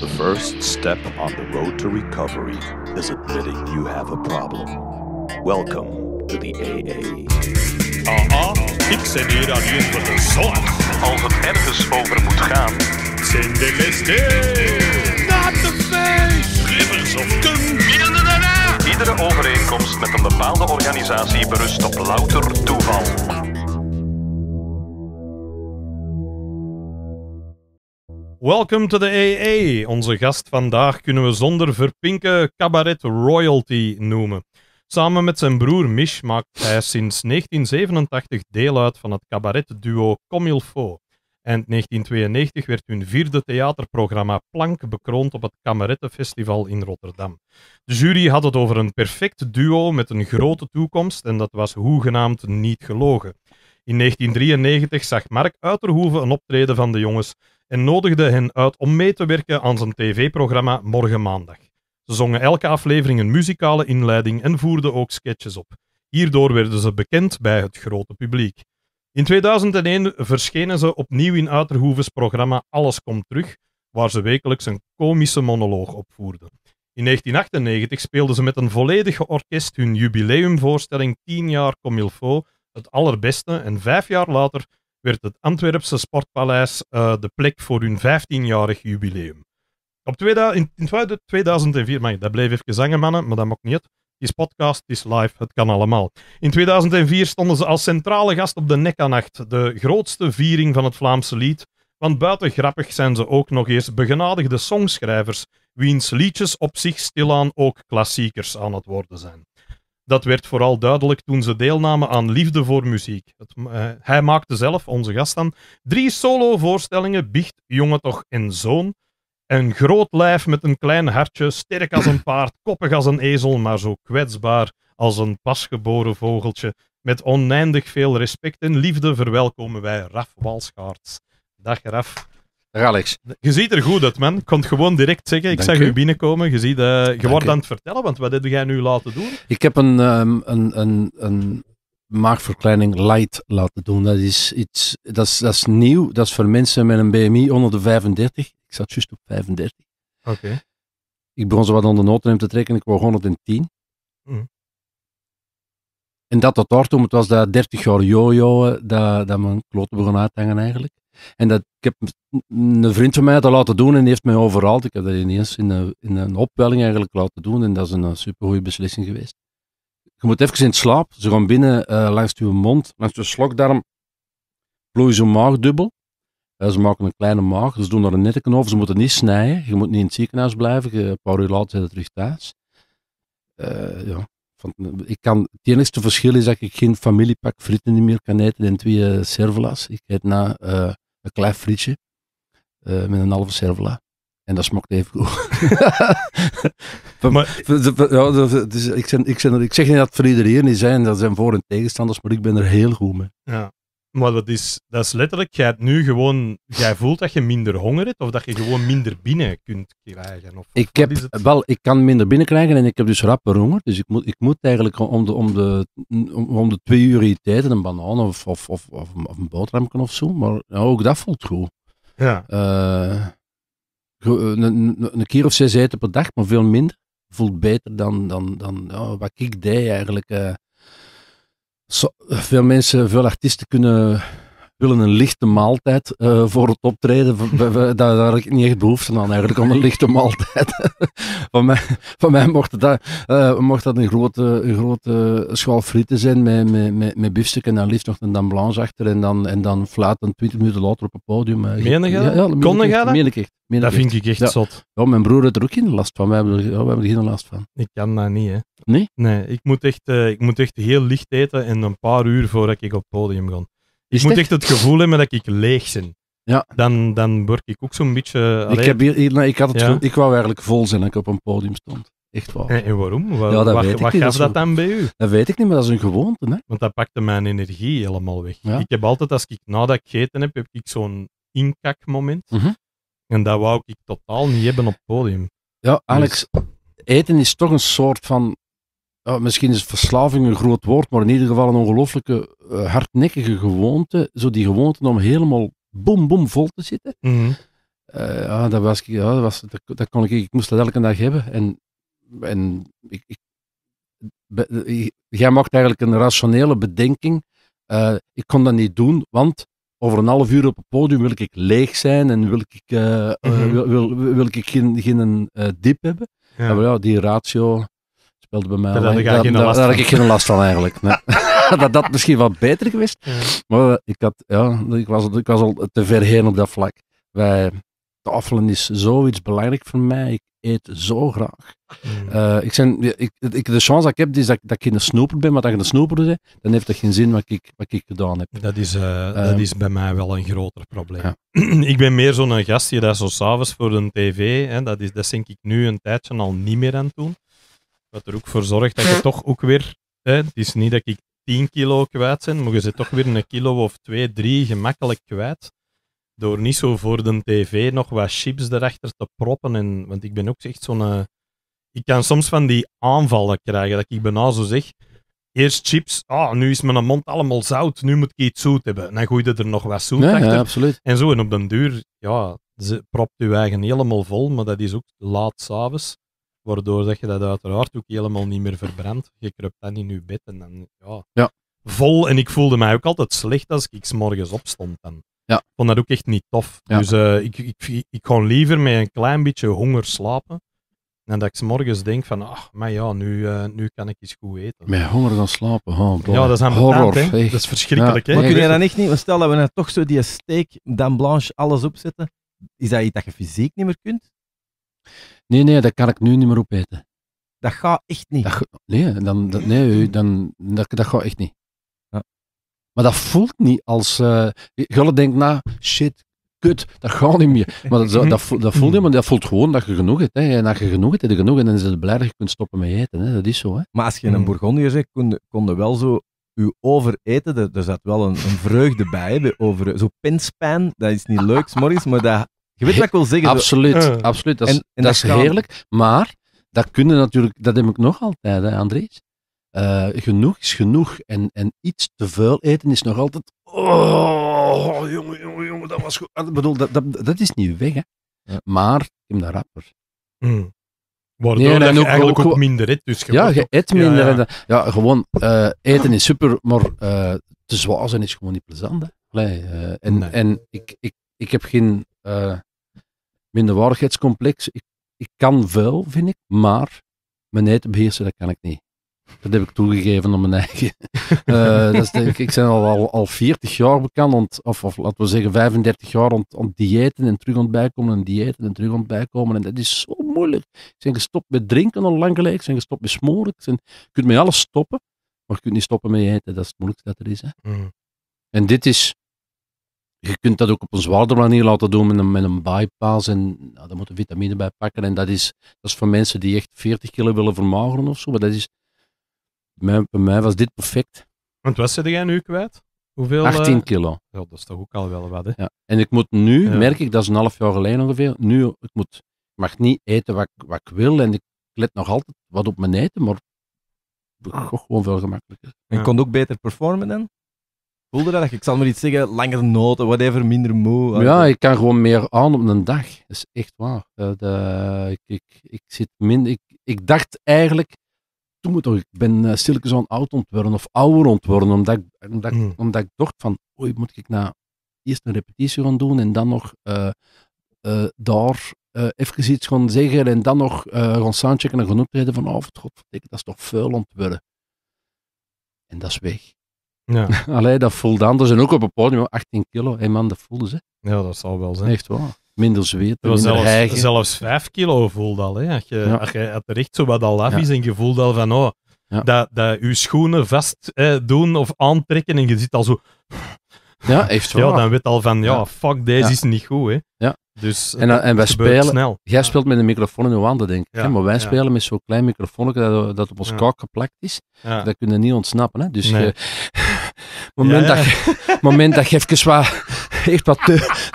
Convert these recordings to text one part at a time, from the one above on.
The first step on the road to recovery is admitting you have a problem. Welcome to the AA. Aha, ik zit hier aan je voor de zorg. Als het ergens over moet gaan, zijn de listen. Not the face! Rivers of Kun. Iedere overeenkomst met een bepaalde organisatie berust op louter toeval. Welcome to the AA. Onze gast vandaag kunnen we zonder verpinken cabaret royalty noemen. Samen met zijn broer Mich maakt hij sinds 1987 deel uit van het cabaretduo Comilfo. Eind 1992 werd hun vierde theaterprogramma Plank bekroond op het Cabarettenfestival in Rotterdam. De jury had het over een perfect duo met een grote toekomst en dat was hoegenaamd niet gelogen. In 1993 zag Mark Uiterhoeven een optreden van de jongens en nodigde hen uit om mee te werken aan zijn tv-programma Morgen Maandag. Ze zongen elke aflevering een muzikale inleiding en voerden ook sketches op. Hierdoor werden ze bekend bij het grote publiek. In 2001 verschenen ze opnieuw in Uiterhoeven's programma Alles komt terug, waar ze wekelijks een komische monoloog opvoerden. In 1998 speelden ze met een volledig orkest hun jubileumvoorstelling 10 jaar Comilfo, het allerbeste, en vijf jaar later werd het Antwerpse Sportpaleis eh, de plek voor hun 15-jarig jubileum. Op tweeda, in, in 2004, maar dat bleef even zangen, mannen, maar dat mag niet is podcast, het is live, het kan allemaal. In 2004 stonden ze als centrale gast op de Nekkanacht, de grootste viering van het Vlaamse lied. Want buiten grappig zijn ze ook nog eens begenadigde songschrijvers, wiens liedjes op zich stilaan ook klassiekers aan het worden zijn dat werd vooral duidelijk toen ze deelnamen aan Liefde voor Muziek. Het, eh, hij maakte zelf, onze gast dan, drie solovoorstellingen: Bicht, Jongen toch en Zoon. Een groot lijf met een klein hartje, sterk als een paard, koppig als een ezel, maar zo kwetsbaar als een pasgeboren vogeltje. Met oneindig veel respect en liefde verwelkomen wij Raf Walschaerts. Dag Raf. Alex. Je ziet er goed uit, man. Ik kon het gewoon direct zeggen. Ik Dank zag u binnenkomen. Je, ziet, eh, je wordt aan het vertellen, want wat heb jij nu laten doen? Ik heb een, ehm, een, een, een maagverkleining light laten doen. Dat is, iets, dat, is, dat is nieuw. Dat is voor mensen met een BMI onder de 35. Ik zat juist op 35. Oké. Ik begon ze wat onder noten te trekken. Ik woog 110. Mm. En dat tot daartoe, het was dat 30 jaar jojo, eh, dat, dat mijn kloten begon uit te hangen eigenlijk. En dat, ik heb een vriend van mij dat laten doen en heeft mij overhaald. Ik heb dat ineens in een, in een opwelling eigenlijk laten doen en dat is een supergoeie beslissing geweest. Je moet even in het slaap. Ze gaan binnen eh, langs je mond, langs je slokdarm. Plooien ze maag dubbel. Eh, ze maken een kleine maag, Ze doen daar een nette over. Ze moeten niet snijden. Je moet niet in het ziekenhuis blijven. Je, een paar uur later terug thuis. Eh, ja, ik kan, het enige verschil is dat ik geen familiepak frieten niet meer kan eten en twee uh, servelas. Ik eet na een klein frietje eh, met een halve servola. En dat smokte even goed. maar, ik, zeg niet dat het voor iedereen is, dat zijn voor- en tegenstanders, maar ik ben er heel goed mee. Ja. Maar dat is, dat is letterlijk, jij nu gewoon, jij voelt dat je minder honger hebt of dat je gewoon minder binnen kunt krijgen. Of, ik, wel, ik kan minder binnen krijgen en ik heb dus rapper honger. Dus ik moet, ik moet eigenlijk om de, om, de, om, de twee uur in tijd een banaan of, of, of, of, een boterhamken of zo. Maar ook dat voelt goed. Ja. Eh, eh, een, een, keer of zes eten per dag, maar veel minder. Voelt beter dan, dan, dan ja, wat ik deed eigenlijk. Eh, zo, veel mensen, veel artiesten kunnen willen een lichte maaltijd eh, voor het optreden. daar, daar ik niet echt behoefte aan eigenlijk, om een lichte maaltijd. van, mij, van mij mocht dat, eh, dat een grote, grote schaal frieten zijn met, met, met, biefstuk en dan liefst nog een blanche achter en dan, en dan fluit 20 minuten later op het podium. Uh, eh, meen je ja, dat? dat? Meen ik echt. dat vind ik echt zot. Ja, mijn broer had er ook geen last van. We hebben, er, hebben geen last van. Ik kan dat niet, hè. Nee? Nee, ik moet echt, ik moet echt heel licht eten en een paar uur voordat ik op het podium ga ik moet echt het gevoel hebben dat ik leeg ben. Ja. Dan, dan word ik ook zo'n beetje... ik, heb hier, ik, had het ik wou eigenlijk vol zijn als ik op een podium stond. Echt waar. En, waarom? Wat, ja, dat weet ik dan bij u? Dat weet ik niet, maar dat is een gewoonte. Hè? Want dat pakte mijn energie helemaal weg. Ik heb altijd, als ik nadat ik gegeten heb, heb ik zo'n inkakmoment. Mm -hmm. En dat wou ik totaal niet hebben op het podium. Ja, Alex, dus- eten is toch een soort van misschien is verslaving een groot woord, maar in ieder geval een ongelooflijke eh, hardnekkige gewoonte. Zo die gewoonte om helemaal boem, boem vol te zitten. Mhm. Eh, ja, dat was, ja, dat was, dat, kon ik, ik moest dat elke dag hebben. En, en ik, ik, eh, jij maakt eigenlijk een rationele bedenking. ik kon dat niet doen, want over een half uur op het podium wil ik leeg zijn en wil ik, mhm. wil, wil, wil, ik geen, geen dip hebben. maar ja, die ratio speelde bij mij Daar had ik, geen last van eigenlijk. Nee. dat had misschien wat beter geweest. Maar eh, ik, had, ja, ik, was, ik was al te ver heen op dat vlak. Wij, tafelen is zoiets belangrijk voor mij. Ik eet zo graag. Hmm. Eh, ik zijn, ik, ik, de chance dat ik heb is dat, dat ik een snoeper ben, maar dat je een snoeper bent, dan heeft dat geen zin wat ik, wat ik gedaan heb. Dat is, eh, dat is bij mij wel een groter probleem. ik ben meer zo'n gastje dat zo s'avonds voor een tv, hè, dat, is, dat denk ik nu een tijdje al niet meer aan het doen. Wat er ook voor zorgt dat je toch ook weer. Hè, het is niet dat ik 10 kilo kwijt ben, maar je zit toch weer een kilo of 2, 3 gemakkelijk kwijt. Door niet zo voor de tv nog wat chips erachter te proppen. En, want ik ben ook echt zo'n. Eh, ik kan soms van die aanvallen krijgen. Dat ik bijna zo zeg. Eerst chips. Ah, nu is mijn mond allemaal zout. Nu moet ik iets zoet hebben. En dan gooi je er nog wat zoet achter. En zo. En op den duur, ja, ze propt je eigen helemaal vol. Maar dat is ook laat s'avonds. Waardoor dat je dat uiteraard ook helemaal niet meer verbrandt. Je krupt dan in je bed en dan ja, ja. vol. En ik voelde mij ook altijd slecht als ik s morgens opstond. Dan. Ja. Ik vond dat ook echt niet tof. Dus eh, ik, ik, ik, kon liever met een klein beetje honger slapen. En dat ik s morgens denk van, ach, maar ja, nu, eh, nu kan ik iets goed eten. Met honger dan slapen, oh, Ja, dat is aan Horror, hè. Dat is verschrikkelijk, hè. Maar kun je dan echt niet, stel dat we dan nou toch zo die steak, dan blanche, alles opzetten, is dat iets dat je fysiek niet meer kunt? Nee, nee, dat kan ik nu niet meer opeten. Dat gaat echt niet. Dat, nee, dan, dat, nee eh, dan, dat, dat gaat echt niet. Ja. Maar dat voelt niet als... Uh, eh, Jullie eh, denkt na, nou, shit, kut, dat gaat niet meer. Maar dat, dat, dat, voelt niet, maar dat voelt gewoon dat je genoeg hebt. Hè. En als je genoeg hebt, heb je genoeg. En dan is het blij dat je kunt stoppen met eten. Hè. Dat is zo. Hè. Maar als je een mm. Bourgondier zegt, konden kon wel zo u overeten, er, dat zat wel een, een vreugde bij, zo'n over, pinspijn, dat is niet leuk, morgens, maar dat je weet wat ik wil zeggen. Absoluut, absoluut. Dat en, dat is heerlijk. Maar dat kunnen natuurlijk, dat heb ik nog altijd, hè, Andries. Eh, genoeg is genoeg. En, en iets te veel eten is nog altijd. Oh, jongen, jongen, jongen, dat was goed. Ah, ik bedoel, dat, dat, is niet weg, hè? Maar ik heb een rapper. Mm. Waardoor je eigenlijk ook, minder eet. Dus ja, je eet minder. Ja, ja. ja gewoon, eh, eten is super, maar eh, te zwaar zijn is gewoon niet plezant. Hè? en en ik, ik, ik heb geen eh, minderwaardigheidscomplex. Ik, ik kan vuil, vind ik, maar mijn eten beheersen, dat kan ik niet. Dat heb ik toegegeven aan mijn eigen. Eh, dat is, ik, ik ben al, al, al 40 jaar bekend, ont, of, of, laten we zeggen 35 jaar, rond ont diëten en terug ontbijkomen en diëten en terug ontbijkomen. En dat is zo moeilijk. Ik ben gestopt met drinken al lang geleden, ik ben gestopt met smoren. je kunt met alles stoppen, maar je kunt niet stoppen met eten. Dat is het moeilijkste dat er is. Hè? Mm. En dit is, je kunt dat ook op een zwaardere manier laten doen met een, met een bypass. En nou, daar moeten vitamine bij pakken. En dat is, dat is voor mensen die echt 40 kilo willen vermageren of zo. Maar dat is, bij mij, was dit perfect. Want wat zit jij nu kwijt? Hoeveel, 18 eh, kilo. ja, dat is toch ook al wel wat, hè? Ja. En ik moet nu, merk ik, dat is een half jaar geleden ongeveer, nu, ik, moet, mag niet eten wat, wat ik wil en ik let nog altijd wat op mijn eten, maar gewoon veel gemakkelijker. En je kon ook beter performen dan? Voelde dat? Ik zal maar iets zeggen, langere noten, whatever, minder moe. Ja, ik kan gewoon meer aan op een dag. Dat is echt waar. Eh, de, ik, ik, ik, zit minder. Ik, ik dacht eigenlijk, toen moet ik ben uh, oud ontworpen of ouder ontworpen, omdat, ik, omdat, hmm. omdat ik dacht van, oei, moet ik na nou eerst een repetitie gaan doen en dan nog eh, daar even iets gaan zeggen en dan nog gaan soundchecken en gaan optreden van, oh, god, dat is toch veel ontwerpen. En dat is weg. Ja. Allee, dat voelde anders. En ook op het podium, 18 kilo. Hey man, dat voelde ze. Ja, dat zal wel zijn. Echt waar. Minder zweet, minder zelfs, zelfs 5 kilo voelde al. Hè. Als, je, als je het recht zo wat al af is en je voelt al van, oh, dat, dat je schoenen vast eh, doen of aantrekken en je zit al zo... Ja, echt wel. Ja, dan weet al van, ja, fuck, deze is niet goed. Hè. Ja. Dus en, eh, en wij spelen, snel. jij speelt met een microfoon in je handen, denk ik. Ja, maar wij spelen met zo'n klein microfoon dat, dat op ons ja. geplakt is. Dat kunnen niet ontsnappen. Hè? Dus je, moment, Dat, moment dat je even wat, echt wat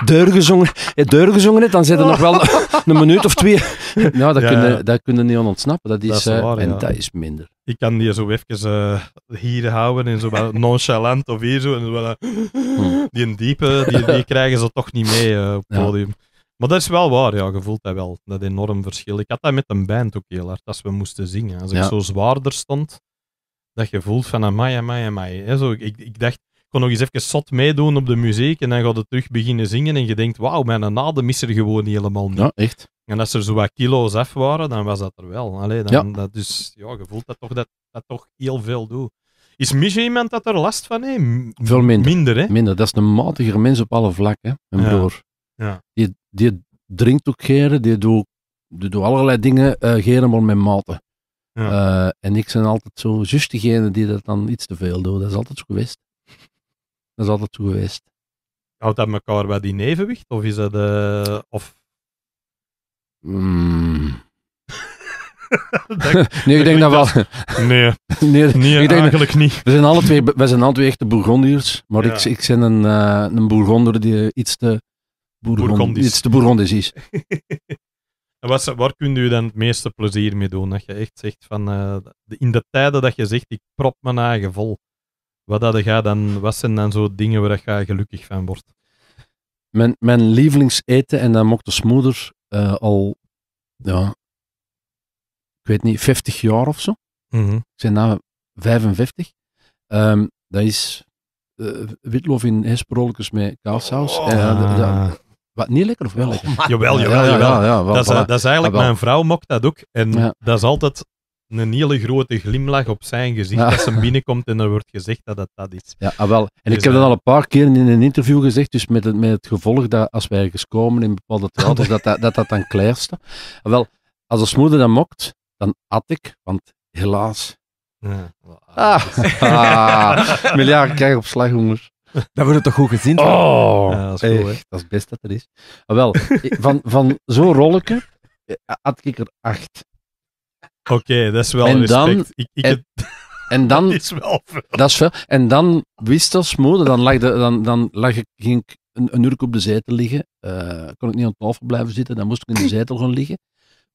deur gezongen, eh, deur gezongen hebt, dan zit er nog wel een minuut of twee. Nou, dat, kunnen dat kunnen niet aan ontsnappen. Dat is, eh, en dat is minder. Ik kan die zo even uh, hier houden en zo wel nonchalant of hier zo. En zo hmm. die diepe, die, die, krijgen ze toch niet mee op het podium. Maar dat is wel waar, ja, je voelt dat wel, dat enorm verschil. Ik had dat met een band ook heel hard, als we moesten zingen. Als ik zo zwaarder stond, dat je voelt van amai, amai, amai. Hè, zo, ik, ik dacht, ik kon nog eens even zot meedoen op de muziek en dan gaat het terug beginnen zingen en je denkt, wauw, mijn adem is er gewoon helemaal niet. Ja, echt. En als er zo wat kilo's af waren, dan was dat er wel. Allee, dan, ja. Dat dus, ja, je voelt dat toch, dat, dat toch heel veel doet. Is Michel iemand dat er last van heeft? Veel minder. Minder, hè? Minder. Dat is een matiger mens op alle vlakken, mijn broer. Ja. Die, die drinkt ook geren, die doet, die allerlei dingen uh, geren, maar met maten. Ja. Uh, en ik zijn altijd zo, juist degene die dat dan iets te veel doet. Dat is altijd zo geweest. Dat is altijd zo geweest. Houdt dat elkaar bij die evenwicht? Of is dat... Uh, of... Mm. nee, ik denk dat, wel. Nee, nee, nee ik denk eigenlijk dat, niet. We zijn alle twee, we zijn alle twee echte Bourgondiërs, maar ja. ik, ik ben een, uh, een Bourgonder die iets te Bourgond, Bourgondisch. iets te Bourgondisch is wat, waar kun je dan het meeste plezier mee doen? Dat je echt zegt van, eh, in de tijden dat je zegt, ik prop mijn eigen vol. Wat, dat je dan, wat zijn dan zo dingen waar je gelukkig van wordt? Mijn, mijn lievelingseten, en dat mocht de smoeder eh, al, ja, ik weet niet, 50 jaar of zo. Mm Ik zijn nou 55. Ehm, dat is uh, eh, witlof in hesperolkes met kaassaus. Oh. Ah niet lekker of wel oh, lekker? jawel, jawel, jawel. dat, is, eh, dat is eigenlijk, ah, mijn vrouw mokt dat ook. En dat is altijd een hele grote glimlach op zijn gezicht als ze binnenkomt en er wordt gezegd dat dat dat is. Ja, ah, wel. En dus, ik heb dat eh, al een paar keer in een interview gezegd, dus met het, met het gevolg dat als wij ergens komen in bepaalde theaters, dat, dat, dat dan klaarste. Ah, wel, als een moeder dat mokt, dan at ik, want helaas. Ja. Ah, krijg op slag, jongens. Dat wordt toch goed gezien? Oh, dat, is goed, dat is best dat er is. Maar ah, wel, van, van zo'n rolletje eh, had ik er acht. Oké, dat is wel en respect. Dan, ik, ik en, en, dan, dat is wel veel. Dat is veel. En dan wist als moeder, dan, lag de, dan, dan lag ik, ging ik een, uur op de zetel liggen. Eh, kon ik niet aan tafel blijven zitten, dan moest ik in de zetel gaan liggen.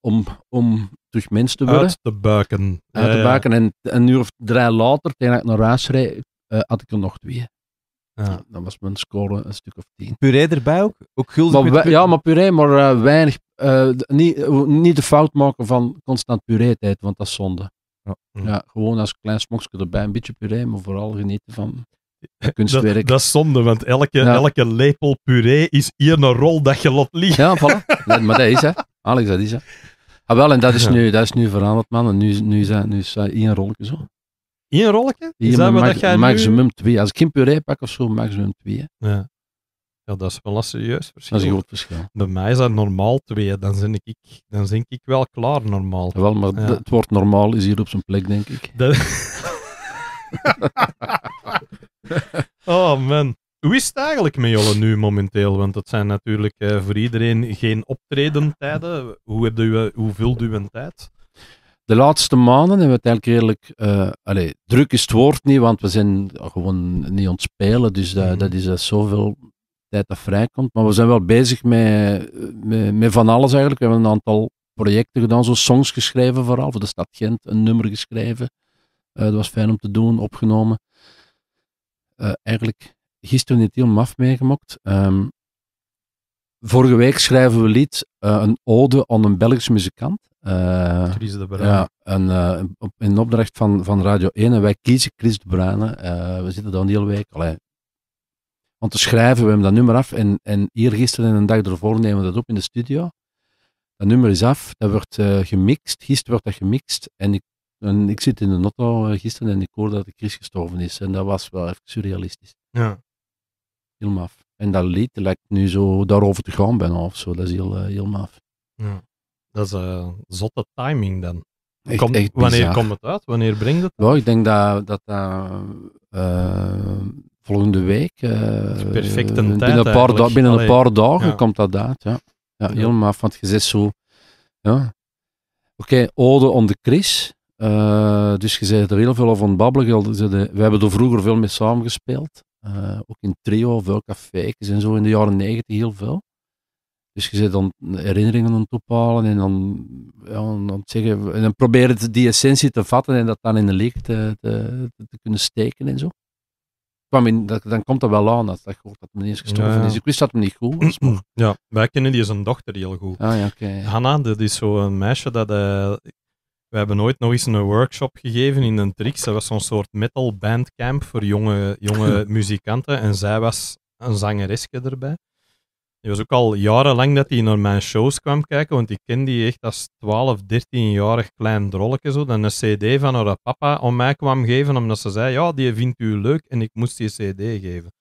Om, om toch mens te worden. Uit te buiken. Uit buiken. En een uur of drie later, tegen ik naar huis reed, eh, had ik er nog twee. Ja. Dan was mijn score een stuk of tien. Puree erbij ook? ook maar ja, maar puree, maar eh, weinig. Eh, niet, eh, niet de fout maken van constant puree-tijd, want dat is zonde. Ja. ja gewoon als klein smokje erbij, een beetje puree, maar vooral genieten van kunstwerk. Dat, dat, is zonde, want elke, elke lepel puree is hier een rol dat je lot liegt. Ja, voilà. maar dat is hè. Alex, dat is hè. Ah, wel, en dat is nu, dat is nu veranderd, man. En nu, nu, zijn, nu is één rolletje zo. Eén rolletje? dat Maximum nu... twee. Als ik geen puree pak of zo, maximum twee. Ja. dat is wel serieus Dat is een groot verschil. Bij mij is dat normaal twee. Dan zin ik, dan ik wel klaar normaal. wel, maar het woord normaal is hier op zijn plek, denk ik. oh man. Hoe is het eigenlijk met jullie nu momenteel? Want dat zijn natuurlijk eh, voor iedereen geen optredentijden. Hoe, heb hoe vult u een tijd? de laatste maanden hebben we het eigenlijk redelijk. Eh, druk is het woord niet, want we zijn gewoon niet ontspelen. Dus dat, mm. dat is dat zoveel tijd dat vrijkomt. Maar we zijn wel bezig met, met, van alles eigenlijk. We hebben een aantal projecten gedaan, zo songs geschreven vooral. Voor de stad Gent een nummer geschreven. Eh, dat was fijn om te doen, opgenomen. Eh, eigenlijk gisteren niet heel maf meegemaakt. Ehm, vorige week schrijven we lied, een ode aan een Belgisch muzikant. Een eh, Chris de Ja, en eh, op, in opdracht van, van Radio 1, en wij kiezen Chris de Bruyne. Eh, we zitten dan de hele week, allee, want te schrijven, we hebben dat nummer af en, en hier gisteren en een dag ervoor nemen we dat op in de studio. Dat nummer is af, dat wordt gemixt, gisteren werd dat gemixt en ik, en ik zit in de notto gisteren en ik hoor dat de Chris gestorven is en dat was wel even surrealistisch. Ja. Heel maf. En dat lied lijkt nu zo daarover te gaan ben of zo, dat is heel, heel maf. Ja. Dat is een eh, zotte timing dan. wanneer komt het uit? Wanneer brengt het? Nou, ik denk dat dat eh, volgende week. Eh, perfecte binnen tijd. Een paar dagen komt dat uit. Ja, ja helemaal. van het gezicht zo. Ja. Oké, Ode on de Chris. dus je zei er heel veel over ontbabbelen. We hebben er vroeger veel mee samengespeeld. Uh, ook in trio, veel cafés en zo in de jaren negentig heel veel. Dus je zit dan herinneringen aan het ophalen en dan, ja, dan, zeggen, en dan proberen die essentie te vatten en dat dan in de licht te, te, kunnen steken en zo. dat, dan komt dat wel aan dat dat hoort dat men eens gestorven is. Dus ik wist dat me niet goed was. Ja, wij kennen die zijn dochter heel goed. Ah, ja, Hanna, dat is zo'n meisje dat. Uh, we hebben ooit nog eens een workshop gegeven in een trix Dat was zo'n soort metal bandcamp voor jonge, jonge muzikanten. En zij was een zangeresje erbij. Het was ook al jarenlang dat hij naar mijn shows kwam kijken, want ik ken die echt als 12, 13-jarig klein drolletje zo. Dan een cd van haar papa om mij kwam geven, omdat ze zei, ja, die vindt u leuk en ik moest die cd geven.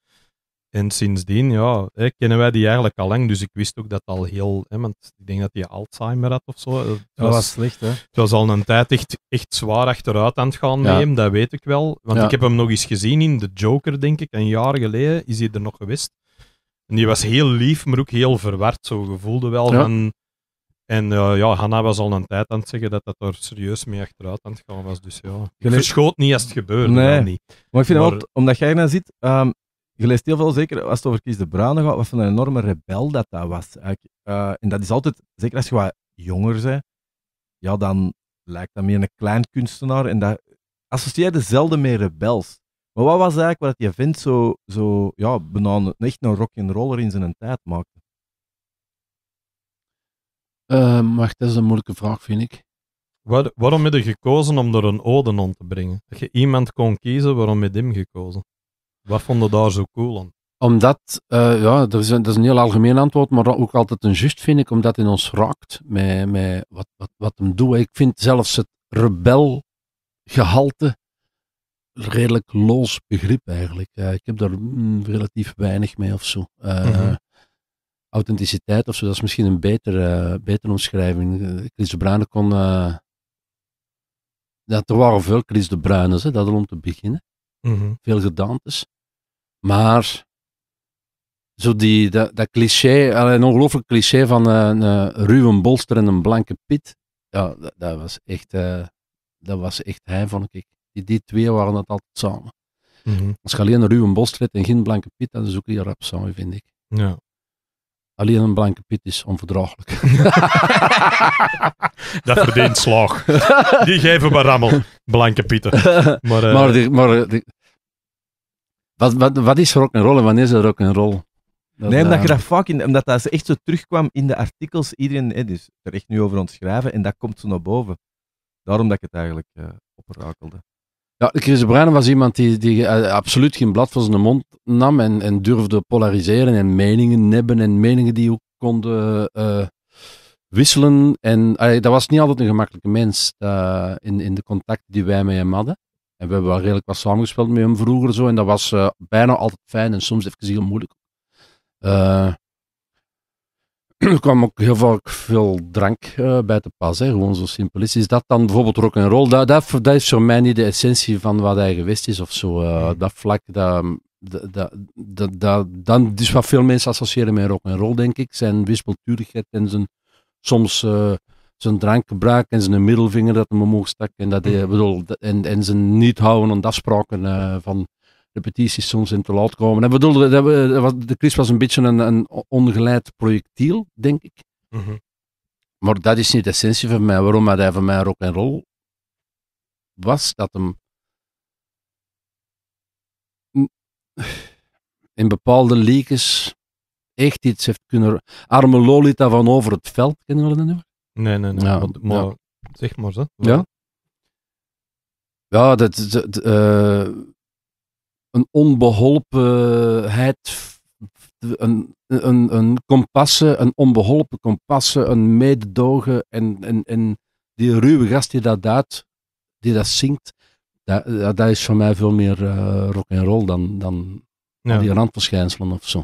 En sindsdien, ja, kennen wij die eigenlijk al lang. Dus ik wist ook dat al heel... Hè, want ik denk dat hij Alzheimer had of zo. Eh, dat was slecht, hè? Het was al een tijd echt, echt zwaar achteruit aan het gaan nemen, dat weet ik wel. Want ik heb hem nog eens gezien in The Joker, denk ik. Een jaar geleden is hij er nog geweest. En die was heel lief, maar ook heel verward. Zo gevoelde wel van... En uh, ja, Hanna was al een tijd aan het zeggen dat dat er serieus mee achteruit aan het gaan was. Dus ja, je verschoot niet als het gebeurde. Nee, niet. maar ik vind maar... ook, omdat jij naar ziet, ehm, je leest heel veel, zeker als het over Kies de Bruyne gaat, wat van een enorme rebel dat dat was. Eh, en dat is altijd, zeker als je wat jonger bent, ja, dan lijkt dat meer een klein kunstenaar. En dat associeerde zelden meer rebels. Maar wat was eigenlijk wat je vindt zo, zo ja, banaan, echt een rock'n'roller in zijn tijd maakte? Uh, ehm, wacht, dat is een moeilijke vraag, vind ik. waarom heb je gekozen om er een ode om te brengen? Dat je iemand kon kiezen, waarom heb je hem gekozen? Wat vond je daar zo cool aan? Omdat, uh, ja, dat is, een, dat is, een, heel algemeen antwoord, maar ook altijd een just, vind ik, omdat het in ons raakt met, met wat, wat, wat hem doet. Ik vind zelfs het rebelgehalte redelijk los begrip eigenlijk. Eh, ik heb daar mm, relatief weinig mee of zo. Eh, mhm. Authenticiteit of zo, dat is misschien een betere, betere omschrijving. Eh, Chris de Bruyne kon... Ja, er waren veel Chris de Bruyne's, hè, dat om te beginnen. Mhm. Veel gedantes. Maar zo die, dat, cliché, een ongelooflijk cliché van een, ruwe bolster en een blanke pit. Ja, dat, was echt, uh, dat was echt hij, vond ik. Die, die twee waren het altijd samen. Mhm. Als je alleen een ruwe bos en geen blanke piet dan zoek je erop rap samen, vind ik. Ja. Alleen een blanke piet is onverdraaglijk. dat verdient slag. Die geven maar rammel, blanke pieten. Maar, uh... maar, die, maar eh, die... Wat, wat, wat is en wanneer is een rol? nee, omdat eh, je dat vaak in, omdat dat echt zo terugkwam in de artikels. Iedereen er echt nu over ontschrijven en dat komt zo naar boven. Daarom dat ik het eigenlijk uh, oprakelde. Ja, Chris Bruinen was iemand die, die eh, absoluut geen blad voor zijn mond nam en, en durfde polariseren en meningen hebben en meningen die ook konden eh, wisselen. En dat was niet altijd een gemakkelijke mens eh, in, in de contacten die wij met hem hadden. En we hebben wel redelijk wat samengespeeld met hem vroeger zo. En dat was bijna altijd fijn en soms even heel moeilijk er kwam ook heel vaak veel drank uh, bij te pas. Hè. Gewoon zo simpel is. Is dat dan bijvoorbeeld rock and roll? Dat, dat, dat is voor mij niet de essentie van wat hij geweest is of zo. Eh. dat vlak, dat, dat, dat, dat, dan, dus wat veel mensen associëren met rock and roll, denk ik. Zijn wispelturigheid en zijn soms uh, zijn drankgebruik en zijn middelvinger dat hem omhoog stak. En, dat, mm. bedoel, en, en zijn niet houden aan afspraken van repetities soms in te laat komen. En bedoelde, dat, eh, de Chris was een beetje een, een ongeleid projectiel, denk ik. Mhm. Maar dat is niet de essentie van mij. Waarom hij van mij rock en roll was, dat hem in bepaalde leekes echt iets heeft kunnen. Arme Lolita van over het veld, kennen jullie dat nummer? Nee, nee, nee. Ja, zeg maar zo. Ja. Ja, dat. dat eh, een onbeholpenheid, een, een, een kompassen, een onbeholpen kompassen, een mededogen en, en, en die ruwe gast die dat duidt, die dat zingt, dat, dat is voor mij veel meer eh, rock and roll dan, dan die randverschijnselen of zo.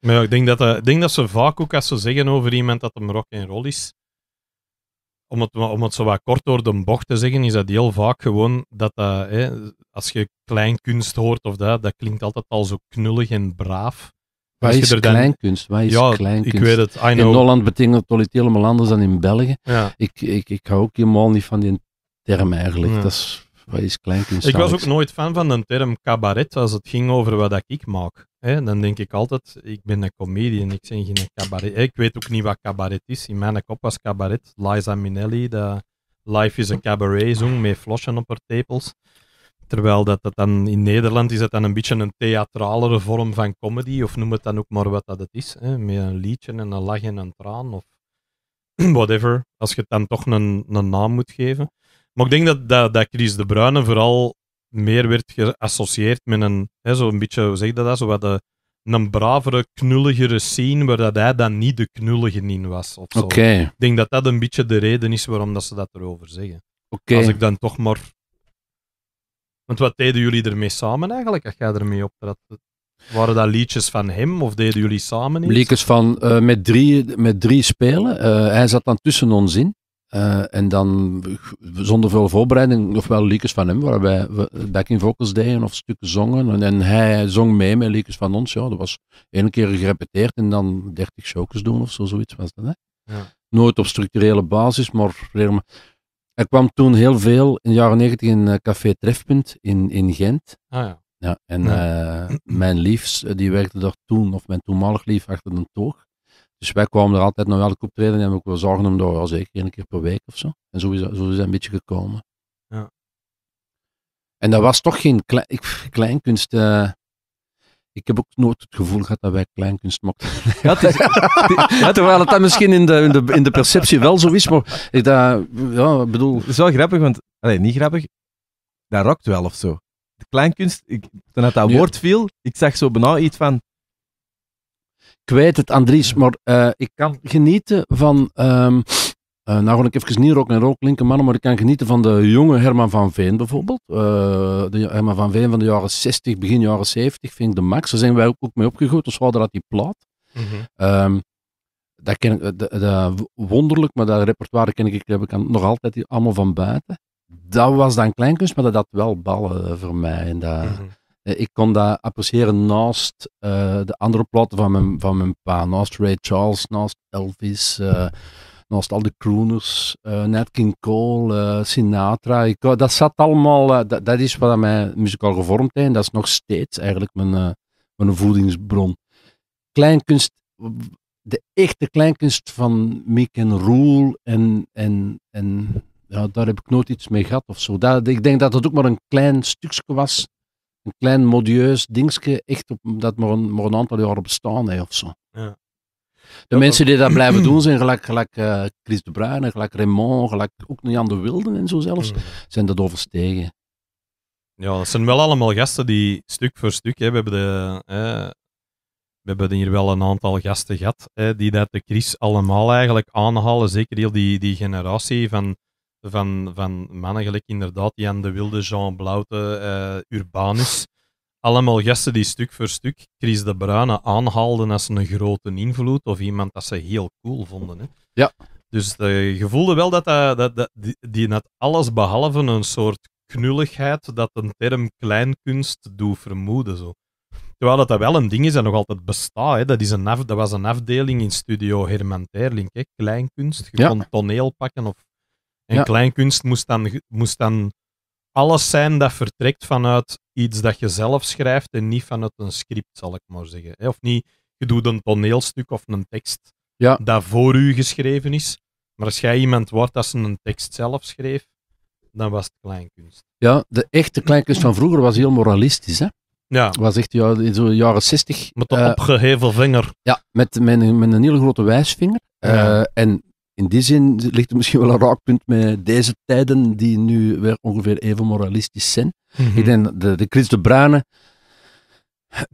Maar ja, ik denk dat, uh, denk dat ze vaak ook als ze zeggen over iemand dat hem rock and roll is, om het, om het zo wat kort door de bocht te zeggen, is dat heel vaak gewoon dat dat, hè, als je kleinkunst hoort of dat, dat klinkt altijd al zo knullig en braaf. Wat is dan... kleinkunst? Wat is ja, kleinkunst? ik weet het, I know. In Holland betekent het helemaal anders dan in België. Ik, ik, ik hou ook helemaal niet van die term eigenlijk. Dat is ik was ook nooit fan van de term cabaret als het ging over wat ik maak. Dan denk ik altijd, ik ben een comedian, ik ben geen cabaret. Ik weet ook niet wat cabaret is. In mijn kop was cabaret Liza Minnelli, de Life is a Cabaret zong met flossen op haar tepels. Terwijl dat, dat dan in Nederland is dat dan een beetje een theatralere vorm van comedy, of noem het dan ook maar wat dat het is. Hè? Met een liedje en een lach en een traan, of whatever. Als je het dan toch een, een naam moet geven. Maar ik denk dat, dat, dat Chris de Bruyne vooral meer werd geassocieerd met een, hè, zo een beetje, hoe zeg je dat, zo wat de, eh, een bravere, knulligere scene, waar dat hij dan niet de knullige in was. Oké. Ik denk dat dat een beetje de reden is waarom dat ze dat erover zeggen. Oké. Als ik dan toch maar... Want wat deden jullie ermee samen eigenlijk, als jij ermee dat Waren dat liedjes van hem of deden jullie samen iets? Liedjes van eh, met, drie, met drie spelen. Eh, hij zat dan tussen ons in. Eh, en dan eh, zonder veel voorbereiding ofwel wel liedjes van hem, waarbij we backing vocals deden of stukken zongen. En, hij zong mee met liedjes van ons. Ja. Dat was één keer gerepeteerd en dan dertig shows doen of zo, zoiets was dat. Hè? Ja. Nooit op structurele basis, maar hij kwam toen heel veel in de jaren negentig in eh, Café Trefpunt in, in Gent. Ah, ja. Ja, en mijn liefs, die werkte daar toen, of mijn toenmalig lief, achter een toog. Dus wij kwamen er altijd naar welke optreden en hebben ook wel zorgen om door, zeker één keer per week of zo. En zo is, een beetje gekomen. Ja. En dat was toch geen klein kleinkunst. Uh, ik heb ook nooit het gevoel gehad dat wij kleinkunst mochten. Ja, het is, ja, terwijl het dan misschien in de, in, de, in de perceptie wel zo is, maar dat, ja, bedoel... Het is wel grappig, want... Nee, niet grappig. Dat rockt wel of zo. klein kunst ik, toen dat, dat woord viel, ik zag zo bijna iets van... Ik weet het, Andries, maar eh, ik kan genieten van. Um, uh, nou, gewoon even niet rock en roll klinken, mannen, maar ik kan genieten van de jonge Herman van Veen bijvoorbeeld. Eh, de Herman van Veen van de jaren 60, begin jaren 70, vind ik de max. Daar zijn wij ook, mee opgegroeid. dus hadden dat die plaat. Mhm. Ehm, dat ken ik, de, de, wonderlijk, maar dat repertoire ken ik, heb nog altijd allemaal van buiten. Dat was dan kleinkunst, maar dat had wel ballen voor mij. En dat, mhm. Eh, ik kon dat appreciëren naast eh, de andere platen van mijn, van mijn pa. Naast Ray Charles, naast Elvis, eh, naast al de crooners, Nat King Cole, Sinatra. Ik, dat zat allemaal, dat, dat, is wat mij muzikaal gevormd heeft. En dat is nog steeds eigenlijk mijn, mijn voedingsbron. Kleinkunst, de echte kleinkunst van Mick en Roel en, en, en ja, daar heb ik nooit iets mee gehad of zo. ik denk dat het ook maar een klein stukje was een klein modieus dingetje echt op, dat maar een, een aantal jaar bestaan heeft of zo. Ja. De mensen die dat blijven doen zijn gelijk, eh, Chris de Bruyne, gelijk Raymond, gelijk ook Jan de Wilden en zo zelfs, mm. zijn dat overstegen. Ja, dat zijn wel allemaal gasten die stuk voor stuk, hè, we, hebben de, hè, we hebben hier wel een aantal gasten gehad, hè, die dat de Chris allemaal eigenlijk aanhalen, zeker heel die, die generatie van van, van mannen gelijk inderdaad aan de Wilde, Jean Blaute, eh, Urbanus. Allemaal gasten die stuk voor stuk Chris de Bruyne aanhaalden als een grote invloed of iemand dat ze heel cool vonden. Hè. Ja. Dus uh, je voelde wel dat, eh, dat, dat, die, net alles behalve een soort knulligheid dat een term kleinkunst doet vermoeden. Zo. Terwijl dat, dat wel een ding is en nog altijd bestaat. Hè. Dat, is een af, dat was een afdeling in studio Herman Terling. Hè. Kleinkunst. Je kon toneel pakken of en kleinkunst moest dan, moest dan alles zijn dat vertrekt vanuit iets dat je zelf schrijft en niet vanuit een script, zal ik maar zeggen. Of niet, je doet een toneelstuk of een tekst ja. dat voor u geschreven is. Maar als jij iemand wordt dat ze een tekst zelf schreef, dan was het kleinkunst. Ja, de echte kleinkunst van vroeger was heel moralistisch, hè? Ja. Was echt ja, in de jaren zestig. Met een uh, opgeheven vinger. Ja, met, met, een, hele grote wijsvinger. Eh, en in die zin ligt er misschien wel een raakpunt met deze tijden, die nu weer ongeveer even moralistisch zijn. Ik mhm. denk de, de Chris de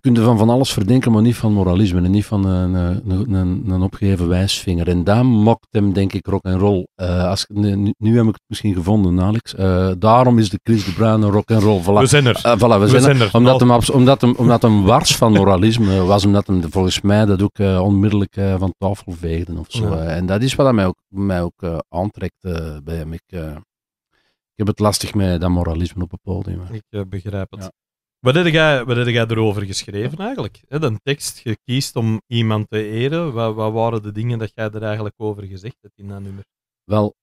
kun je van van alles verdenken, maar niet van moralisme en niet van een, een, een, een opgeheven wijsvinger. En daar mokt hem, denk ik, rock en roll. Eh, als, nu, heb ik het misschien gevonden, Alex. Eh, daarom is de Chris de Bruyne rock en roll. Voilà. We zijn er. Eh, voilà, we, zijn, er. Omdat, hem, omdat, hem, omdat hem wars van moralisme was, omdat hem volgens mij dat ook onmiddellijk van tafel veegde of zo. en dat is wat mij ook, mij ook aantrekt bij hem. Ik, ik heb het lastig met dat moralisme op het podium. Ik begrijp het. Wat heb, jij, wat heb jij erover geschreven eigenlijk? een tekst, gekiest om iemand te eren. Wat, wat, waren de dingen dat jij er eigenlijk over gezegd hebt in dat nummer? Wel,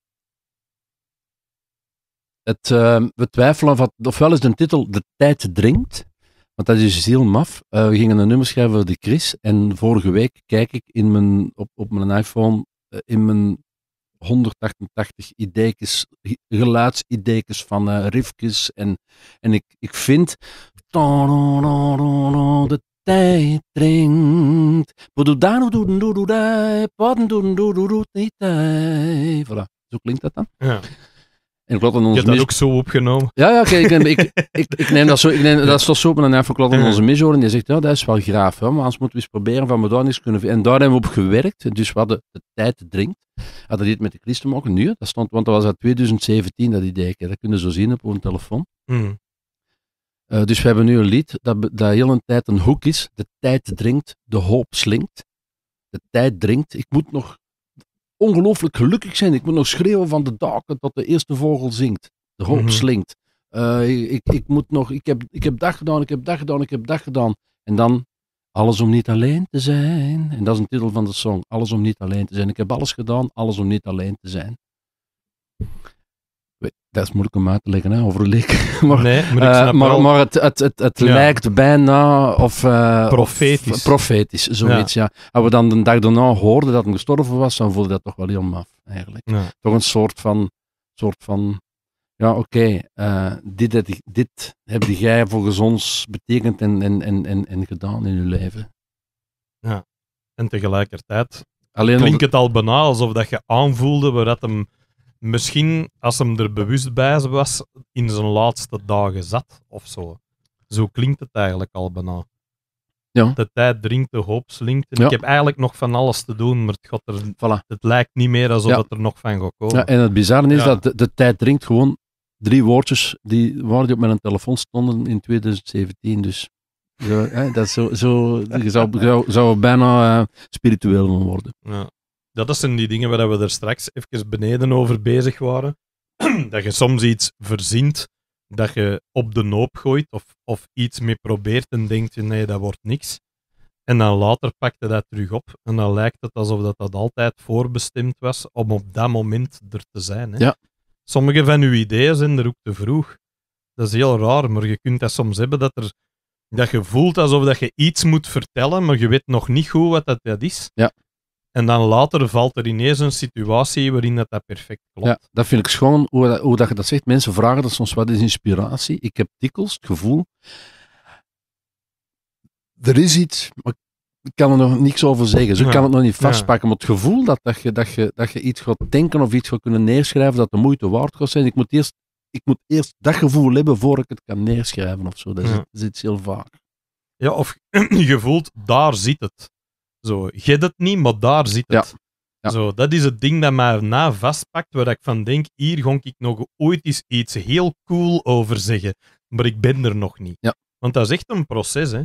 het, ehm, we twijfelen of, ofwel is de titel De tijd dringt, want dat is dus heel maf. Eh, we gingen een nummer schrijven voor de Chris en vorige week kijk ik in mijn, op, op mijn iPhone eh, in mijn 188 ideekes, geluidsideekes van uh, eh, riffjes. En, en ik, ik vind de tijd dringt. Voilà, zo klinkt dat dan. Ja. En ik onze Je hebt dat ook zo opgenomen. Ja, ja kijk, ik, ik, ik, ik, neem dat zo, ik neem, dat is zo op en dan klopt in onze mishoor en die zegt, ja, dat is wel graaf, maar anders moeten we eens proberen van we daar niks kunnen En daar hebben we op gewerkt, dus wat de, de tijd drinkt, Had dat dit met de Christen maken? Nu, dat stond, want dat was uit 2017 dat idee, dat kunnen zo zien op een telefoon. Mm. Eh, dus we hebben nu een lied dat, dat heel een tijd een hoek is. De tijd dringt, de hoop slinkt. De tijd dringt. Ik moet nog ongelooflijk gelukkig zijn. Ik moet nog schreeuwen van de daken tot de eerste vogel zingt. De hoop mm slinkt. Eh, ik, ik, moet nog, ik heb, ik heb dag gedaan, ik heb dag gedaan, ik heb dag gedaan. En dan alles om niet alleen te zijn. En dat is een titel van de song. Alles om niet alleen te zijn. Ik heb alles gedaan, alles om niet alleen te zijn dat is moeilijk om uit te leggen, hè, overleek. maar, nee, maar, uh, maar, het, het, het, het lijkt bijna of... Eh, profetisch. profetisch, zoiets, ja. ja. Als we dan de dag daarna hoorden dat hem gestorven was, dan voelde dat toch wel heel maf, eigenlijk. Toch een soort van... Soort van ja, oké, dit, eh, dit, heb jij volgens ons betekend en, en, en, en, gedaan in je leven. Ja, en tegelijkertijd Alleen klinkt het al banaal, alsof dat je aanvoelde waar dat hem misschien als hem er bewust bij was, in zijn laatste dagen zat of zo. Zo klinkt het eigenlijk al bijna. Ja. De tijd dringt, de hoop slinkt. En Ik heb eigenlijk nog van alles te doen, maar het, er, voilà. het lijkt niet meer alsof het er nog van gaat komen. Ja, en het bizarre is dat de, tijd dringt gewoon drie woordjes die, waar die op mijn telefoon stonden in 2017. Dus dat zo, zo, zou, zou, bijna eh, spiritueel worden. Ja dat zijn die dingen waar we er straks even beneden over bezig waren. dat je soms iets verzint, dat je op de noop gooit of, of iets mee probeert en denkt je nee, dat wordt niks. En dan later pakte dat terug op en dan lijkt het alsof dat, dat altijd voorbestemd was om op dat moment er te zijn. Hè? Ja. Sommige van uw ideeën zijn er ook te vroeg. Dat is heel raar, maar je kunt dat soms hebben dat er dat je voelt alsof dat je iets moet vertellen, maar je weet nog niet goed wat dat, dat is. Ja. En dan later valt er ineens een situatie waarin dat, dat perfect klopt. Ja, dat vind ik schoon, hoe, dat, je dat zegt. Mensen vragen dat soms, wat is inspiratie? Ik heb dikwijls het gevoel, er is iets, maar ik kan er nog niks over zeggen. Zo kan het nog niet vastpakken. Maar het gevoel dat, dat, je, dat, je, dat je iets gaat denken of iets gaat kunnen neerschrijven, dat de moeite waard gaat zijn. Ik moet eerst, ik moet eerst dat gevoel hebben voor ik het kan neerschrijven of zo. Dat, zit, zit heel vaak. Ja, of je voelt, daar zit het. Zo, je het niet, maar daar zit het. Ja. Zo, dat is het ding dat mij na vastpakt, waar ik van denk, hier kon ik nog ooit eens iets heel cool over zeggen, maar ik ben er nog niet. Ja. Want dat is echt een proces, hè.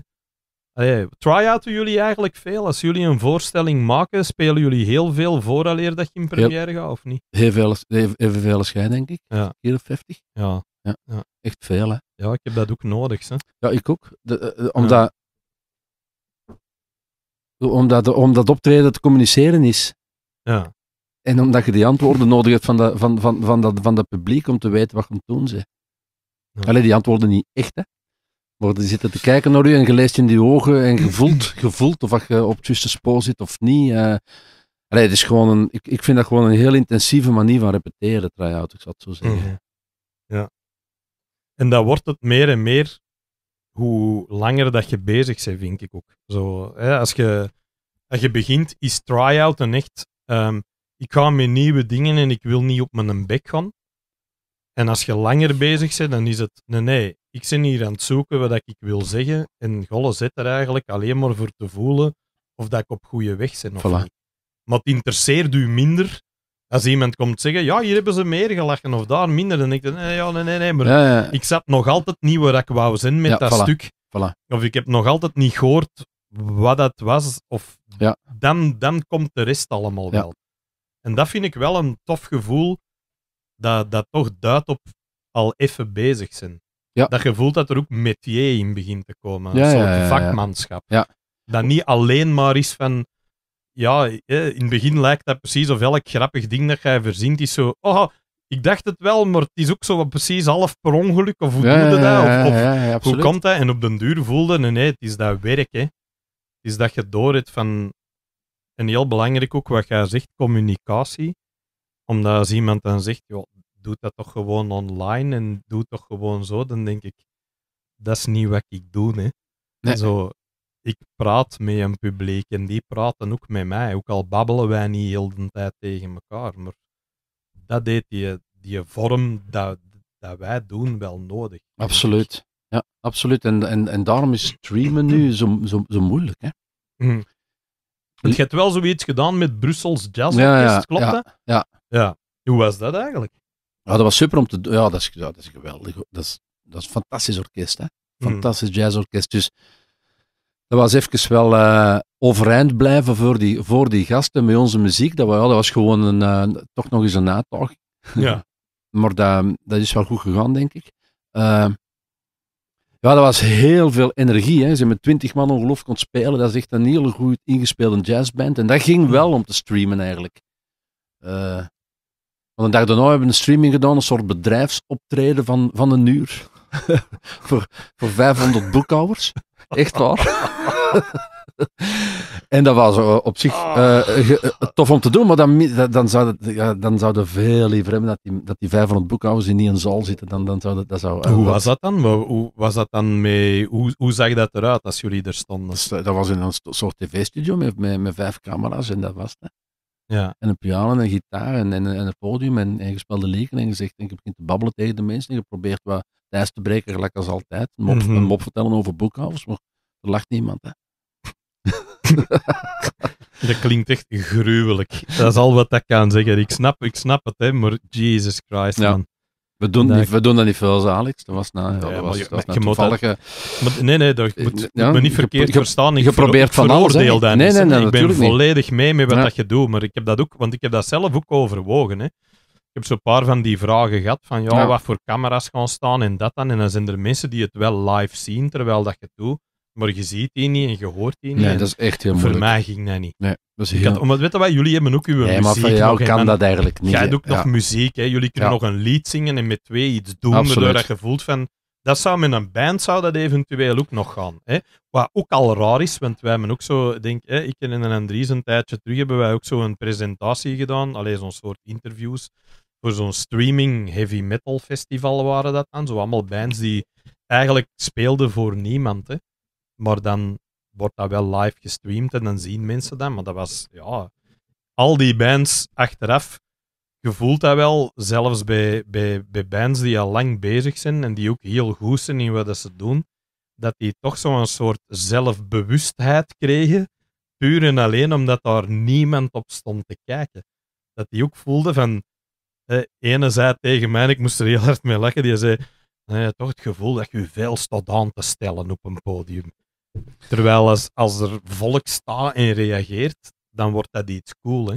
Allee, try-outen jullie eigenlijk veel? Als jullie een voorstelling maken, spelen jullie heel veel vooraleer dat je in première gaat, of niet? Heel veel, evenveel als jij, denk ik. Ja. 54. Ja. ja. Echt veel, hè. Ja, ik heb dat ook nodig, hè. Ja, ik ook. de, eh, eh, omdat omdat, om dat optreden te communiceren is. Ja. En omdat je die antwoorden nodig hebt van dat van, van, van, dat, van dat publiek om te weten wat je doen ze. Alleen die antwoorden niet echt, hè. Maar die zitten te kijken naar u en je leest in die ogen en gevoeld gevoeld of je op het juiste spoor zit of niet. Uh, het is gewoon een, ik, ik vind dat gewoon een heel intensieve manier van repeteren, try ik zou het zo zeggen. Mhm. Ja. En dat wordt het meer en meer hoe langer dat je bezig bent, vind ik ook. Zo, hè, als, je, als je begint, is try-out een echt... Ehm, ik ga met nieuwe dingen en ik wil niet op mijn bek gaan. En als je langer bezig bent, dan is het... Nee, nee, ik ben hier aan het zoeken wat ik wil zeggen. En Golle zit er eigenlijk alleen maar voor te voelen of dat ik op goede weg ben. Of niet. Maar het interesseert u minder als iemand komt zeggen, ja, hier hebben ze meer gelachen of daar minder, dan denk ik, nee, eh, ja, nee, nee, nee maar ik zat nog altijd niet waar ik wou zijn met dat stuk. Voilà. Of ik heb nog altijd niet gehoord wat dat was, of dan, dan komt de rest allemaal wel. En dat vind ik wel een tof gevoel, dat, dat toch duidt op al even bezig zijn. Dat gevoel dat er ook metier in begint te komen, een soort vakmanschap. Dat niet alleen maar is van ja, eh, in het begin lijkt dat precies of elk grappig ding dat jij verzint is zo. Oh, ik dacht het wel, maar het is ook zo precies half per ongeluk. Of hoe doe je dat? Of, hoe komt dat? En op den duur voelde nee, nee, het is dat werk. Hè. Het is dat je door het van. En heel belangrijk ook wat jij zegt, communicatie. Omdat als iemand dan zegt, joh, doe dat toch gewoon online en doe toch gewoon zo, dan denk ik, dat is niet wat ik doe. Hè. Nee. Zo, ik praat met een publiek en die praten ook met mij. Ook al babbelen wij niet heel de tijd tegen elkaar. Maar dat deed die, die vorm dat, dat wij doen wel nodig. Absoluut. Ja, absoluut. En, en, en daarom is streamen nu zo, zo, zo moeilijk. Hè? Mm. Je hebt wel zoiets gedaan met Brussels Jazz ja, klopt ja, dat? Ja. ja. Hoe was dat eigenlijk? Ja, dat was super om te doen. Ja, dat is, dat is geweldig. Dat is, dat is een fantastisch orkest. Hè? Mhm. Fantastisch jazzorkest. Dus dat was even wel eh, overeind blijven voor die, voor die gasten met onze muziek. Dat, was, ja, dat was gewoon een, eh, toch nog eens een uitdaging. Ja. maar dat, dat is wel goed gegaan, denk ik. Eh, ja, dat was heel veel energie. Hè. Ze met twintig man ongelooflijk kon spelen. Dat is echt een heel goed ingespeelde jazzband. En dat ging wel om te streamen eigenlijk. want een dag daarna hebben we een streaming gedaan, een soort bedrijfsoptreden van, van een uur. voor, voor 500 boekhouders. Echt waar. en dat was eh, op zich ah. eh, eh, tof om te doen, maar dan, dan, zouden, ja, dan zouden veel liever hebben dat die, dat die 500 boekhouders in een zaal zitten. Dan, dan zouden, dat zou, hoe was dat dan? Hoe, was dat dan mee, hoe, hoe zag dat eruit als jullie er stonden? Dus, dat was in een soort tv-studio met, met, vijf camera's en dat was het. Ja. En een piano en een gitaar en, en, een podium en, en je leken en gezegd en je begint te babbelen tegen de mensen en je probeert wat de breker gelijk als altijd. Een mop, mhm. een mop vertellen over boekhouders, maar er lacht niemand. Hè. dat klinkt echt gruwelijk. Dat is al wat ik kan zeggen. Ik snap, ik snap het, hè, maar Jesus Christ, man. We doen, dat niet, we doen dat niet veel, Alex. Dat was nou, ja, dat was, je, dat nou nee, nee, dat moet, ja, me niet verkeerd verstaan. Ik probeert van alles. Nee, nee, nee, ik ben volledig mee met wat dat je doet, maar ik heb dat ook, want ik heb dat zelf ook overwogen. Hè ik heb zo'n paar van die vragen gehad van ja, wat voor camera's gaan staan en dat dan. En dan zijn er mensen die het wel live zien terwijl dat je doet. Maar je ziet die niet en je hoort die niet. Nee, dat is echt heel moeilijk. Voor mij ging dat niet. Nee, dat is heel... Had, omdat, weet je jullie hebben ook uw nee, muziek. maar voor jou kan dat eigenlijk niet. Jij doet ook nog muziek, hè. Jullie kunnen nog een lied zingen en met twee iets doen, Absoluut. waardoor je voelt van... Dat zou met een band zou dat eventueel ook nog gaan. Hè. Wat ook al raar is, want wij hebben ook zo... Denk, hè, ik en Andries een tijdje terug hebben wij ook zo een presentatie gedaan. alleen zo'n soort interviews voor zo'n streaming heavy metal festival waren dat dan. Zo allemaal bands die eigenlijk speelden voor niemand. Hè. Maar dan wordt dat wel live gestreamd en dan zien mensen dat. Maar dat was, ja, al die bands achteraf, je voelt dat wel, zelfs bij, bij, bij bands die al lang bezig zijn en die ook heel goed zijn in wat ze doen, dat die toch zo'n soort zelfbewustheid kregen, puur en alleen omdat daar niemand op stond te kijken. Dat die ook voelden van, de zei tegen mij, ik moest er heel hard mee lachen, die zei, nee, toch het gevoel dat je veel staat aan te stellen op een podium. Terwijl als, als er volk staat en reageert, dan wordt dat iets cool. Hè?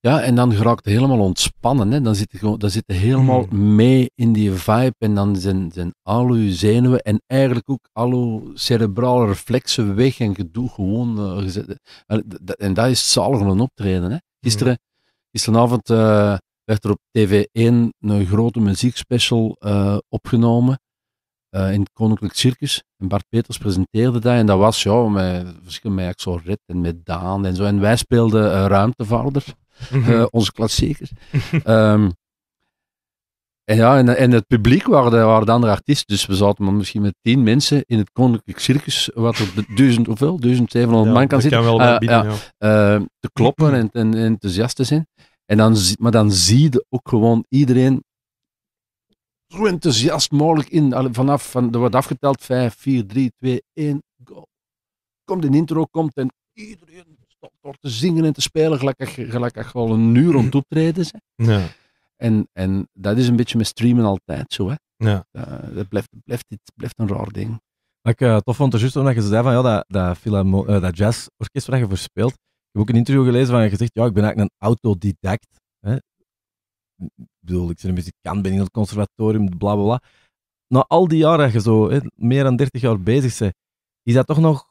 Ja, en dan geraakt het helemaal ontspannen. Hè? Dan, zit je, dan zit je helemaal hmm. mee in die vibe. En dan zijn, zijn al uw zenuwen en eigenlijk ook al uw cerebrale reflexen weg. En je doet gewoon. Uh, eh, gezet, eh, en, dat is zalig een optreden. Hè? Hmm. Gisteren, mm. Gisteravond eh, werd er op TV1 een grote muziekspecial eh, opgenomen eh, in het Koninklijk Circus. En Bart Peters presenteerde dat. En dat was ja, met verschillende met zo Red en met Daan en zo. En wij speelden uh, Ruimtevaarder, mhm. onze klassiekers. um, en ja, en, en het publiek waren de, waren de andere artiesten. Dus we zaten misschien met tien mensen in het Koninklijk Circus, wat er duizend, hoeveel? 1700 man kan zitten. te kloppen en, en enthousiast te zijn. En dan, maar dan zie je ook gewoon iedereen zo enthousiast mogelijk in. Vanaf, van, er wordt afgeteld 5, 4, 3, 2, 1, go. Komt een intro, komt en iedereen stopt door te zingen en te spelen, gelukkig, gelukkig al een uur rond optreden. Ja. En, en dat is een beetje met streamen altijd zo. Hè. Ja. Eh, dat blijft, blijft, dit, blijft een raar ding. Wat ik uh, tof vond, dus juist omdat je zei van ja, dat, dat, film, uh, eh, dat jazzorkest waar je voor speelt, heb ook een interview gelezen van je gezegd, ja, ik ben eigenlijk een autodidact. Hè? Ik bedoel, ik ben een muzikant, ben in het conservatorium, bla bla bla. Na al die jaren als je zo hè, meer dan 30 jaar bezig bent, is dat toch nog,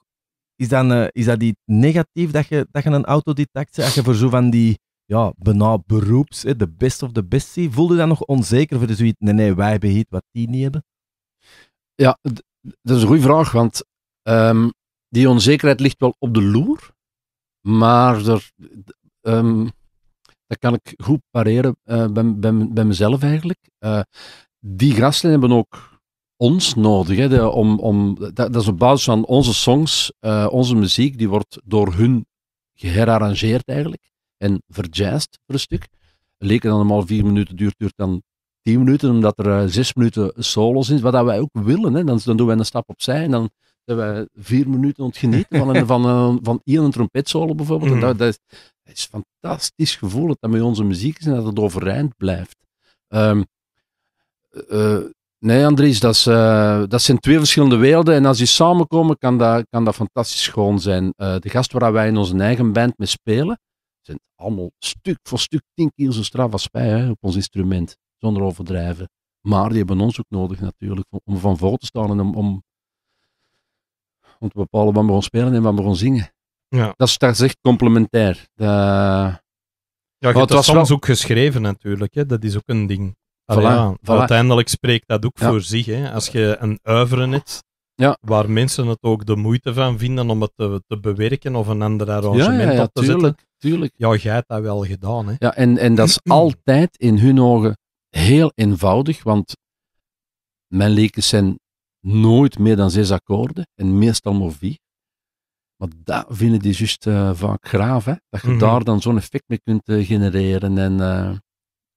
is dat, is dat die negatief dat je, dat je een autodidact bent? Als je voor zo van die, ja, bijna beroeps, de best of the best zie, voelde je dat nog onzeker voor de zoiets, nee, nee, wij hebben iets wat die niet hebben? Ja, dat is een goede vraag, want ehm, die onzekerheid ligt wel op de loer. Maar er, ehm, dat kan ik goed pareren eh, bij, bij, bij, mezelf eigenlijk. Uh, die gasten hebben ook ons nodig. Hè, om, om, dat, is op basis van onze songs, eh, onze muziek, die wordt door hun geherarrangeerd eigenlijk. En verjazzed voor een stuk. Leken dan normaal vier minuten duurt, dan tien minuten, omdat er zes minuten solos in Wat dat wij ook willen. Hè. Dan, dan doen wij een stap opzij en dan dat we vier minuten ontgenieten van een, van een, van een trompetsolo bijvoorbeeld. Mm. dat, dat, is, een fantastisch gevoel dat dat met onze muziek is en dat het overeind blijft. Ehm, eh, nee, Andries, dat, is, eh, dat zijn twee verschillende werelden. En als die samenkomen, kan dat, kan dat fantastisch schoon zijn. Eh, de gast waar wij in onze eigen band mee spelen, zijn allemaal stuk voor stuk tien keer zo straf als wij op ons instrument. Zonder overdrijven. Maar die hebben ons ook nodig natuurlijk om van voor te staan en om, om om te bepalen wat we gaan spelen en wat we gaan zingen. Ja. Dat, is, dat echt complementair. De... Ja, je hebt soms ook geschreven natuurlijk, hè? dat is ook een ding. Uiteindelijk spreekt dat ook voor zich. Hè? Als je een uiveren hebt, ja. waar mensen het ook de moeite van vinden om het te, bewerken of een ander arrangement ja, op te tuurlijk, zetten. Tuurlijk. Ja, jij hebt dat wel gedaan. Hè? Ja, en, en dat is altijd in hun ogen heel eenvoudig, want mijn lekens zijn nooit meer dan zes akkoorden en meestal maar vier. Maar dat vinden die juist eh, vaak graaf, dat je mhm. daar dan zo'n effect mee kunt eh, genereren. En, eh,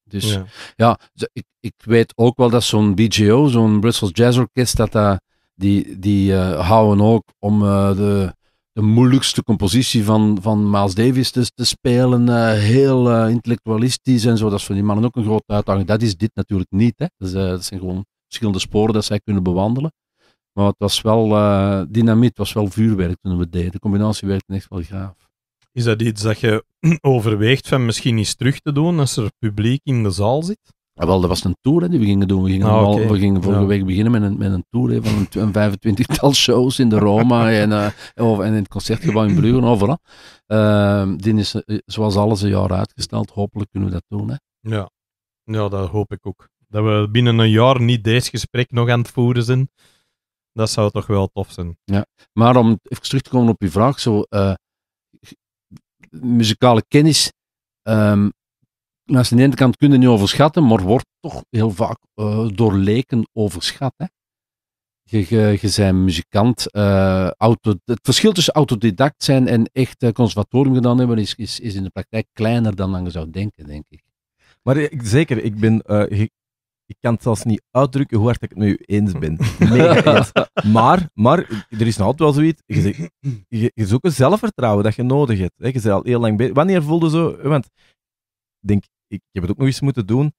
dus ja, ik, ik, weet ook wel dat zo'n BGO, zo'n Brussels Jazz Orkest, dat, die, die houden ook om de, de moeilijkste compositie van, van Miles Davis te, te spelen, heel intellectualistisch en zo. Dat is voor die mannen ook een grote uitdaging. Dat is dit natuurlijk niet. Hè? Dus, dat zijn gewoon verschillende sporen dat zij kunnen bewandelen. Maar het was wel uh, dynamiet, het was wel vuurwerk toen we deden. De combinatie werkte echt wel gaaf. Is dat iets dat je overweegt van misschien iets terug te doen als er publiek in de zaal zit? wel, dat was een tour hè, die we gingen doen. We gingen, ah, we gingen vorige week beginnen met een, met een tour hè, van een 25-tal shows in de Roma en, uh, en in het concertgebouw in Brugge en overal. Uh, die is eh, zoals alles een jaar uitgesteld. Hopelijk kunnen we dat doen. Hè. Ja. ja, dat hoop ik ook dat we binnen een jaar niet deze gesprek nog aan het voeren zijn. Dat zou toch wel tof zijn. Ja, maar om even terug te komen op je vraag, zo, eh, muzikale kennis, um, ehm, aan de ene kant kun je niet overschatten, maar wordt toch heel vaak uh, door leken overschat. Hè? Je, je, je bent muzikant. Eh, auto, het verschil tussen autodidact zijn en echt conservatorium gedaan hebben, is, is, is in de praktijk kleiner dan, je zou denken, denk ik. Maar zeker, ik ben, ik kan het zelfs niet uitdrukken hoe hard ik het met u eens ben. Maar, maar er is nog altijd wel zoiets. Je, je, zoekt een zelfvertrouwen dat je nodig hebt. Hè. Je bent al heel lang bezig. Wanneer voelde zo. Want denk, ik heb het ook nog eens moeten doen.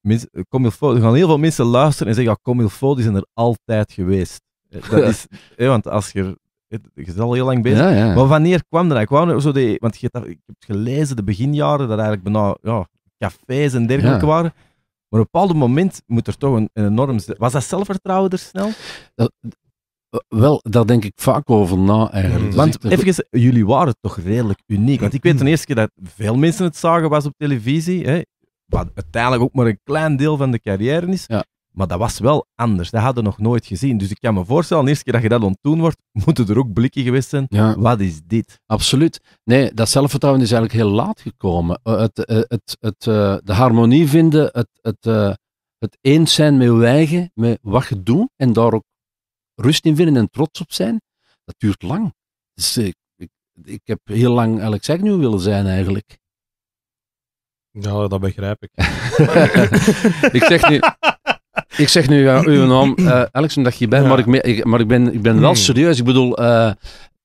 Mensen, eh, er gaan heel veel mensen luisteren en zeggen: ja, Comilfo, die zijn er altijd geweest. Eh, dat is, want als je je bent al heel lang bezig. Maar wanneer kwam dat? zo die, want je ik heb gelezen, de beginjaren, dat eigenlijk bijna ja, cafés en dergelijke waren. Maar op een bepaald moment moet er toch een, enorm... Was dat zelfvertrouwen er snel? Dat, eh, wel, daar denk ik vaak over na eigenlijk. Mm. Dus Want even, jullie waren toch redelijk uniek. Want ik weet ten eerste keer dat veel mensen het zagen was op televisie. Hè, wat uiteindelijk ook maar een klein deel van de carrière is. Ja. Maar dat was wel anders. Dat hadden we nog nooit gezien. Dus ik kan me voorstellen, de eerste keer dat je dat ontdoen wordt, moeten er ook blikken geweest zijn. Wat is dit? Absoluut. Nee, dat zelfvertrouwen is eigenlijk heel laat gekomen. Eh, eh, het, het, het, eh, de harmonie vinden, het, het, het eens zijn met je eigen, met wat je doet, en daar ook rust in vinden en trots op zijn, dat duurt lang. Dus ik, ik, heb heel lang Alex Agnew willen zijn eigenlijk. Ja, dat begrijp ik. ik zeg niet ik zeg nu aan uw naam, uh, Alex, omdat je bent, maar, ik, maar ik, ben, ik ben wel hmm. serieus. Ik bedoel, eh,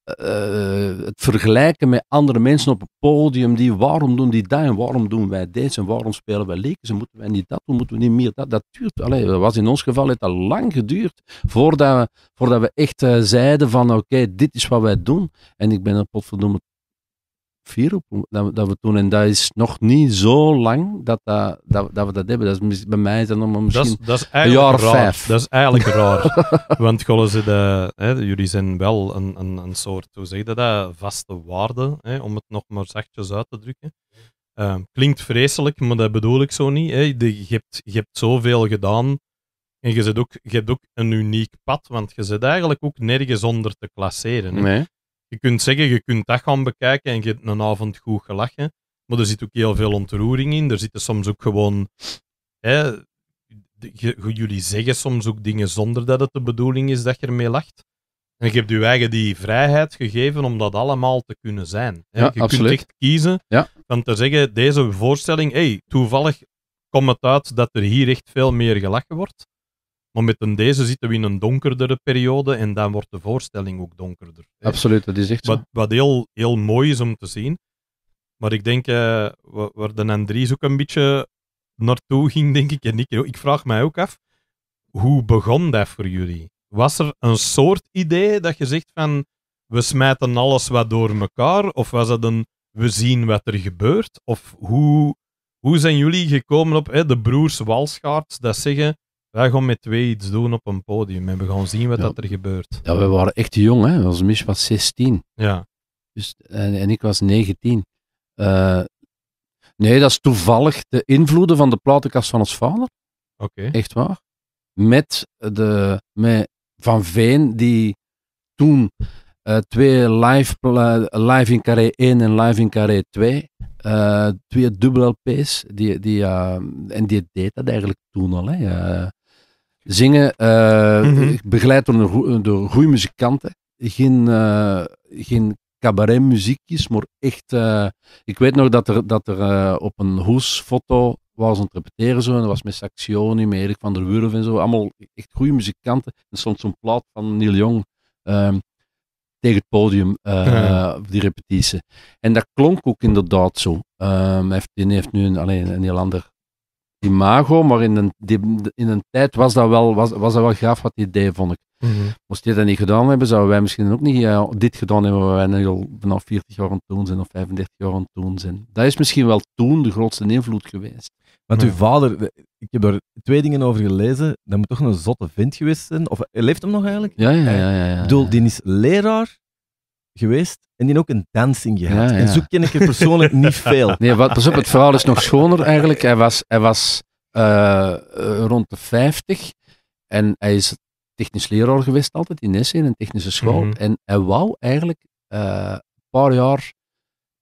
eh, het vergelijken met andere mensen op het podium, die waarom doen die dat en waarom doen wij dit en waarom spelen wij leken? en moeten wij niet dat, doen, moeten we niet meer dat. Dat duurt, Alleen dat was in ons geval het al lang geduurd voordat we, voordat we echt zeiden van oké, dit is wat wij doen. En ik ben er potverdomme vier op, dat, dat we toen. En dat is nog niet zo lang dat, dat, dat, we dat hebben. Dat is, bij mij is nog maar misschien dat is, dat is eigenlijk een jaar raar. vijf. Dat is eigenlijk raar. Want ze eh, de, hè, jullie zijn wel een, een, een soort, hoe zeg je dat, eh, vaste waarde, hè, om het nog maar zachtjes uit te drukken. Ehm, klinkt vreselijk, maar dat bedoel ik zo niet. Hè. je, hebt, je hebt zoveel gedaan en je, ook, je hebt ook een uniek pad, want je zit eigenlijk ook nergens onder te klasseren. Nee je kunt zeggen, je kunt dat gaan bekijken en je hebt een avond goed gelachen. Maar er zit ook heel veel ontroering in. Er zitten soms ook gewoon. Hè, jullie zeggen soms ook dingen zonder dat het de bedoeling is dat je ermee lacht. En je hebt je eigen die vrijheid gegeven om dat allemaal te kunnen zijn. Hè. je kunt echt kiezen ja. van te zeggen, deze voorstelling, hey, toevallig komt het uit dat er hier echt veel meer gelachen wordt. Maar met een deze zitten we in een donkerdere periode en dan wordt de voorstelling ook donkerder. Absoluut, dat is echt zo. Wat, wat heel, heel mooi is om te zien. Maar ik denk, eh, waar de Andries ook een beetje naartoe ging, denk ik, en ik, ik vraag mij ook af, hoe begon dat voor jullie? Was er een soort idee dat je zegt van, we smijten alles wat door elkaar? Of was dat een, we zien wat er gebeurt? Of hoe, hoe zijn jullie gekomen op hè, de broers Walschaerts dat zeggen, wij gaan met twee iets doen op een podium en we gaan zien wat dat er gebeurt. Ja, we waren echt jong, hè. onze mis was 16. Ja. Dus, en, ik was 19. Eh, nee, dat is toevallig de invloeden van de platenkast van ons vader. Oké. Echt waar. Met, de, met Van Veen, die toen eh, twee live, live in Carré 1 en live in Carré 2 eh, twee dubbel LP's. Die, die, en die deed dat eigenlijk toen al. Hè zingen, eh, mhm. begeleid door, door goede muzikanten. Geen, uh, geen maar echt... Eh, ik weet nog dat er, dat er op een hoesfoto was aan het repeteren zo, en dat was met Saxioni, met Erik van der Wurf en zo, allemaal echt goede muzikanten. En stond zo'n plaat van Neil Young ehm, tegen het podium, ja. die repetitie. En dat klonk ook inderdaad zo. Um, heeft, die heeft nu een, alleen een heel ander imago, maar in een, in een tijd was dat wel, was, was dat wel gaaf wat hij deed, vond ik. Mm -hmm. Moest hij dat niet gedaan hebben, zouden wij misschien ook niet eh, dit gedaan hebben waar wij al vanaf 40 jaar aan doen zijn of 35 jaar aan doen zijn. Dat is misschien wel toen de grootste invloed geweest. Want uw vader, ik heb er twee dingen over gelezen. Dat moet toch een zotte vent geweest zijn? Of leeft hem nog eigenlijk? ja. ja, ja, ja. Ik bedoel, die is leraar geweest en die ook een dancing gehad. En zo ken ik er persoonlijk niet veel. Nee, wat, pas op, het verhaal is nog schoner eigenlijk. Hij was, hij was eh, eh, rond de 50 en hij is technisch leraar geweest altijd in Essen, in een technische school. Mhm. En hij wou eigenlijk eh, een paar jaar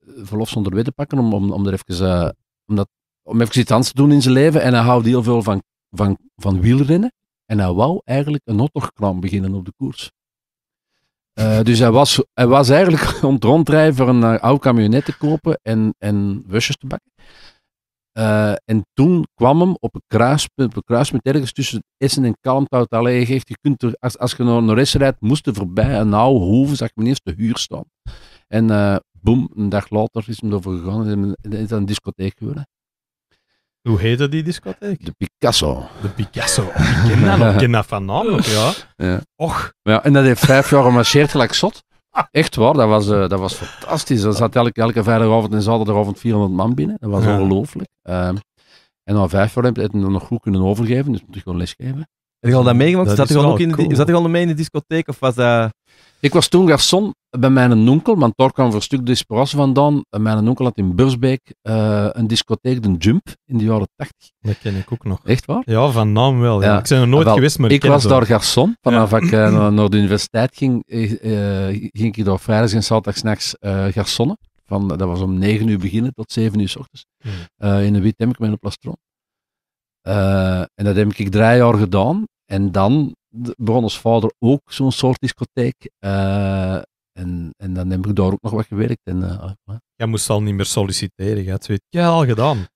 verlof zonder witte pakken om, om, om er even, uh, om, dat, om even iets anders te doen in zijn leven. En hij houdt heel veel van, van, van wielrennen. En hij wou eigenlijk een hotdogkraam beginnen op de koers. Eh, dus hij was, hij was eigenlijk om rondrijden voor een eh, oude camionet te kopen en, en wusjes te bakken. Eh, en toen kwam hem op een kruispunt, een kruispunt ergens tussen Essen en Kalmthout. Allee, je kunt als, als je naar Essen rijdt, moest je voorbij een oude hoeve, zag ik eerst te huur staan. En boem, een dag later is hem daarvoor gegaan en is dat een discotheek geworden. Hoe heette die discotheek? De Picasso. De Picasso. Ik ken dat Ik ken van naam ja. Och. Ja, en dat heeft vijf jaar gemarcheerd gelijk zot. Echt waar, dat was, eh, dat was fantastisch. Er zat elke, elke vrijdagavond en zaterdagavond 400 man binnen. Dat was ongelooflijk. Ehm, en dan vijf jaar heb je het nog goed kunnen overgeven, dus moet ik gewoon lesgeven. Heb je al dat meegemaakt? Zat je al, cool. al mee in de discotheek of was dat... Ik was toen garçon bij mijn onkel, want daar kwam voor een stuk Desperas vandaan. Mijn onkel had in Bursbeek eh, een discotheek, de Jump, in de jaren 80. Dat ken ik ook nog. Echt waar? Ja, van naam wel. Ik ben er nooit ah, geweest, maar ik, ik was daar garçon. Vanaf ja. ik eh, naar de universiteit ging, eh, ging ik daar vrijdag en zaterdags nachts garçonnen. Van, dat was om 9 uur beginnen tot 7 uur s ochtends. in een wit hemdje met een plastron. en dat heb ik drie jaar gedaan. En dan ons vader ook zo'n soort discotheek. Eh, en, en dan heb ik daar ook nog wat gewerkt. En, uh, Jij moest al niet meer solliciteren, dat weet het ja, al gedaan.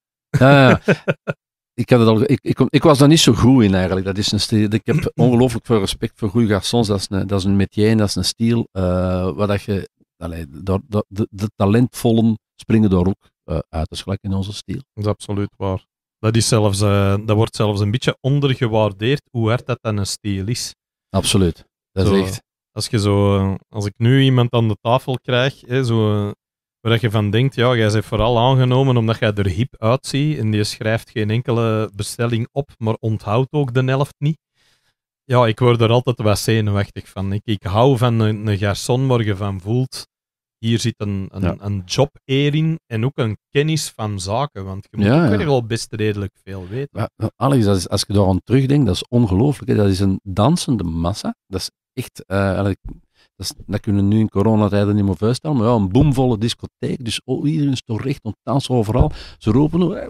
ik, het al, ik, ik, ik, was daar niet zo goed in eigenlijk. Dat is een ik heb ongelooflijk veel respect voor goede garçons. Dat is een, dat is een métier en dat is een stijl. Uh, eh, dat je, de, de, talentvollen springen daar ook uit. de is in onze stijl. Dat is absoluut waar. Dat, is zelfs, eh, dat wordt zelfs een beetje ondergewaardeerd hoe hard dat dan een stijl is. Absoluut. Dat is echt. Als, je zo, eh, als ik nu iemand aan de tafel krijg, hè, zo, eh, waar je van denkt, ja, jij bent vooral aangenomen omdat jij er hip uitziet en die schrijft geen enkele bestelling op, maar onthoudt ook de helft niet. Ja, ik word er altijd wat zenuwachtig van. Ik, ik hou van een, een garçon waar je van voelt hier zit een, een, een job erin en ook een kennis van zaken. Want je moet ook ja. wel best redelijk veel weten. Alex, dat als je daar aan terugdenkt, dat is ongelooflijk. Dat is een dansende massa. Dat is echt... Eh, dat, is, dat, kunnen we nu in coronatijden niet meer voorstellen, maar wel een boomvolle discotheek. Dus oh, iedereen is toch te dansen overal. Ze roepen...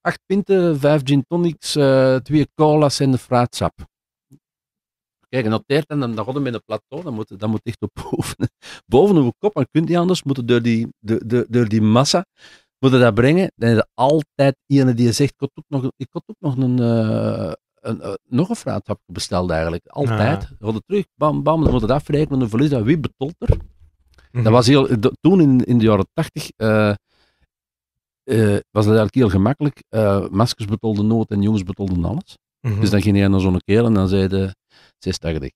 Acht pinten, vijf gin tonics, uh, twee colas en de fruitsap. Kijk, genoteerd en dan, dan we met een plateau, dan moet, dan moet echt op boven. boven op kop, dan kunt je anders, moeten door die, door, door, door die massa, moeten dat brengen. Dan is er altijd iemand die zegt, ik had ook nog, ik had ook nog een, uh, een, eh, nog een fruithapje besteld eigenlijk. Altijd. Ah. Ja. Dan terug, bam, bam, dan moeten het afrekenen met een verlies. Dat wie betolt er? Dat mhm. was heel, toen in, in de jaren tachtig eh, was dat eigenlijk heel gemakkelijk. maskers betolden nood en jongens betolden alles. Mhm. Dus dan ging hij naar zo'n kerel en dan zei de, 86.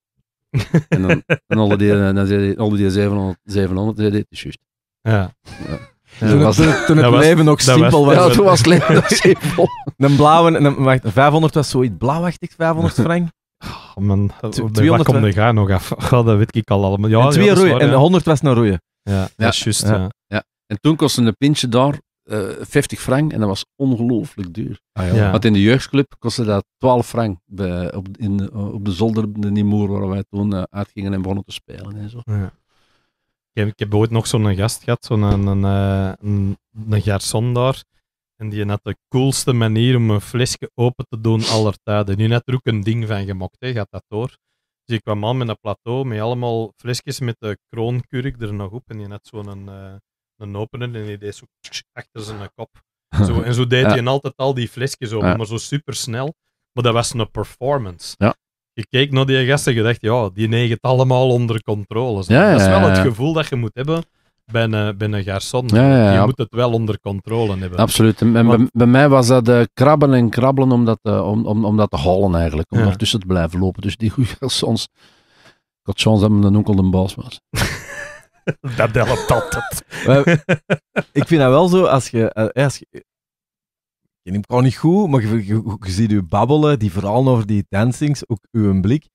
en dan, en alle die, eh, dan zei alle die 700, 700 zei dit is juist. Ja. ja. Ja, toen, was, toen, toen het was, leven nog simpel was. was. Ja, toen was het leven nog simpel. een blauwe, een, wacht, 500 was zoiets blauwachtig, 500 frank. Oh man, waar komt de gaar nog af? Oh, dat weet ik al allemaal. Ja, en twee roeien, en 100 was naar roeien. Ja, dat is juist. En toen kostte een pintje daar 50 eh, frank en dat was ongelooflijk duur. Ah, ja. Want in de jeugdclub kostte dat 12 frank bij, op, in, eh, op de zolder de Nimoer waar wij toen uh, uitgingen en begonnen te spelen en zo. Ja. Ik, heb, ik ooit nog zo'n gast gehad, zo'n een, een, een, garçon daar. En die had de coolste manier om een flesje open te doen aller tijden. Nu had er ook een ding van gemokt, gaat dat door? Dus ik kwam aan met een plateau met allemaal flesjes met de kroonkurk er nog op. En die had zo'n... Uh, een opener en die deed zo achter zijn kop. Zo, en zo deed hij altijd al die flesjes open, maar zo super snel. Maar dat was een performance. Ja. Je keek naar die gasten en je dacht, ja, die negen het allemaal onder controle. dat is wel het gevoel dat je moet hebben bij een, bij een garçon. je moet het wel onder controle hebben. Absoluut. En, bij, mij was dat krabbelen eh, krabben en krabbelen om dat, eh, om, om, te halen eigenlijk. Om ertussen te blijven lopen. Dus die goede garçons... Ik had chance dat mijn onkel de baas was. dat helpt altijd. ik vind dat wel zo, als je... Eh, als je je neem gewoon niet goed, maar je, ziet je babbelen, die verhalen over die dancings, ook uw blik.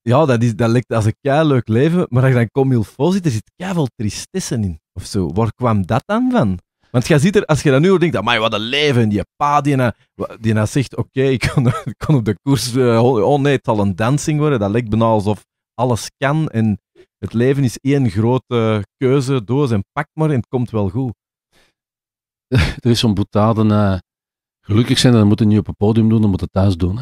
Ja, dat, is, dat lijkt als een kei leuk leven, maar als je dan kom vol zit, er zit kei veel tristesse in. Of zo. Waar kwam dat dan van? Want je ziet er, als je dan nu denkt, amai, wat een leven. die pa die na, zegt, oké, ik, ik, kon op de koers, uh, oh nee, het zal een dancing worden. Dat lijkt bijna alsof alles kan. En het leven is één grote keuze, doos en pak maar en het komt wel goed. er is zo'n boetade. gelukkig zijn, dan moet het niet op het podium doen, dan moet het thuis doen.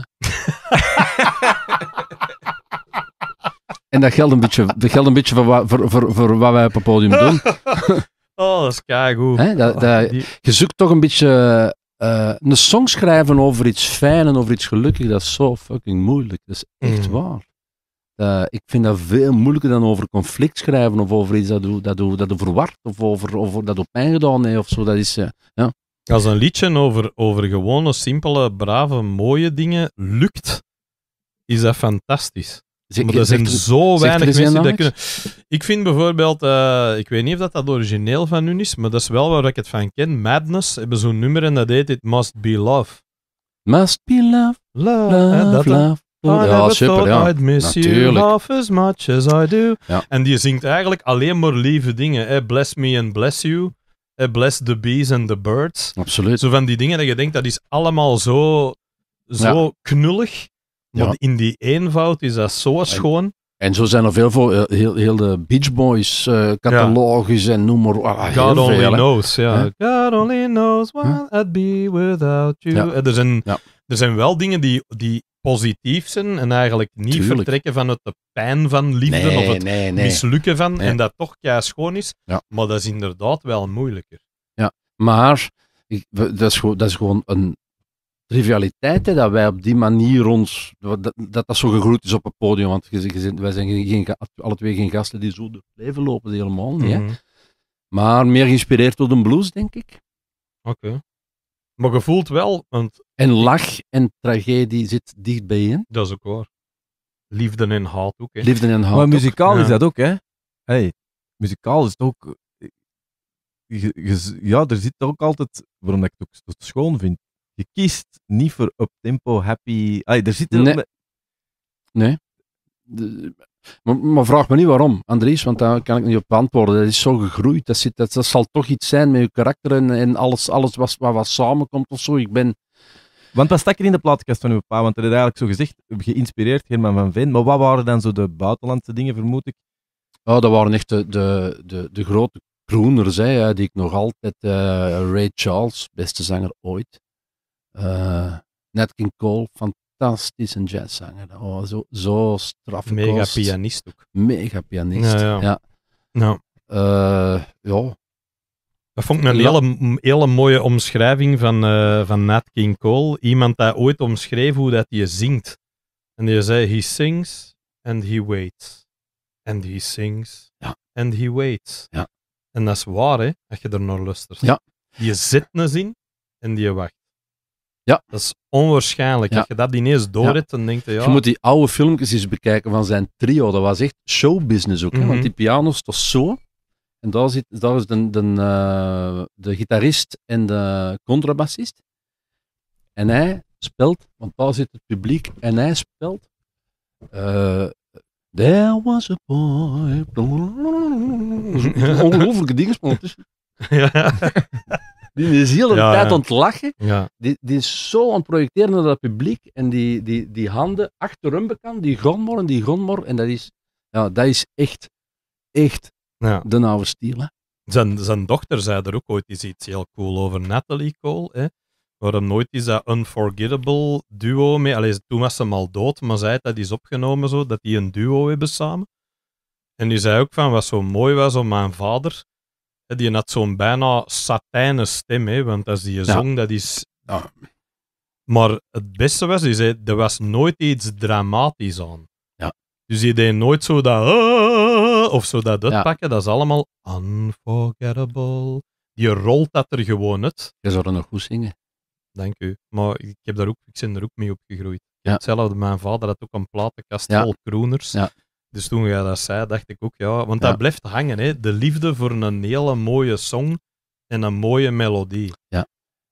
en dat geldt een beetje, dat geldt een beetje voor, voor, voor, wat wij op het podium doen. oh, dat is keigoed. Oh, je zoekt toch een beetje eh, een song schrijven over iets fijn en over iets gelukkig, dat is zo fucking moeilijk. Dat is echt mm. waar. Eh, ik vind dat veel moeilijker dan over conflict schrijven of over iets dat dat dat u verward of over, over dat op pijn gedaan heeft of zo. Dat is, eh, ja. Als een liedje over, over gewone, simpele, brave, mooie dingen lukt, is dat fantastisch. maar er zijn zo weinig mensen die dat kunnen. Ik vind bijvoorbeeld, eh, ik weet niet of dat, dat origineel van hun is, maar dat is wel waar ik het van ken. Madness hebben zo'n nummer en dat heet It Must Be Love. Must be love, love, love. Oh, ja, super, ja. I'd miss Natuurlijk. you half as much as I do. Ja. En die zingt eigenlijk alleen maar lieve dingen. Hè? Bless me and bless you. Hè? Bless the bees and the birds. Absoluut. Zo van die dingen dat je denkt, dat is allemaal zo, zo knullig. Maar in die eenvoud is dat zo schoon. En zo zijn er veel voor, eh, heel, heel de Beach Boys uh, catalogus en noem maar ah, God only knows, ja. God only knows what I'd be without you. Ja. Eh, er, zijn, er zijn wel dingen die, die positief zijn en eigenlijk niet vertrekken vanuit de pijn van liefde of het mislukken van en dat toch keihard schoon is. Maar dat is inderdaad wel moeilijker. Ja, maar dat, is gewoon, dat is gewoon een trivialiteit hè, dat wij op die manier ons, dat dat, dat zo gegroeid is op het podium, want wij zijn geen, alle twee geen gasten die zo door het leven lopen, helemaal niet. Mhm. Maar meer geïnspireerd door de blues, denk ik. Oké. Maar je voelt wel, want En lach en tragedie zit dicht in. dat is ook waar. Liefde en haat ook. Hè. Liefde en haat. Maar muzikaal is dat ook, hè? Hey, muzikaal is het ook. Eh, ja, er zit ook altijd. Waarom ik het ook zo schoon vind. Je kiest niet voor uptempo, happy. Ay, er zit er Nee. Nee. De- maar, maar, vraag me niet waarom, Andries, want daar kan ik niet op antwoorden. Dat is zo gegroeid. Dat, zit, dat, zal toch iets zijn met je karakter en, en alles, alles wat, wat, samenkomt of zo. Ik ben... Want wat stak er in de plaatkast van uw pa? Want er is eigenlijk zo gezegd geïnspireerd, Herman van Veen. Maar wat waren dan zo de buitenlandse dingen, vermoed ik? Oh, dat waren echt de, de, de, grote groeners, hè, die ik nog altijd... Eh, Ray Charles, beste zanger ooit. Uh, Nat King Cole, fantastische jazzzanger. Oh, zo, zo straf. Mega pianist ook. Mega pianist. Ja. ja. ja. Nou. ja. Dat vond ik een hele, hele mooie omschrijving van, eh, van Nat King Cole. Iemand die ooit omschreef hoe dat hij zingt. En die zei, he sings and he waits. And he sings and he waits. Ja. En dat is waar, hè, als je er naar luistert. Ja. Je zit na zin en die wacht. Ja. Dat is onwaarschijnlijk. als je dat ineens doorhebt, ja. dan denk je ja. Je moet die oude filmpjes eens bekijken van zijn trio. Dat was echt showbusiness ook. Mhm. Want die piano stond zo. En daar, zit, daar is de, de, eh, de gitarist en de contrabassist. En hij speelt, want daar zit het publiek, en hij speelt. Eh, There was a boy. Ongelooflijke dingen spelen Ja. die is heel de tijd ontlachen. Ja. Die, die is zo aan projecteren naar dat publiek. En die, die, die handen achter hem bekant, die grondmor en die grondmor. En dat is, ja, dat is echt, echt ja. de nauwe stil. Zijn, zijn dochter zei er ook ooit iets heel cool over Natalie Cole. Hè? Waarom nooit is dat unforgettable duo mee. Allee, toen was ze al dood, maar zij dat is opgenomen zo, dat die een duo hebben samen. En die zei ook van wat zo mooi was om mijn vader die had zo'n bijna satijnen stem, hè, want als die zong, dat is... Maar het beste was, is, hè, er was nooit iets dramatisch aan. Ja. Dus je deed nooit zo dat... Ah, of zo dat dat pakken, dat is allemaal unforgettable. Je rolt dat er gewoon uit. Je zou er nog goed zingen. Dank u. Maar ik, heb daar ook, ik ben er ook mee opgegroeid. Ja. Hetzelfde, mijn vader had ook een platenkast vol krooners. Ja. Dus toen jij dat zei, dacht ik ook, ja, want dat blijft hangen, hè. De liefde voor een hele mooie song en een mooie melodie. Ja.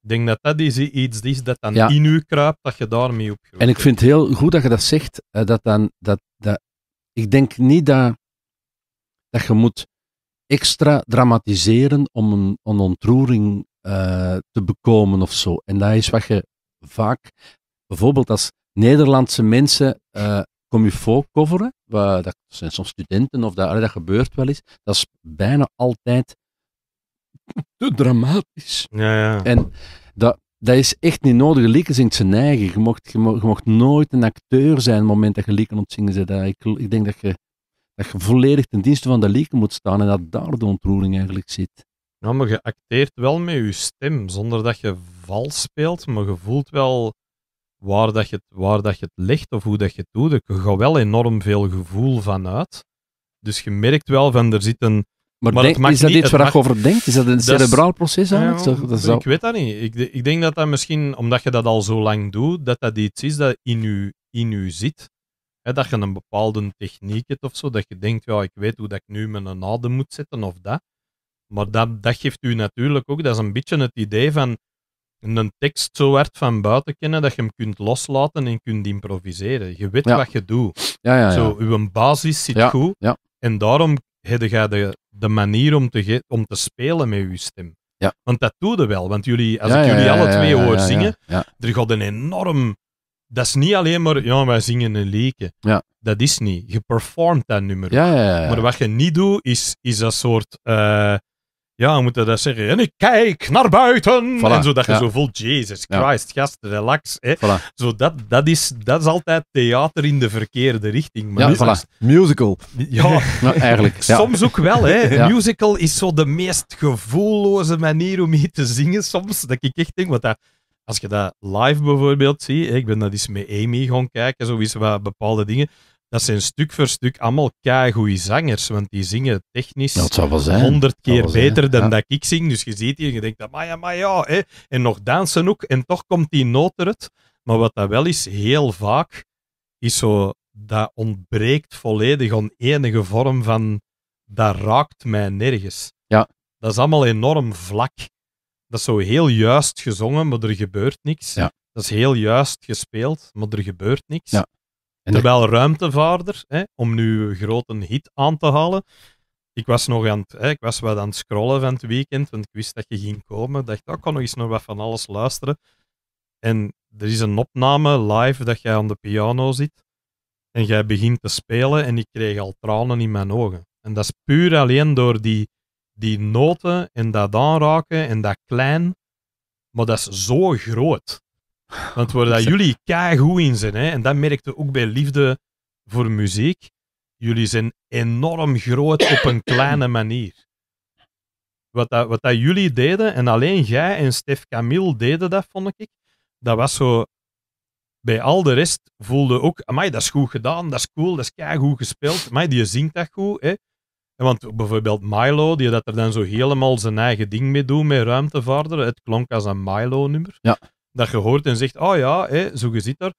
Ik denk dat dat is iets is dat dan in u kruipt, dat je daarmee op. En ik vind het heel goed dat je dat zegt. Eh, dat dan, dat, dat, ik denk niet dat, dat je moet extra dramatiseren om een, ontroering eh, te bekomen of zo. En dat is wat je vaak, bijvoorbeeld als Nederlandse mensen eh, comme UFO coveren. dat zijn soms studenten of dat, dat gebeurt wel eens. Dat is bijna altijd te dramatisch. Ja, ja. En dat, dat is echt niet nodig. Lieken zingt zijn eigen. Je mocht, je, nooit een acteur zijn op het moment dat je lieken ontzingen zit. Ik, ik denk dat je, dat je volledig ten dienste van de lieken moet staan en dat daar de ontroering eigenlijk zit. Ja, maar je acteert wel met je stem, zonder dat je vals speelt, maar je voelt wel waar, dat je, waar dat je het legt of hoe dat je het doet. ik ga wel enorm veel gevoel vanuit. Dus je merkt wel van er zit een. Maar, is dat iets waar je over denkt? Is dat een cerebraal proces dat, Ik weet dat niet. Ik, ik, denk dat dat misschien, omdat je dat al zo lang doet, dat dat iets is dat in je, in u zit. He, dat je een bepaalde techniek hebt of zo, dat je denkt, ja, ik weet hoe dat ik nu mijn adem moet zetten of dat. Maar dat, dat geeft u natuurlijk ook, dat is een beetje het idee van, een tekst zo hard van buiten kennen dat je hem kunt loslaten en kunt improviseren. Je weet wat je doet. Ja, ja, Zo, basis zit goed. En daarom heb je de, de manier om te, om te spelen met je stem. Want dat doe wel. Want jullie, als ik jullie alle twee hoor zingen, er gaat een enorm... Dat is niet alleen maar, ja, wij zingen een leken. Dat is niet. Je performt dat nummer. Maar wat je niet doet, is, is een soort... Eh, ja, we moeten dat zeggen. En ik kijk naar buiten. Voilà, en zo dat je zo voelt, Jesus Christ, gast, relax. Hè. Zo dat, dat, is, dat is altijd theater in de verkeerde richting. Maar ja, Musical. Ja. eigenlijk. Soms ook wel. Hè. Musical is zo de meest gevoelloze manier om hier te zingen soms. Dat ik echt denk, wat dat, als je dat live bijvoorbeeld ziet. Ik ben dat eens met Amy gaan kijken, zo is wat bepaalde dingen dat zijn stuk voor stuk allemaal goede zangers, want die zingen technisch honderd keer beter dan dat ik zing. Dus je ziet hier en je denkt, dat ah, maar ja, maar ja. Hè. En nog dansen ook, en toch komt die noot het. Maar wat dat wel is, heel vaak, is zo, dat ontbreekt volledig aan enige vorm van, dat raakt mij nergens. Ja. Dat is allemaal enorm vlak. Dat is zo heel juist gezongen, maar er gebeurt niks. Ja. Dat is heel juist gespeeld, maar er gebeurt niks. Ja. En Terwijl ruimtevaarder ruimtevaarder, hè, om nu grote hit aan te halen, ik was nog aan het, hè, ik was wat aan het scrollen van het weekend, want ik wist dat je ging komen. Ik dacht, oh, ik kan nog eens naar wat van alles luisteren. En er is een opname live dat jij aan de piano zit en jij begint te spelen en ik kreeg al tranen in mijn ogen. En dat is puur alleen door die, die noten en dat aanraken en dat klein, maar dat is zo groot. Want waar dat jullie goed in zijn, hè, en dat merkte ook bij liefde voor muziek, jullie zijn enorm groot op een kleine manier. Wat, dat, wat dat jullie deden, en alleen jij en Stef Camille deden dat, vond ik, dat was zo... Bij al de rest voelde ook, amai, dat is goed gedaan, dat is cool, dat is goed gespeeld. Amai, die zingt dat goed, hè. Want bijvoorbeeld Milo, die dat er dan zo helemaal zijn eigen ding mee doet met ruimtevaarder, Het klonk als een Milo-nummer. Ja dat je hoort en zegt, oh ja, zo je er.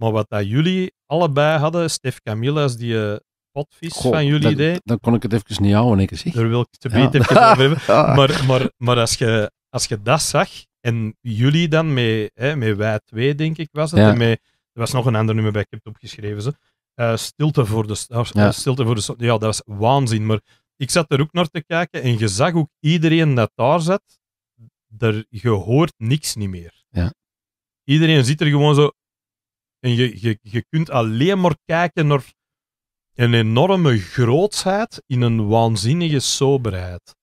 Maar wat dat jullie allebei hadden, Stef Camillas, die uh, potvis van jullie deed. Dan kon ik het even niet houden, ik zeg. Daar wil ik te beter ja. over hebben. Maar, maar, maar als, je, als je dat zag, en jullie dan met, hè, met wij twee, denk ik, was het. En met, er was nog een ander nummer bij, ik heb het opgeschreven. Ze. Eh, stilte voor de... Eh, ja. Stilte voor de... Ja, dat was waanzin. Maar ik zat er ook naar te kijken en je zag ook iedereen dat daar zat, er je hoort niks niet meer. Ja. Iedereen zit er gewoon zo. En je, je, je kunt alleen maar kijken naar een enorme grootsheid in een waanzinnige soberheid.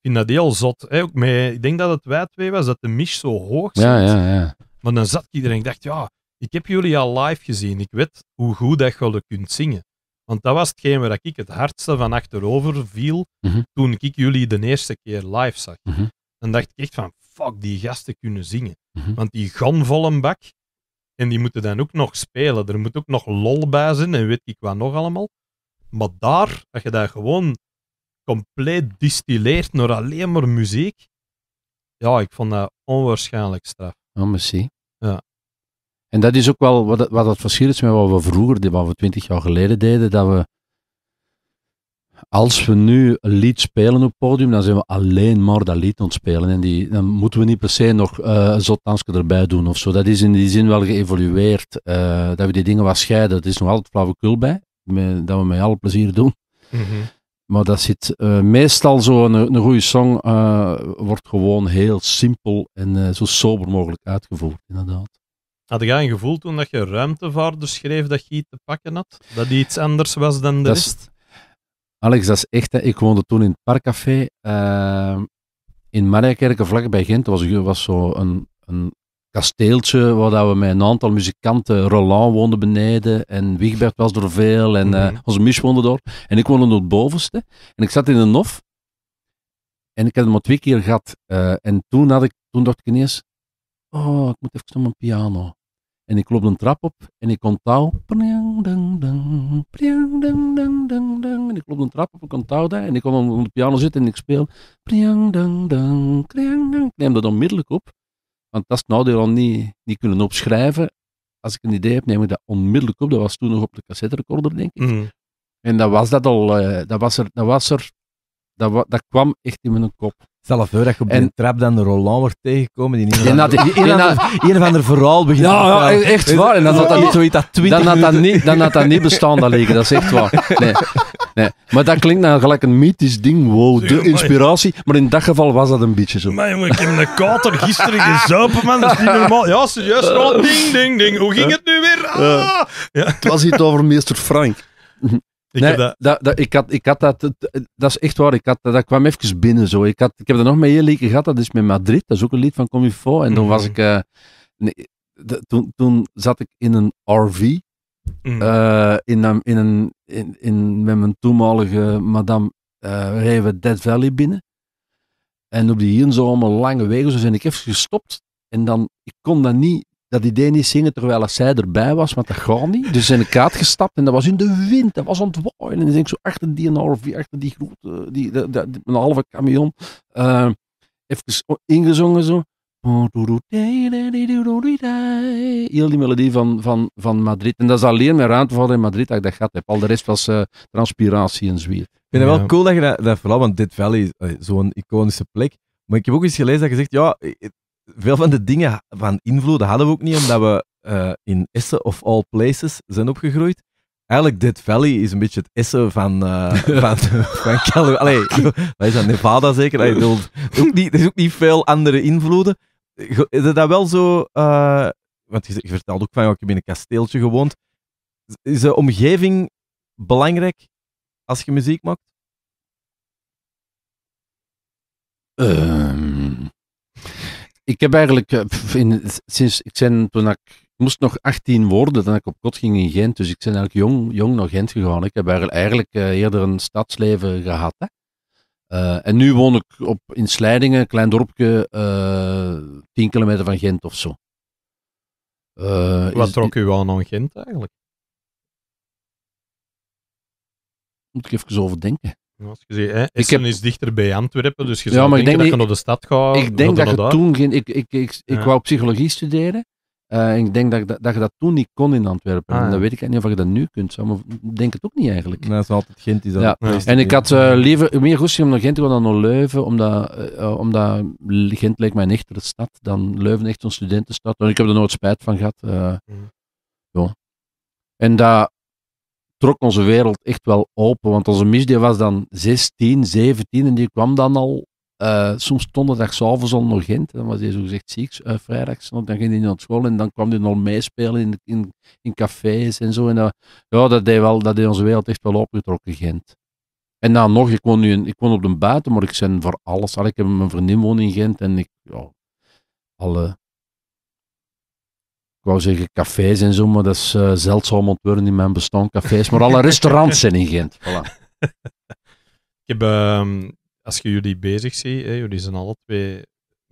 Ik vind dat heel zot. Hè? Ook ik denk dat het wij twee was, dat de mis zo hoog zat. Ja, ja, ja. Maar dan zat iedereen en dacht, ja, ik heb jullie al live gezien. Ik weet hoe goed dat jullie kunt zingen. Want dat was hetgeen waar ik het hardste van achterover viel mhm. toen ik jullie de eerste keer live zag. Mhm. Dan dacht ik echt van, fuck, die gasten kunnen zingen. Mhm. Want die gaan vol een bak. En die moeten dan ook nog spelen. Er moet ook nog lol bij zijn en weet ik wat nog allemaal. Maar daar, dat je dat gewoon compleet distilleert naar alleen maar muziek. Ja, ik vond dat onwaarschijnlijk straf. Oh, merci. Ja. En dat is ook wel wat, wat het verschil is met wat we vroeger, wat we twintig jaar geleden deden, dat we als we nu een lied spelen op het podium, dan zijn we alleen maar dat lied ontspelen. spelen. En die, dan moeten we niet per se nog uh, een erbij doen of zo. Dat is in die zin wel geëvolueerd. Eh, dat we die dingen wat scheiden. Dat is nog altijd flauwekul bij. dat we met alle plezier doen. Mhm. Maar dat zit eh, meestal zo. Een, een goede song wordt gewoon heel simpel en zo sober mogelijk uitgevoerd, inderdaad. Had jij een gevoel toen dat je ruimtevaarder schreef dat je iets te pakken had? Dat die iets anders was dan de rest? Alex, dat is echt, hè. ik woonde toen in het Parkcafé uh, in Mariakerke vlakbij Gent. Dat was, was zo een, een kasteeltje waar dat we met een aantal muzikanten, Roland woonde beneden en Wigbert was er veel en uh, onze Mich woonde door. En ik woonde op het bovenste en ik zat in een hof en ik had hem al twee keer gehad. Eh, en toen, had ik, toen dacht ik ineens, oh, ik moet even naar mijn piano. En ik klop een trap op en ik kon touw. En ik klop een trap op, ik kon touw En ik kom op de piano zitten en ik speel. Ik neem dat onmiddellijk op. Want dat is het die al niet, niet kunnen opschrijven. Als ik een idee heb, neem ik dat onmiddellijk op. Dat was toen nog op de cassette recorder, denk ik. Mhm. En dat was dat al. Eh, dat was er. Dat was er dat, dat kwam echt in mijn kop. Zelf voor dat je op en... trap dan de Roland wordt tegengekomen. Die niet dat, een, of ander van er verhaal begint ja, ja, echt waar. En dan had dat niet, zoiets dat 20 dan had dat niet, dan had dat niet bestaan, dat liggen. Dat is echt waar. Nee. nee. Maar dat klinkt nou gelijk een mythisch ding. Wow, de inspiratie. Maar in dat geval was dat een beetje zo. Maar jongen, ik heb een kater gisteren gezuipen, man. Dat is normaal. Ja, serieus. Oh, ding, ding, ding. Hoe ging het nu weer? Ah! ja. Het was iets over meester Frank. Ik, nee, dat... Dat, ik, had, ik had dat, dat is echt waar, ik had, dat kwam even binnen zo. Ik, had, ik heb dat nog met je gehad, dat is met Madrid, dat is ook een lied van Comifo. En toen was mhm. ik, eh, toen, toen zat ik in een RV, mm. uh, eh, in, in een, in, in, met mijn toenmalige madame, uh, we Dead Valley binnen. En op die hier zo allemaal lange wegen, zo zijn ik even gestopt. En dan, ik kon dat niet dat idee niet zingen terwijl als zij erbij was, want dat gaat niet. Dus in de kaart gestapt en dat was in de wind, dat was ontwaaien. En dan denk ik zo achter die NRV, achter die grote, die, die, een halve camion, uh, even ingezongen zo. Heel die melodie van, van, van Madrid. En dat is alleen te vallen in Madrid dat ik dat gehad heb. Al de rest was eh, transpiratie en zwier. Ik vind het wel cool dat je dat, dat vooral, want dit Valley is eh, zo'n iconische plek. Maar ik heb ook eens gelezen dat je zegt, ja, veel van de dingen van invloeden hadden we ook niet, omdat we eh, in Essen of all places zijn opgegroeid. Eigenlijk, Dead Valley is een beetje het Essen van, uh, van, van Cali Allee, is dat? Nevada zeker? ook niet, er is ook niet veel andere invloeden. Is dat wel zo... Eh, want je, vertelt ook van, ja, ik heb in een kasteeltje gewoond. Is de omgeving belangrijk als je muziek maakt? Ehm, ik heb eigenlijk, eh, in, sinds ik zijn, toen ik moest nog 18 worden toen ik op kot ging in Gent. Dus ik ben eigenlijk jong, jong naar Gent gegaan. Ik heb eigenlijk eh, eerder een stadsleven gehad. Hè. Eh, en nu woon ik op, in Sleidingen, een klein dorpje, uh, 10 kilometer van Gent of zo. Wat trok u aan aan Gent eigenlijk? Moet ik even over denken ik je zegt, hè, Essen heb... is dichter bij Antwerpen, dus je ja, maar ik denk dat je naar de stad gaat. Ik denk dat je toen geen... Ik, ik, ik, ik, wou psychologie studeren. Uh, ik denk dat, dat, je dat toen niet kon in Antwerpen. Ah, dat dan weet ik niet of je dat nu kunt, maar ik denk het ook niet eigenlijk. Nee, dat is altijd Gent. Is dat ja. ja. En ik had eh, liever, meer rustig om naar Gent te gaan dan naar Leuven, omdat, eh, omdat Gent lijkt mij een de stad dan Leuven echt een studentenstad. En ik heb er nooit spijt van gehad. Zo. Mm. En dat, trok onze wereld echt wel open. Want onze Mish was dan 16, 17 en die kwam dan al uh, soms donderdagavond al nog Gent. Dan was hij zo gezegd ziek, uh, vrijdags. Dan ging hij naar school en dan kwam hij nog meespelen in, in, in cafés en zo. En, ja, dat deed, wel, dat deed onze wereld echt wel opgetrokken, Gent. En dan nog, ik woon, nu ik woon op de buiten, maar ik ben voor alles. Al, ik heb mijn vriendin woon in Gent en ik, ja, alle ik wou zeggen cafés en zo, maar dat is uh, zeldzaam ontworpen in mijn bestaan, cafés. Maar alle restaurants zijn in Gent. Voilà. ik heb, ehm, als je jullie bezig ziet, hè, jullie zijn alle twee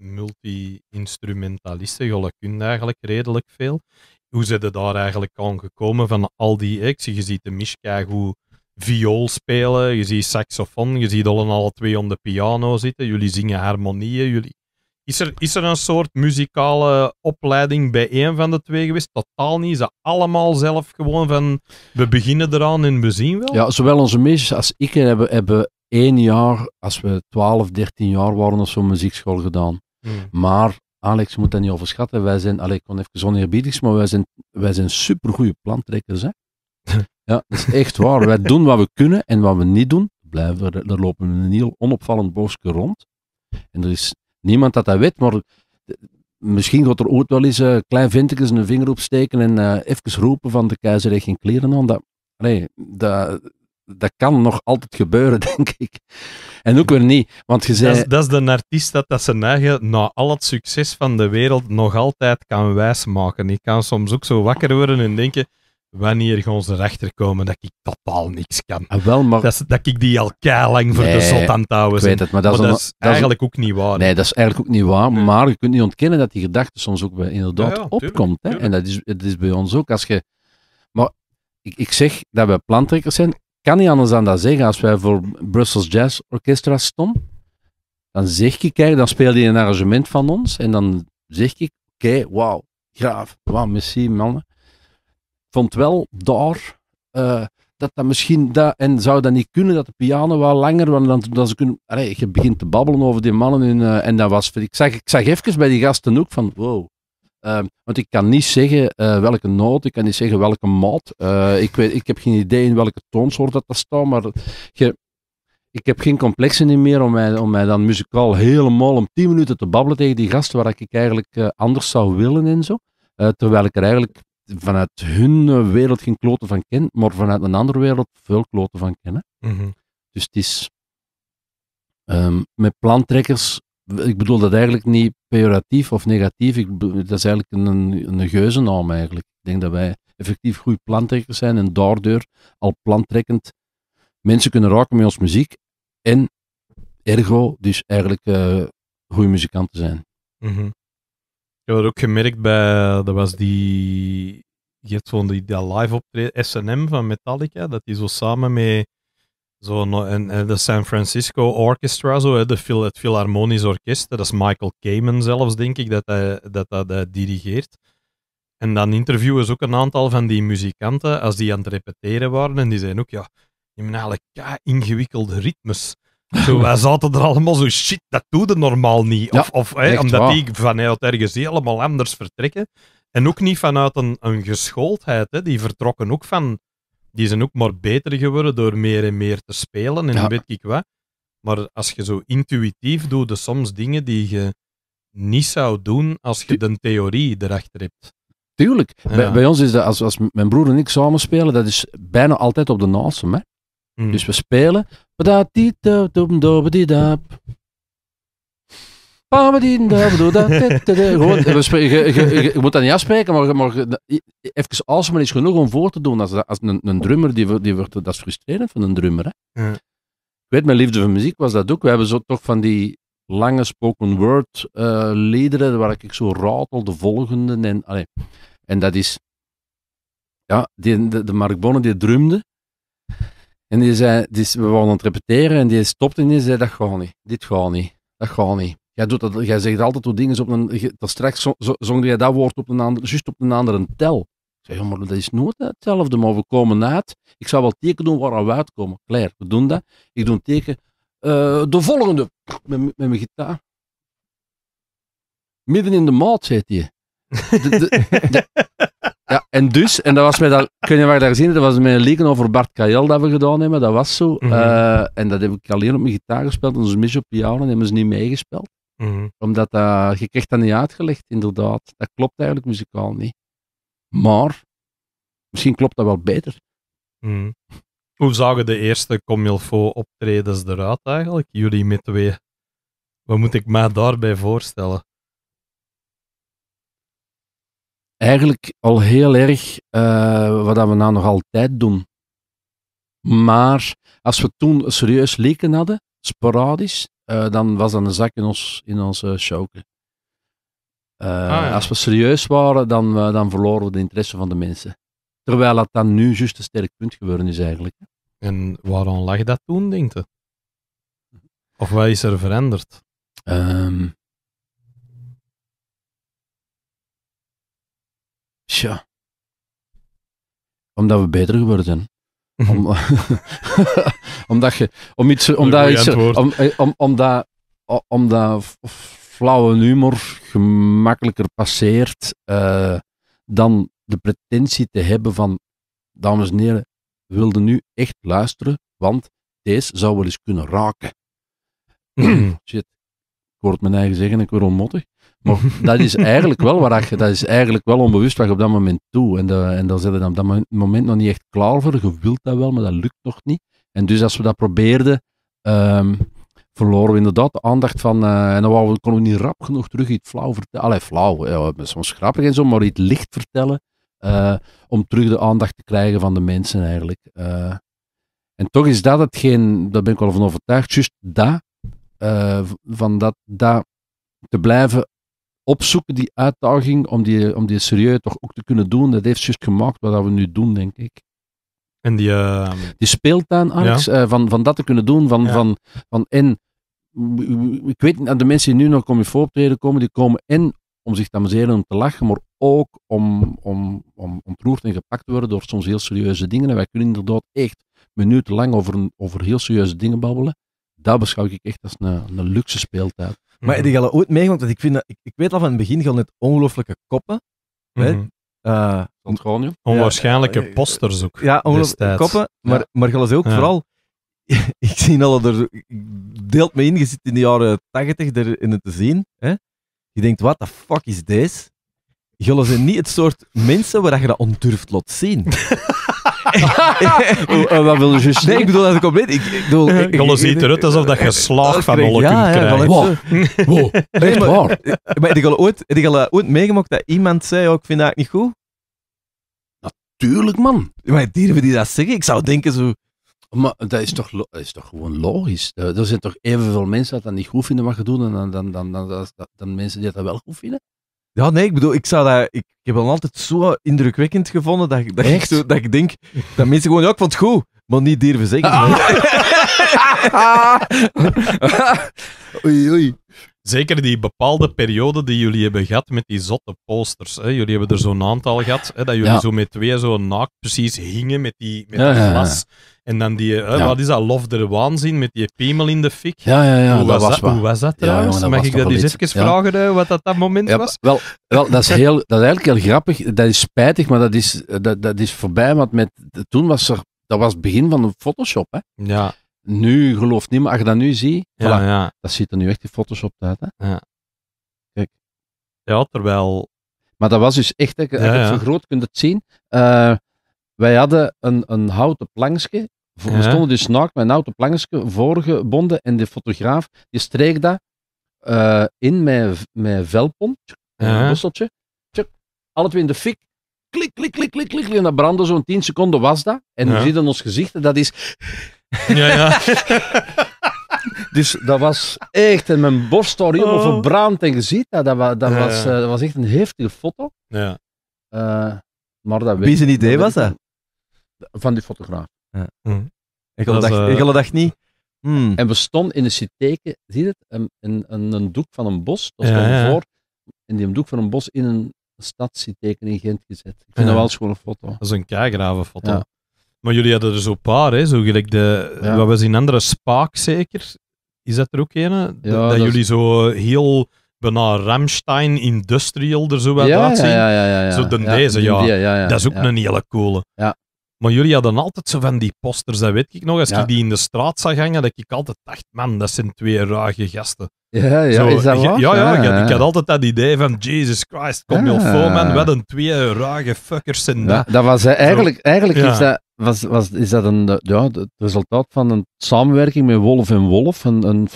multi-instrumentalisten, jullie kunnen eigenlijk redelijk veel. Hoe zijn ze daar eigenlijk aan gekomen van al die acties? Je ziet de Mishka goed viool spelen, je ziet saxofoon, je ziet alle twee op de piano zitten, jullie zingen harmonieën, jullie is er, is er een soort muzikale opleiding bij één van de twee geweest? Totaal niet. Ze allemaal zelf gewoon van we beginnen eraan en we zien wel. Ja, zowel onze meisjes als ik hebben, hebben één jaar, als we 12, 13 jaar waren of zo'n muziekschool gedaan. Hmm. Maar Alex moet dat niet overschatten. Wij zijn, allee, ik kon even oneerbiedigs, maar wij zijn, wij zijn supergoeie plantrekkers. Hè? ja, dat is echt waar. wij doen wat we kunnen en wat we niet doen. Blijven, er lopen een heel onopvallend boosje rond. En er is niemand dat dat weet, maar misschien gaat er ooit wel eens een eh, klein vintekens een vinger opsteken en uh, even roepen van de keizer heeft geen kleren aan. Dat, nee, dat, dat kan nog altijd gebeuren, denk ik. En ook weer niet, want je zei... Dat, dat is de artiest dat, dat zijn eigen, na al het succes van de wereld, nog altijd kan wijsmaken. Ik kan soms ook zo wakker worden en denken, wanneer gaan ze erachter komen dat ik totaal niks kan. Ah, wel, maar... dat, dat ik die al lang voor de zot aan het weet het, maar dat, is, dat eigenlijk ook niet waar. Nee, dat is eigenlijk ook niet waar, maar je kunt niet ontkennen dat die gedachte soms ook bij, inderdaad opkomt. hè? En dat is, is bij ons ook. Als je... Maar ik, ik zeg dat we plantrekkers zijn, kan niet anders dan dat zeggen. Als wij voor Brussels Jazz Orchestra stonden, dan zeg ik, kijk, dan speelde je een arrangement van ons en dan zeg ik, oké, okay, wauw, graaf, wauw, merci, mannen vond wel daar eh, dat dat misschien, dat, en zou dat niet kunnen, dat de piano wel langer, want dan, dan ze kunnen, allee, je begint te babbelen over die mannen in, eh, en dat was, ik zag, ik zag even bij die gasten ook van, wow. Ehm, want ik kan niet zeggen eh, welke noot, ik kan niet zeggen welke maat. ik, weet, ik heb geen idee in welke toonsoort dat, dat staat, maar je, ik heb geen complexen meer om mij, om mij dan muzikaal helemaal om tien minuten te babbelen tegen die gasten waar ik eigenlijk anders zou willen en zo. terwijl ik er eigenlijk vanuit hun wereld geen kloten van kennen, maar vanuit een andere wereld veel kloten van kennen. Mhm. Dus het is ehm, met plantrekkers, ik bedoel dat eigenlijk niet pejoratief of negatief, ik, dat is eigenlijk een, een naam eigenlijk. Ik denk dat wij effectief goede plantrekkers zijn en daardoor al plantrekkend mensen kunnen raken met ons muziek en ergo dus eigenlijk eh, goede muzikanten zijn. Mhm. Ik heb ook gemerkt bij, dat was die, je hebt gewoon die, live optreden, S&M van Metallica, dat die zo samen met zo en, de San Francisco Orchestra, zo, de, het Philharmonisch Orkest, dat is Michael Kamen zelfs, denk ik, dat hij dat, dat, dat dirigeert. En dan interviewen ze ook een aantal van die muzikanten als die aan het repeteren waren. En die zijn ook, ja, die hebben eigenlijk ingewikkelde ritmes. Zo, wij zaten er allemaal zo, shit, dat doe je normaal niet. Of, of hè, omdat waar. die vanuit ergens helemaal anders vertrekken. En ook niet vanuit een, een geschooldheid. Hè. Die vertrokken ook van... Die zijn ook maar beter geworden door meer en meer te spelen en weet ik wat. Maar als je zo intuïtief doet, er dus soms dingen die je niet zou doen als je de theorie erachter hebt. Tuurlijk. Bij, ons is dat, als, als mijn broer en ik samen spelen, dat is bijna altijd op de naast hè. Mm. Dus we spelen. Gewoon, we spelen, je, je, je, moet dat niet afspreken, maar, maar even maar is genoeg om voor te doen. Als, als een, een drummer, die, die wordt, dat is frustrerend van een drummer. Hè? Ja. Ik weet, mijn liefde voor muziek was dat ook. We hebben zo toch van die lange spoken word uh, liederen waar ik zo ratel de volgende. En, en dat is, ja, die, de, de Mark Bonne die drumde. En die zei, die, we waren aan het repeteren en die stopte en die zei, dat gaat niet, dit gaat niet, dat gaat niet. Jij, doet dat, jij zegt altijd hoe dingen op een... Dat straks zong jij dat woord op een andere, juist op een andere tel. Ik zei, maar dat is nooit hetzelfde, maar we komen uit. Ik zou wel teken doen waar we uitkomen. Klaar, we doen dat. Ik doe een teken. Eh, de volgende, met, met mijn gitaar. Midden in de maat zit je. Ja, en dus, en dat was met dat, kun je wat daar zien, dat was met een leken over Bart Kajel dat we gedaan hebben, dat was zo. Mhm. Eh, en dat heb ik alleen op mijn gitaar gespeeld, en dus mis op piano hebben ze niet meegespeeld. Mm Omdat dat je kreeg dat niet uitgelegd, inderdaad. Dat klopt eigenlijk muzikaal niet. Maar, misschien klopt dat wel beter. Mm. Hoe zagen de eerste Comilfo optredens eruit eigenlijk? Jullie met twee. Wat moet ik mij daarbij voorstellen? eigenlijk al heel erg eh, wat dat we nou nog altijd doen. Maar als we toen serieus leken hadden, sporadisch, eh, dan was dat een zak in, ons, in onze showke. Eh, ah, als we serieus waren, dan, dan verloren we de interesse van de mensen. Terwijl dat dan nu juist een sterk punt geworden is eigenlijk. En waarom lag dat toen, denk je? Of wat is er veranderd? Ehm, Tja. Omdat we beter geworden mhm. Om, omdat je, om iets, omdat iets, eh, om, om, omdat, omdat flauwe humor gemakkelijker passeert eh, dan de pretentie te hebben van, dames en heren, wilde nu echt luisteren, want deze zou wel eens kunnen raken. Shit, ik hoor het mijn eigen zeggen, ik word onmottig. dat is eigenlijk wel waar je, dat is eigenlijk wel onbewust wat je op dat moment toe En, en dan zit dan op dat moment nog niet echt klaar voor. Je wilt dat wel, maar dat lukt nog niet. En dus als we dat probeerden, ehm, verloren we inderdaad de aandacht van. Eh, en dan konden we niet rap genoeg terug iets flauw vertellen. Allee, flauw, ja, soms grappig en zo, maar iets licht vertellen. Eh, om terug de aandacht te krijgen van de mensen eigenlijk. Eh. en toch is dat hetgeen, daar ben ik wel van overtuigd, juist dat, van dat, dat te blijven opzoeken, die uitdaging, om die, om die serieus toch ook te kunnen doen. Dat heeft juist gemaakt wat we nu doen, denk ik. En die, ehm, die speeltuin, Alex, eh, van, van dat te kunnen doen, van, van, van en ik weet niet, de mensen die nu nog voor optreden komen, die komen en om zich te amuseren, om te lachen, maar ook om, om, om ontroerd en gepakt te worden door soms heel serieuze dingen. En wij kunnen inderdaad echt minutenlang over, over heel serieuze dingen babbelen. Dat beschouw ik echt als een, een luxe speeltijd. Maar mhm. heb je al ooit meegemaakt? Want ik, vind dat, ik, ik weet al van het begin gewoon net ongelooflijke koppen. Hè? Uh, onwaarschijnlijke ja, posters ook. Ja, ongelooflijke koppen. Maar, ja. maar je ook vooral ik zie al dat er. Deelt me in, je zit in de jaren 80 erin het te zien. Hè? Je denkt, wat de fuck is deze? Jullie zijn niet het soort mensen waar je dat ondurft lot zien. Oh, wat wil je juist Nee, ik bedoel dat ik compleet... Ik, ik bedoel... Ik, ik, ik ziet eruit alsof dat je slaag van alle ja, kunt krijgen. Wow. wow. Eh, eh, maar heb ooit, heb al eh, ooit meegemaakt dat iemand zei, ook oh, ik vind dat niet goed? Natuurlijk, man. Maar dieren die dat zeggen, ik zou denken zo... Maar dat is toch, is toch gewoon logisch? Er zijn toch evenveel mensen dat dat niet goed vinden wat je doet, dan, dan, dan, dan, mensen die dat wel goed vinden? Ja, nee, ik bedoel, ik, zou dat, ik, heb dat altijd zo indrukwekkend gevonden dat, dat, ik, dat ik denk dat mensen gewoon, ook van vond het goed, maar niet durven zeggen. Ah. oei, oei. Zeker die bepaalde periode die jullie hebben gehad met die zotte posters. Hè? Jullie hebben er zo'n aantal gehad, hè? dat jullie zo met twee zo naakt precies hingen met die, met glas. en dan die, hè, wat is dat, Lof der Waanzin, met die piemel in de fik. Ja, ja, ja. Hoe, was dat, hoe was dat trouwens? Mag ik dat eens even vragen, wat dat, dat moment was? Wel, wel dat, is heel, dat is eigenlijk heel grappig. Dat is spijtig, maar dat is, eh, dat, dat is voorbij. Want met, toen was er, dat was het begin van de Photoshop. Hè? Ja nu gelooft niemand. Als je dat nu ziet, ja, ja. dat ziet er nu echt in Photoshop uit. Hè? Ja. Kijk. Ja, terwijl... Maar dat was dus echt, Ik als zo groot vergroot kunt het zien. Eh, wij hadden een, een houten plankje. We stonden dus naakt met een houten plankje voorgebonden. En de fotograaf, die streek dat eh, in mijn met velpomp. Een bosseltje. Alle twee in de fik klik, klik, klik, klik, klik. En dat brandde zo'n 10 seconden was dat. En nu ziet in ons gezicht, dat is ja, ja. dus dat was echt, en mijn borst stond helemaal oh. verbrand en gezien Dat, dat, was, dat, eh, was, dat was echt een heftige foto. Ja. Uh, maar dat Wie zijn idee was dat? Van die fotograaf. Ja. Mm. Ik had dat, eh, niet. Hmm. En we stonden in een citeken, zie je het? Een, een, een, doek van een bos, dat stond ja, voor. En die doek van een bos in een stadciteken in Gent gezet. Ik vind dat wel een foto. Dat is een keigrave foto. Maar jullie hadden er zo'n paar, hè? Zo gelijk de, wat was in andere Spaak zeker? Is dat er ook een? dat, jullie zo heel bijna Ramstein Industrial er zo wat ja, uitzien. Ja, ja, ja, Zo dan deze, ja. Dat is ook een hele coole. Ja. Maar jullie hadden altijd zo van die posters, dat weet ik nog. Als ik die in de straat zag hangen, dat ik altijd dacht, man, dat zijn twee rage gasten. Ja, ja, ik, Ja, ja, Ik, had altijd dat idee van, Jesus Christ, kom je voor, man. Wat een twee rage fuckers en dat. was eigenlijk, eigenlijk is dat... Was, was, is dat een, ja, het resultaat van een samenwerking met Wolf en Wolf, een, een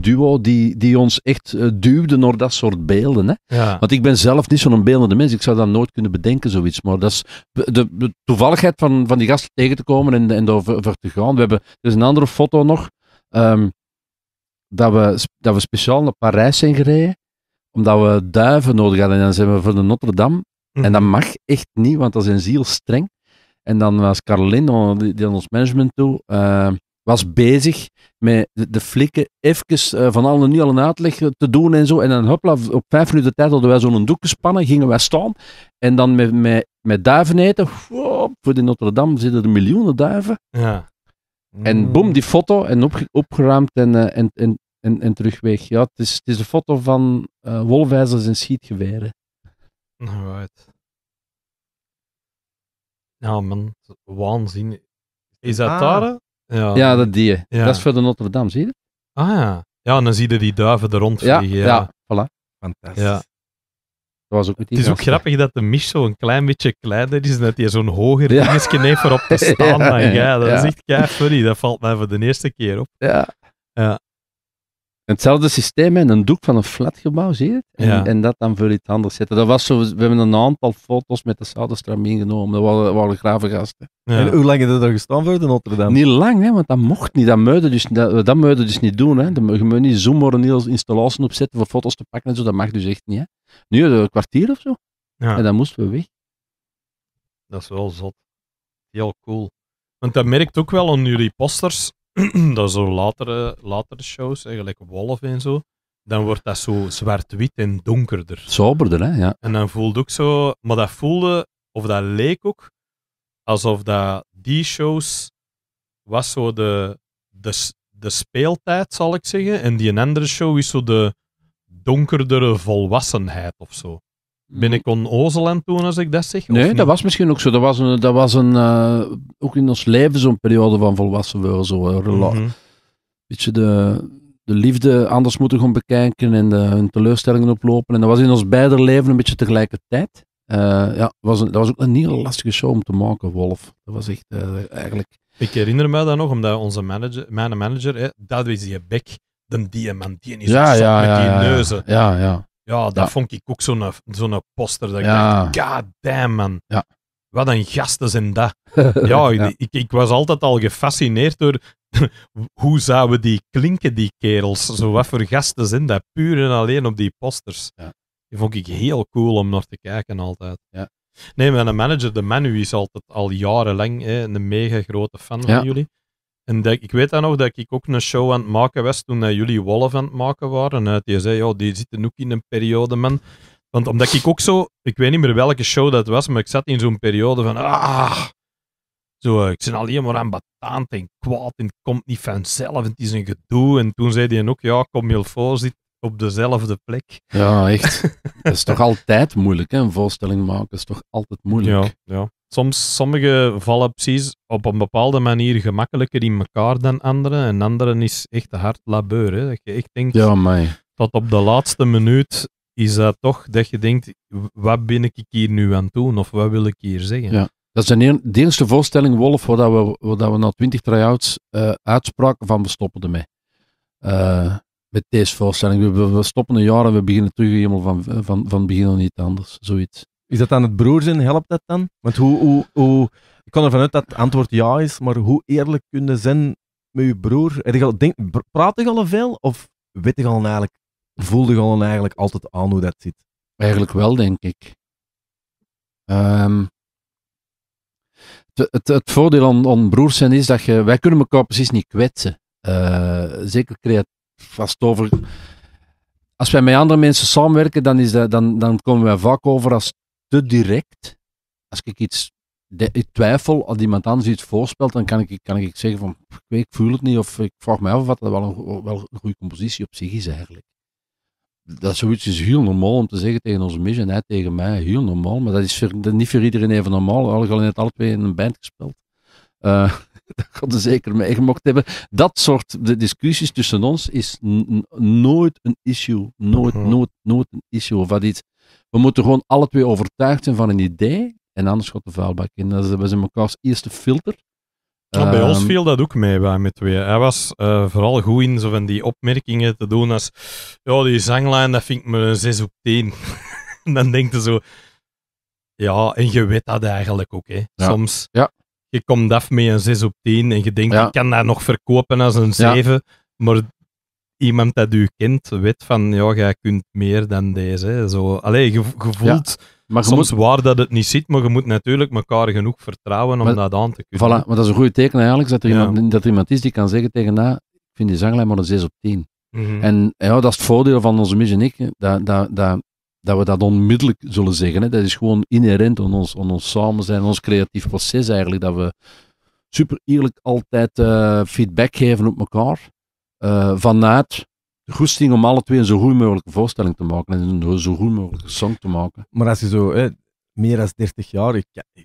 duo die, die ons echt eh, duwde naar dat soort beelden. Hè? Want ik ben zelf niet zo'n beeldende mens, ik zou dat nooit kunnen bedenken, zoiets. Maar dat is de, toevalligheid van, van die gasten tegen te komen en, en daarover te gaan. We hebben, er is een andere foto nog, ehm, dat we, dat we speciaal naar Parijs zijn gereden, omdat we duiven nodig hadden. En dan zijn we voor de Notre Dame. En dat mhm. mag echt niet, want dat is een ziel streng. En dan was Caroline, oh, die, aan ons management toe, eh, was bezig met de, de flikken even eh, van alle nu al een uitleg eh, te doen en zo. En dan hopla, op vijf minuten tijd hadden wij zo'n doek gespannen, gingen wij staan. En dan met, met, met duiven eten, voor de Notre Dame zitten er miljoenen duiven. Ja. En mm. boem, die foto en opgeruimd en, uh, en, en, en, en, Ja, het is, het is een foto van uh, en schietgeweren. Nou Ja, man, waanzin. Is dat ah. daar? Ja. ja, dat die. Ja. Dat is voor de Notre Dame, zie je? Ah ja. Ja, en dan zie je die duiven er rondvliegen. Ja, ja. ja voilà. Fantastisch. Dat was ook het is ook grappig dat de Mich een klein beetje kleiner is en dat hij zo'n hoger ja. dingetje heeft voor op te staan ja, dan Dat is echt kei funny. Dat valt mij voor de eerste keer op. Ja. ja. Hetzelfde systeem in een doek van een flatgebouw, zie je het? En, en dat dan voor iets anders zetten. Dat was zo, we hebben een aantal foto's met de stramien genomen. Dat waren, waren gasten. En hoe lang is dat er gestaan voor in Rotterdam? Niet lang, hè, want dat mocht niet. Dat moet dus, dat, dat moet dus niet doen. Hè. Je moet niet zoomen een als installaties opzetten voor foto's te pakken en zo. Dat mag dus echt niet. Hè. Nu eh, een kwartier of zo. Ja. En dan moesten we weg. Dat is wel zot. Heel cool. Want dat merkt ook wel aan jullie posters dat zo latere, latere shows, eigenlijk Wolf en zo, dan wordt dat zo zwart-wit en donkerder. Soberder, hè? Ja. En dan voelde ook zo, maar dat voelde, of dat leek ook, alsof dat die shows was zo de, de, de speeltijd, zal ik zeggen, en die andere show is zo de donkerdere volwassenheid of zo. Mhm. Ben ik kon Ozeland toen als ik dat zeg? Nee, dat was misschien ook zo. Dat was, een, dat was een, eh, ook in ons leven zo'n periode van volwassen worden. Zo, uh, Beetje mhm. de, de liefde anders moeten gaan bekijken en de, hun teleurstellingen oplopen. En dat was in ons beide leven een beetje tegelijkertijd. Eh, ja, was een, dat was ook een heel lastige show om te maken, Wolf. Dat was echt eh, eigenlijk... Ik herinner me dat nog, omdat onze manager, mijn manager, hè, dat is je bek, de diamant, die is ja, ja, met ja, die neuzen. Ja, ja. Ja, dat vond ik ook zo'n zo'n poster. Dat ik dacht, god damn man. Ja. Wat een gasten zijn dat. ja, ik, ik, was altijd al gefascineerd door hoe zouden die klinken, die kerels. Zo wat voor gasten zijn dat, puur en alleen op die posters. Die vond ik heel cool om naar te kijken altijd. Ja. Nee, mijn manager, de Manu, is altijd al jarenlang hè, een mega grote fan van jullie. En ik weet dan nog dat ik ook een show aan het maken was toen jullie Wolf aan het maken waren. En die zei, ja, die zitten ook in een periode, man. Want omdat ik ook zo, ik weet niet meer welke show dat was, maar ik zat in zo'n periode van, ah, zo, ik ben alleen maar aan bataand en kwaad en het komt niet vanzelf en het is een gedoe. En toen zei hij ook, ja, kom heel voor, zit op dezelfde plek. Ja, echt. Het is toch altijd moeilijk, hè? Een voorstelling maken is toch altijd moeilijk. Ja, ja soms sommige vallen precies op een bepaalde manier gemakkelijker in elkaar dan anderen. En anderen is echt hard labeur. Hè? Dat je echt denkt, ja, tot op de laatste minuut is dat toch dat je denkt, wat ben ik hier nu aan toe? doen? Of wat wil ik hier zeggen? Ja. Dat is de, de eerste voorstelling, Wolf, waar, dat we, dat we na twintig try-outs eh, uitspraken van we stoppen ermee. Eh, met deze voorstelling. We, stoppen een jaar en we beginnen terug helemaal van, van, van het begin niet anders. Zoiets. Is dat aan het broer zijn? Helpt dat dan? Want hoe, hoe, hoe, ik kan ervan uit dat het antwoord ja is, maar hoe eerlijk kunnen ze zijn met je broer? praat je al veel of weet je al eigenlijk, voelde je al eigenlijk altijd aan hoe dat zit? Eigenlijk wel, denk ik. Ehm, het, het, het, voordeel aan, aan, broers zijn is dat je, wij kunnen elkaar precies niet kwetsen. Eh, zeker creatief, vast over als wij met andere mensen samenwerken, dan, is dat, dan, dan komen wij vaak over als te direct. Als ik iets twijfel, als iemand anders iets voorspelt, dan kan ik, kan ik zeggen van, ik voel het niet, of ik vraag me af of dat wel een, wel een goede compositie op zich is eigenlijk. Dat zoiets is heel normaal om te zeggen tegen onze mis hij tegen mij, heel normaal, maar dat is niet voor iedereen even normaal, al net alle twee in een band gespeeld. Eh, dat gaat er zeker meegemokt hebben. Dat soort de discussies tussen ons is nooit een issue, nooit, mhm. nooit, nooit een issue, of wat iets we moeten gewoon alle twee overtuigd zijn van een idee. En anders gaat de vuilbak in. Dat was in als eerste filter. bij ons ehm, viel dat ook mee bij met twee. Hij was eh, vooral goed in zo van die opmerkingen te doen als ja, die zanglijn, dat vind ik me een 6 op 10. en dan denkt hij zo... Ja, en je weet dat eigenlijk ook, hè. Soms, ja. je komt af met een 6 op 10 en je denkt, ik kan dat nog verkopen als een 7, maar iemand dat u kent weet van, ja, jij kunt meer dan deze. je, voelt... Soms waar dat het niet zit, maar je moet natuurlijk elkaar genoeg vertrouwen om dat aan te kunnen. Voilà, maar dat is een goed teken eigenlijk, dat er, iemand, dat iemand is die kan zeggen tegen na, nou, ik vind die zanglijn maar een 6 op 10. Mhm. En ja, dat is het voordeel van onze Miss en ik, dat, dat, dat, dat we dat onmiddellijk zullen zeggen. Hè. Dat is gewoon inherent aan ons, aan ons samen zijn, ons creatief proces eigenlijk, dat we super eerlijk altijd eh, feedback geven op elkaar uh, vanuit de goesting om alle twee een zo goed mogelijke voorstelling te maken en een zo goed mogelijke song te maken. Maar als je zo meer dan 30 jaar, ik, kan,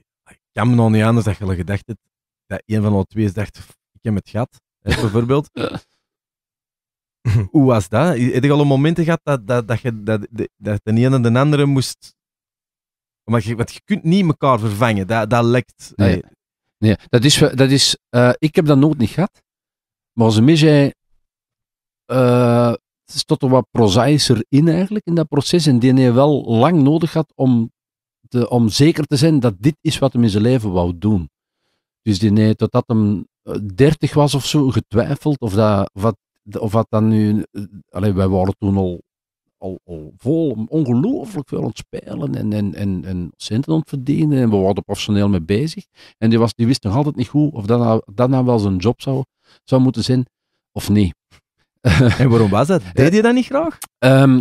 kan me nog niet anders dat je al gedacht hebt dat een van de twee is dacht, ik heb het gat, bijvoorbeeld. Hoe was dat? Heb je al een momenten gehad dat, dat, dat, je, dat, dat de ene en de andere moest... Want je, je kunt niet elkaar vervangen, dat, dat lekt. Nee. nee, dat is... Dat is eh, ik heb dat nooit niet gehad. Maar als een mij zei, eh, het is tot wat prozaïscher in eigenlijk, in dat proces. En die heeft wel lang nodig had om, om zeker te zijn dat dit is wat hem in zijn leven wou doen. Dus die heeft totdat hem eh, dertig was of zo getwijfeld of dat, wat, of wat dan nu... Eh, allee, wij waren toen al, al, al vol, ongelooflijk veel aan het spelen en, en, en, en centen aan het verdienen en we waren professioneel mee bezig. En die, was, die wist nog altijd niet goed of dat nou, dat nou wel zijn job zou, zou moeten zijn of niet. en waarom was dat? Deed je dat niet graag? Ehm,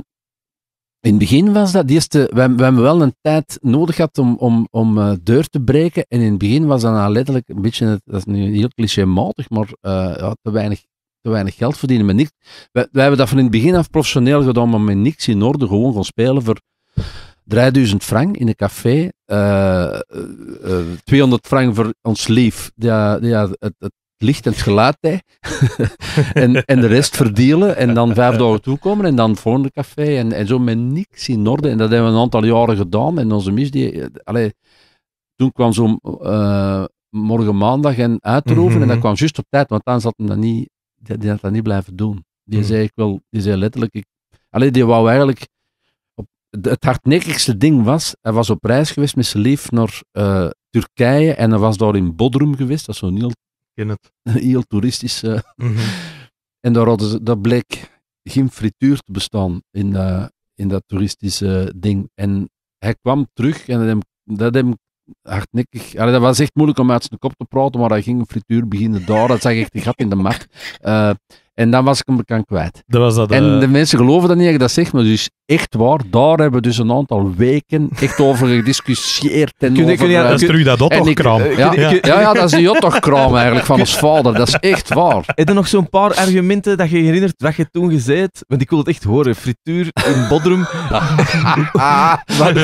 in het begin was dat, eerste, we, hebben wel een tijd nodig gehad om, om, om eh, deur te breken. En in het begin was dat nou letterlijk een beetje, dat is nu heel clichématig, maar eh, ja, te, weinig, te weinig geld verdienen met niks. Wij, hebben dat van in het begin af professioneel gedaan, maar met niks in orde. Gewoon gaan spelen voor 3000 frank in een café, uh, eh, 200 frank voor ons lief, Ja, die het, licht en het geluid en, en de rest verdelen en dan vijf dagen toekomen en dan voor een café en, en zo met niks in orde. En dat hebben we een aantal jaren gedaan en onze mis die... Eh, allee, toen kwam zo uh, eh, morgen maandag en uitroeven en dat mhm. kwam juist op tijd, want dan zat hem dat niet, die, had dat niet blijven doen. Die mhm. zei ik wel, die zei letterlijk, ik, allee, die wou eigenlijk, op, het hardnekkigste ding was, hij was op reis geweest met zijn lief naar eh, Turkije en hij was daar in Bodrum geweest, dat is zo'n heel ken het. Heel toeristisch. Eh. Mhm. En daar hadden ze, dat bleek geen frituur te bestaan in, uh, in dat toeristische ding. En hij kwam terug en dat hem, dat hem hardnekkig. dat was echt moeilijk om uit zijn kop te praten, maar hij ging een frituur beginnen daar. Dat zag echt een gat in de macht eh, en dan was ik hem kan kwijt. Dat was dat, En eh, de mensen geloven dat niet dat ik dat zeg, maar dus echt waar, daar hebben we dus een aantal weken echt over gediscussieerd. En over, kun dat is terug dat toch Ja, ja, ja. dat is die Otto-kraam eigenlijk van ons vader. Dat is echt waar. Heb je nog zo'n paar argumenten dat je herinnert wat je toen gezegd? Want ik wil het echt horen. Frituur in Bodrum. wat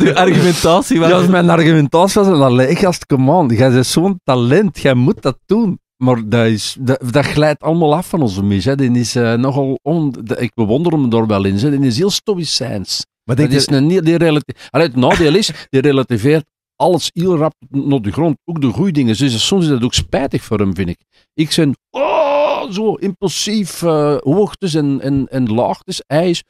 uw argumentatie was. Ja, mijn argumentatie was, een leek als command. Jij bent zo'n talent, jij moet dat doen. Maar dat, is, dat, glijdt allemaal af van onze mis. Hè. Die is eh, nogal on, ik bewonder hem er wel in. Hè. Die is heel stoïcijns. Maar dat is een, die allee, het nadeel is, die relativeert alles heel rap naar de grond. Ook de goede dingen. Dus soms is dat ook spijtig voor hem, vind ik. Ik zijn oh, zo impulsief eh, hoogtes en, en, en laagtes. Hij is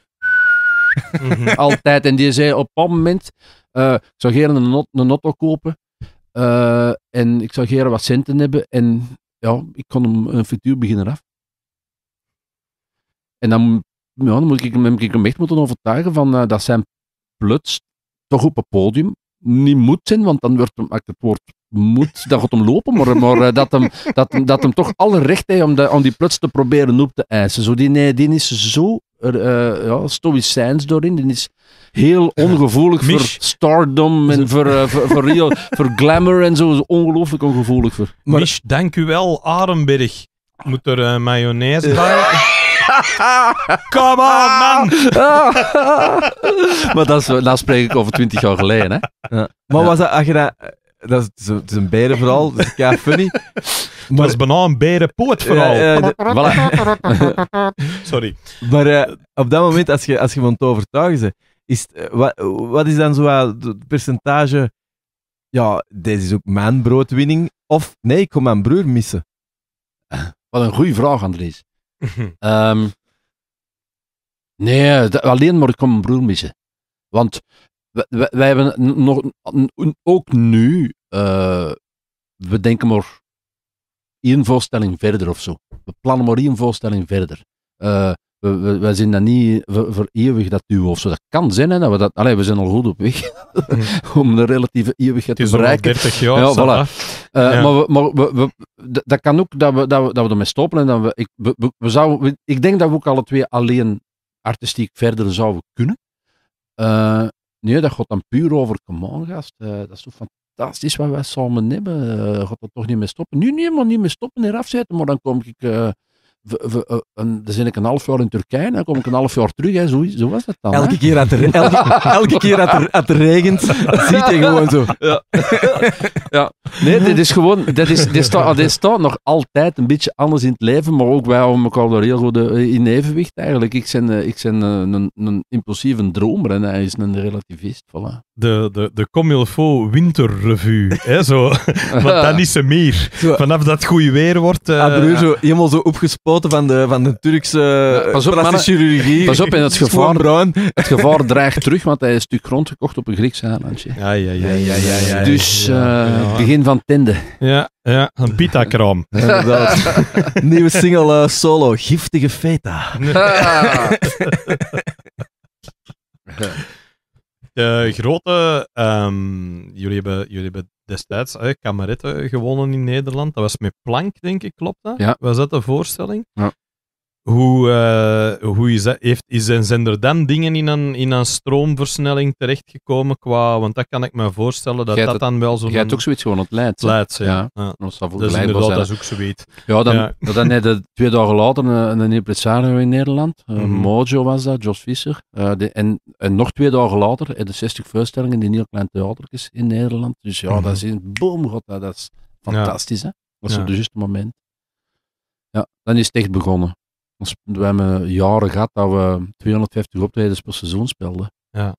mhm. altijd. En die zei op dat moment, eh, ik zou hier een, not, een auto kopen. en ik zou hier wat centen hebben. En ja, ik kon hem een futuur beginnen af. En dan, ja, dan moet ik hem, ik hem echt moeten overtuigen van, eh, dat zijn pluts, toch op het podium niet moet zijn, want dan wordt hem, als het woord moet, dat gaat hem lopen, maar, maar eh, dat, hem, dat, hem, dat hem toch alle recht heeft om, de, om die plots te proberen op te eisen. Zo, die, die is zo uh, ja, stoïcijns doorin, die is heel ongevoelig voor stardom en voor, eh, voor, voor, real, voor glamour en zo, ongelooflijk ongevoelig voor. Mich, dank u wel, Ademberg. Moet er mayonaise bij? Come on, man! maar dat, is, spreek ik over twintig jaar geleden, hè? Ja. Maar was dat, als je dat dat is, het is een vooral. dat is kei funny. Maar, dat is bijna een berenpoot vooral. Sorry. Maar eh, op dat moment, als je, als je van te overtuigen is eh, wat, wat, is dan zo het percentage? Ja, deze is ook mijn broodwinning. Of nee, ik kom mijn broer missen. Wat een goede vraag, Andries. Ehm, nee, alleen maar ik kom mijn broer missen. Want wij, hebben nog, ook nu, eh, we denken maar één voorstelling verder of zo. We plannen maar één voorstelling verder. Eh, we, we, wij zijn dat niet voor, eeuwig dat duo of zo. Dat kan zijn, hè, dat we, dat, allee, we zijn al goed op weg hm. om de relatieve eeuwigheid te bereiken. 30 jaar. Ja, voilà. Maar, eh, maar we, dat kan ook dat we, dat we, dat we ermee stoppen. En dat we, ik, we, zouden, ik denk dat we ook alle twee alleen artistiek verder zouden kunnen. Uh, Nee, dat gaat dan puur over come gast. Eh, dat is toch fantastisch wat wij samen nemen. Uh, eh, gaat dat toch niet meer stoppen? Nu nu maar niet meer stoppen en afzetten, maar dan kom ik eh, dan ben ik een half jaar in Turkije en dan kom ik een half jaar terug. Hè. Zo, zo was dat dan. Elke keer dat er, elke, keer er, regent, ziet je gewoon zo. Ja. ja. Nee, dit is gewoon... Dit, is, dit, staat, dit staat nog altijd een beetje anders in het leven, maar ook wij houden elkaar daar heel goed eh, in evenwicht eigenlijk. Ik ben, eh, ik ben eh, een, een impulsieve dromer en hij is een relativist, voilà de, de, de Comilfo winterrevue. hè, zo. Want dan is ze meer. Vanaf dat goede weer wordt... Uh... Ah, zo, helemaal zo opgespoten van de, van de Turkse pas op, plastische chirurgie. Pas op, in het gevaar, bruin. het gevaar dreigt terug, want hij is een stuk grond gekocht op een Grieks eilandje. Ja, ja, ja. ja, ja, dus uh, begin van tende. Ja, ja, een pita-kraam. Nieuwe single eh, solo, Giftige Feta. De grote, ehm, jullie, hebben, jullie hebben destijds eh, gewonnen in Nederland. Dat was met Plank, denk ik, klopt dat? Ja. Was dat de voorstelling? Ja. Hoe, eh, hoe is, heeft, is, zijn er dan dingen in een, in een stroomversnelling terechtgekomen qua... Want dat kan ik me voorstellen, dat dat, dan wel zo je hebt ook zoiets gewoon ontleid. Leids, ja. ja. Dat is inderdaad, dat is ook zoiets. Ja, dan, ja. dan twee dagen later eh, een, een impresario in Nederland. Eh, mhm. Mojo was dat, Jos Visser. de, en, en nog twee dagen later de je 60 voorstellingen in heel klein is in Nederland. Dus ja, mhm. dat is een boom, dat, dat is fantastisch, hè. Dat is op het juiste moment. Ja, dan is het echt begonnen we hebben jaren gehad dat we 250 optredens per seizoen speelden. Ja.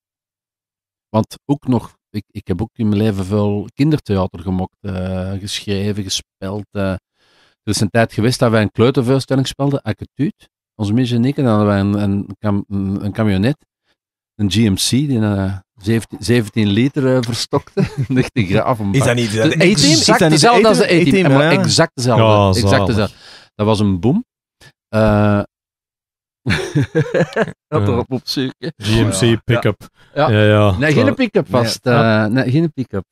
Want ook nog, ik, ik heb ook in mijn leven veel kindertheater gemokt, eh, geschreven, gespeeld. Uh. Er is een tijd geweest dat wij een kleutervoorstelling speelden, Acutuut. Onze mensen en ik, en dan hadden wij een, een, een, camionet, een GMC, die een eh, 17, liter verstokte. Echt een graaf. Is dat niet de dus Exact dezelfde als de 18. Exact exact dezelfde. Dat was een boom dat op zoek. GMC pick-up. Ja. Ja. Nee, geen pick-up vast. Nee, eh, nee geen pick-up.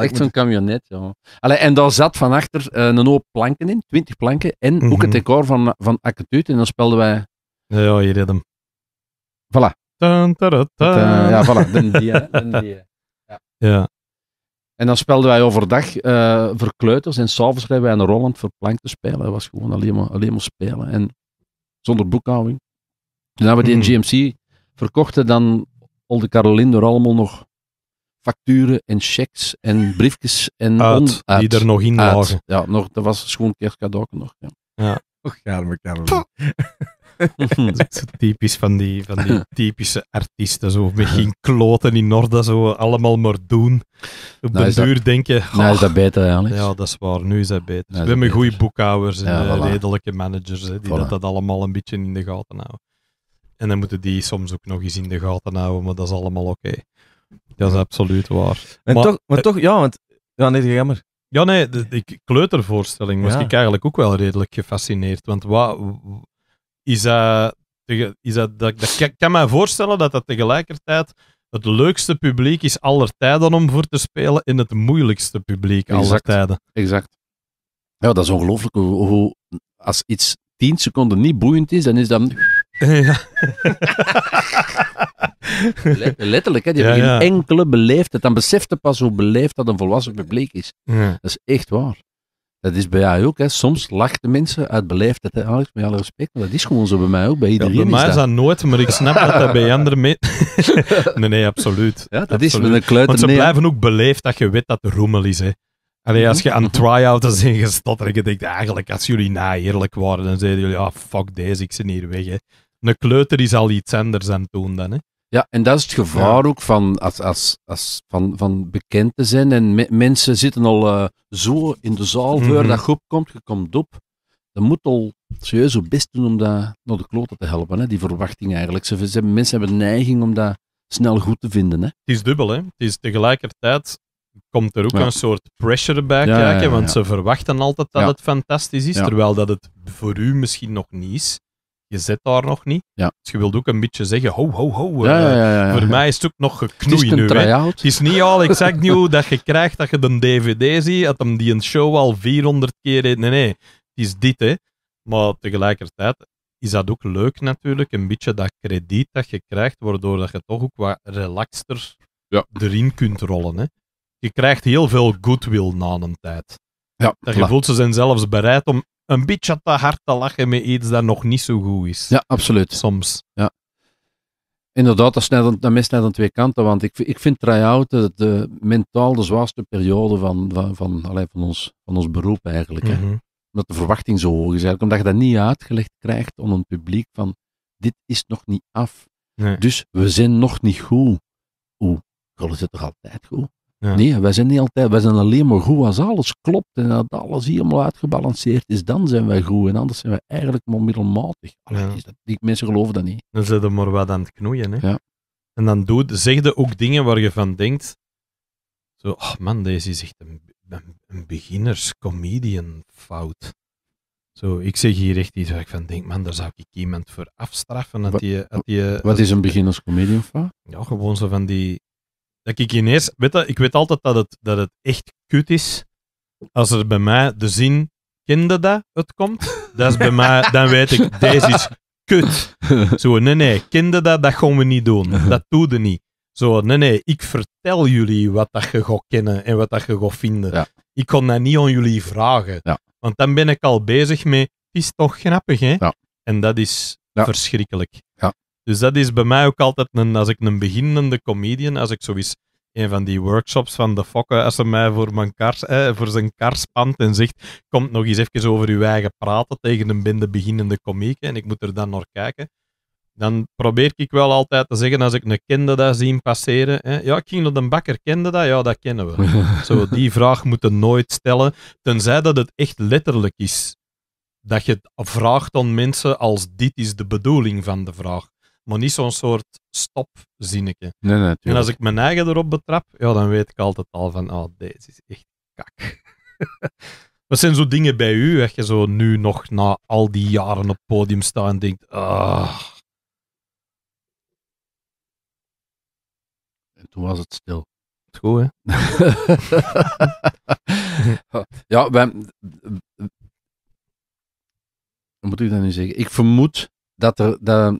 echt zo'n camionet. Ja. en daar zat van achter uh, een hoop planken in, twintig planken. En ook het mhm. decor van, van En dan speelden wij. Ja, ja je redt hem. Voilà. Eh, ja, voilà. die, die, ja. ja. En dan speelden wij overdag uh, voor kleuters en s'avonds wij een Roland voor plank te spelen. Dat was gewoon alleen maar, alleen maar spelen. En zonder boekhouding. Toen dus hebben we die in mhm. GMC verkochten, dan olde Caroline er allemaal nog facturen en checks en briefjes en uit, uit, die er nog in lagen. Ja, nog, dat was gewoon kerstcadeau nog. Ja. ja. Och, arme Caroline. zo typisch van die, van die typische artiesten. Zo met geen kloten in orde, zo allemaal maar doen. Op nou, de duur denk je... nou is dat beter, Alex. Ja, dat is waar. Nu is dat beter. Nou, we hebben goede boekhouders en eh, redelijke managers die dat, allemaal een beetje in de gaten houden. En dan moeten die soms ook nog eens in de gaten houden, maar dat is allemaal oké. Okay. Dat is absoluut waar. maar, toch, maar eh, toch, ja, want... Ja, nee, jammer. Ja, nee, de, de kleutervoorstelling was ik eigenlijk ook wel redelijk gefascineerd. Want wat, is dat, is dat, dat, ik kan mij voorstellen dat dat tegelijkertijd het leukste publiek is aller tijden om voor te spelen en het moeilijkste publiek exact, tijden. Exact. Ja, dat is ongelooflijk hoe, als iets tien seconden niet boeiend is, dan is dat... Letterlijk, hè. je ja, geen enkele beleefdheid. Dan beseft je pas hoe beleefd dat een volwassen publiek is. Dat is echt waar. Dat is bij jou ook. Hè. Soms lachten mensen uit beleefdheid. Hè. Alex, met alle respect, maar dat is gewoon zo bij mij ook. Bij iedereen. Ja, bij mij is dat... nooit, maar ik snap dat dat bij anderen mee. nee, nee, absoluut. Ja, dat is met een Want ze blijven ook beleefd dat je weet dat de roemel is. Hè. Allee, als je aan mhm. try out bent gestopt en je denkt eigenlijk, als jullie na eerlijk waren, dan zeiden jullie, ja, oh, fuck deze, ik zit hier weg. Hè. Een kleuter is al iets anders aan het doen dan. Hè. Ja, en dat is het gevaar ook van, als, als, als, van, van bekend te zijn. En mensen zitten al eh, zo in de zaal mm -hmm. voor mhm. dat je opkomt, je komt op. Dan moet al serieus je best doen om dat naar de kloten te helpen, hè? die verwachting eigenlijk. Ze, mensen hebben neiging om dat snel goed te vinden. Hè? Het is dubbel, hè? Het is tegelijkertijd komt er ook een soort pressure bij kijken, want ze verwachten altijd dat het fantastisch is, terwijl dat het voor u misschien nog niet is je zit daar nog niet. Ja. Dus je wilt ook een beetje zeggen, ho, ho, ho. Eh, voor mij is het ook nog geknoeien. nu. Het is niet al exact nieuw dat je krijgt dat je de DVD ziet, dat hem die een show al 400 keer heeft. Nee, nee, het is dit, hè. Maar tegelijkertijd is dat ook leuk natuurlijk, een beetje dat krediet dat je krijgt, waardoor dat je toch ook wat relaxter erin kunt rollen, hè. Je krijgt heel veel goodwill na een tijd. Ja, dat je voelt, ze zijn zelfs bereid om een beetje te hard te lachen met iets dat nog niet zo goed is. Ja, absoluut. Soms. Ja. Inderdaad, dat, snijden, dat net aan twee kanten. Want ik, ik vind try-out de, eh, mentaal de zwaarste periode van, van, van, van, ons, van ons beroep eigenlijk. Mhm. Omdat de verwachting zo hoog is eigenlijk. Omdat je dat niet uitgelegd krijgt aan een publiek van dit is nog niet af. Dus we zijn nog niet goed. Oeh, God is het toch altijd goed? Nee, wij zijn niet altijd, wij zijn alleen maar goed als alles klopt en dat alles helemaal uitgebalanceerd is, dan zijn wij goed en anders zijn wij eigenlijk maar middelmatig. dat, die mensen geloven dat niet. Dan zitten we maar wat aan het knoeien. Hè? Ja. En dan doet, zeg je ook dingen waar je van denkt, zo, oh man, deze is echt een, een, beginnerscomedian fout. Zo, ik zeg hier echt iets waar ik van denk, man, daar zou ik iemand voor afstraffen. Dat die, dat die, wat is een beginnerscomedian fout? Ja, gewoon zo van die dat ik ineens, weet dat, ik weet altijd dat het, dat het echt kut is als er bij mij de zin kende dat het komt. Dat is bij mij, dan weet ik, deze is kut. Zo, nee, nee, kende dat, dat gaan we niet doen. Dat doe je niet. Zo, nee, nee, ik vertel jullie wat dat je gaat kennen en wat dat je gaat vinden. Ik kon dat niet aan jullie vragen. Want dan ben ik al bezig met, het is toch grappig, hè? En dat is verschrikkelijk. Dus dat is bij mij ook altijd, een, als ik een beginnende comedian, als ik zoiets een van die workshops van de fokken, als ze mij voor, mijn kars, eh, voor zijn kar spant en zegt, komt nog eens even over uw eigen praten tegen een bende beginnende komieken en ik moet er dan naar kijken. Dan probeer ik wel altijd te zeggen, als ik een kende dat zien passeren, ja, ik ging naar de bakker, kende dat? Ja, dat kennen we. Zo, die vraag moeten nooit stellen, tenzij dat het echt letterlijk is. Dat je vraagt aan mensen als dit is de bedoeling van de vraag maar niet zo'n soort stopzinnetje. Nee, nee, en als ik mijn eigen erop betrap, ja, dan weet ik altijd al van, oh, deze is echt kak. Wat zijn zo dingen bij u, dat je zo nu nog na al die jaren op het podium staat en denkt, ah. En toen was het stil. Goed, hè? ja, wij, Wat moet ik dan nu zeggen? Ik vermoed dat er, dat,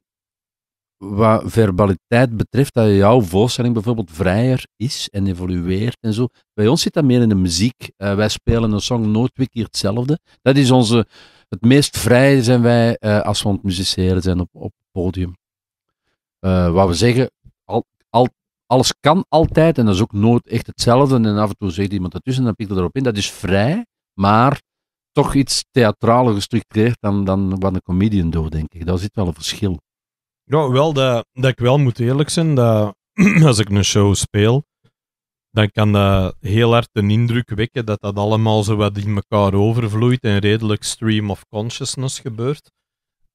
wat verbaliteit betreft, dat jouw voorstelling bijvoorbeeld vrijer is en evolueert en zo. Bij ons zit dat meer in de muziek. Eh, wij spelen een song nooit weer keer hetzelfde. Dat is onze, het meest vrij zijn wij eh, als we aan het musiceren zijn op, op het podium. Uh, wat we zeggen, al, al, alles kan altijd en dat is ook nooit echt hetzelfde. En af en toe zegt iemand ertussen en dan pik het erop in. Dat is vrij, maar toch iets theatraler gestructureerd dan, dan wat een comedian doet, denk ik. Daar zit wel een verschil. Ja, wel dat, dat ik wel moet eerlijk zijn dat als ik een show speel, dan kan dat heel hard een indruk wekken dat dat allemaal zo wat in elkaar overvloeit en redelijk stream of consciousness gebeurt.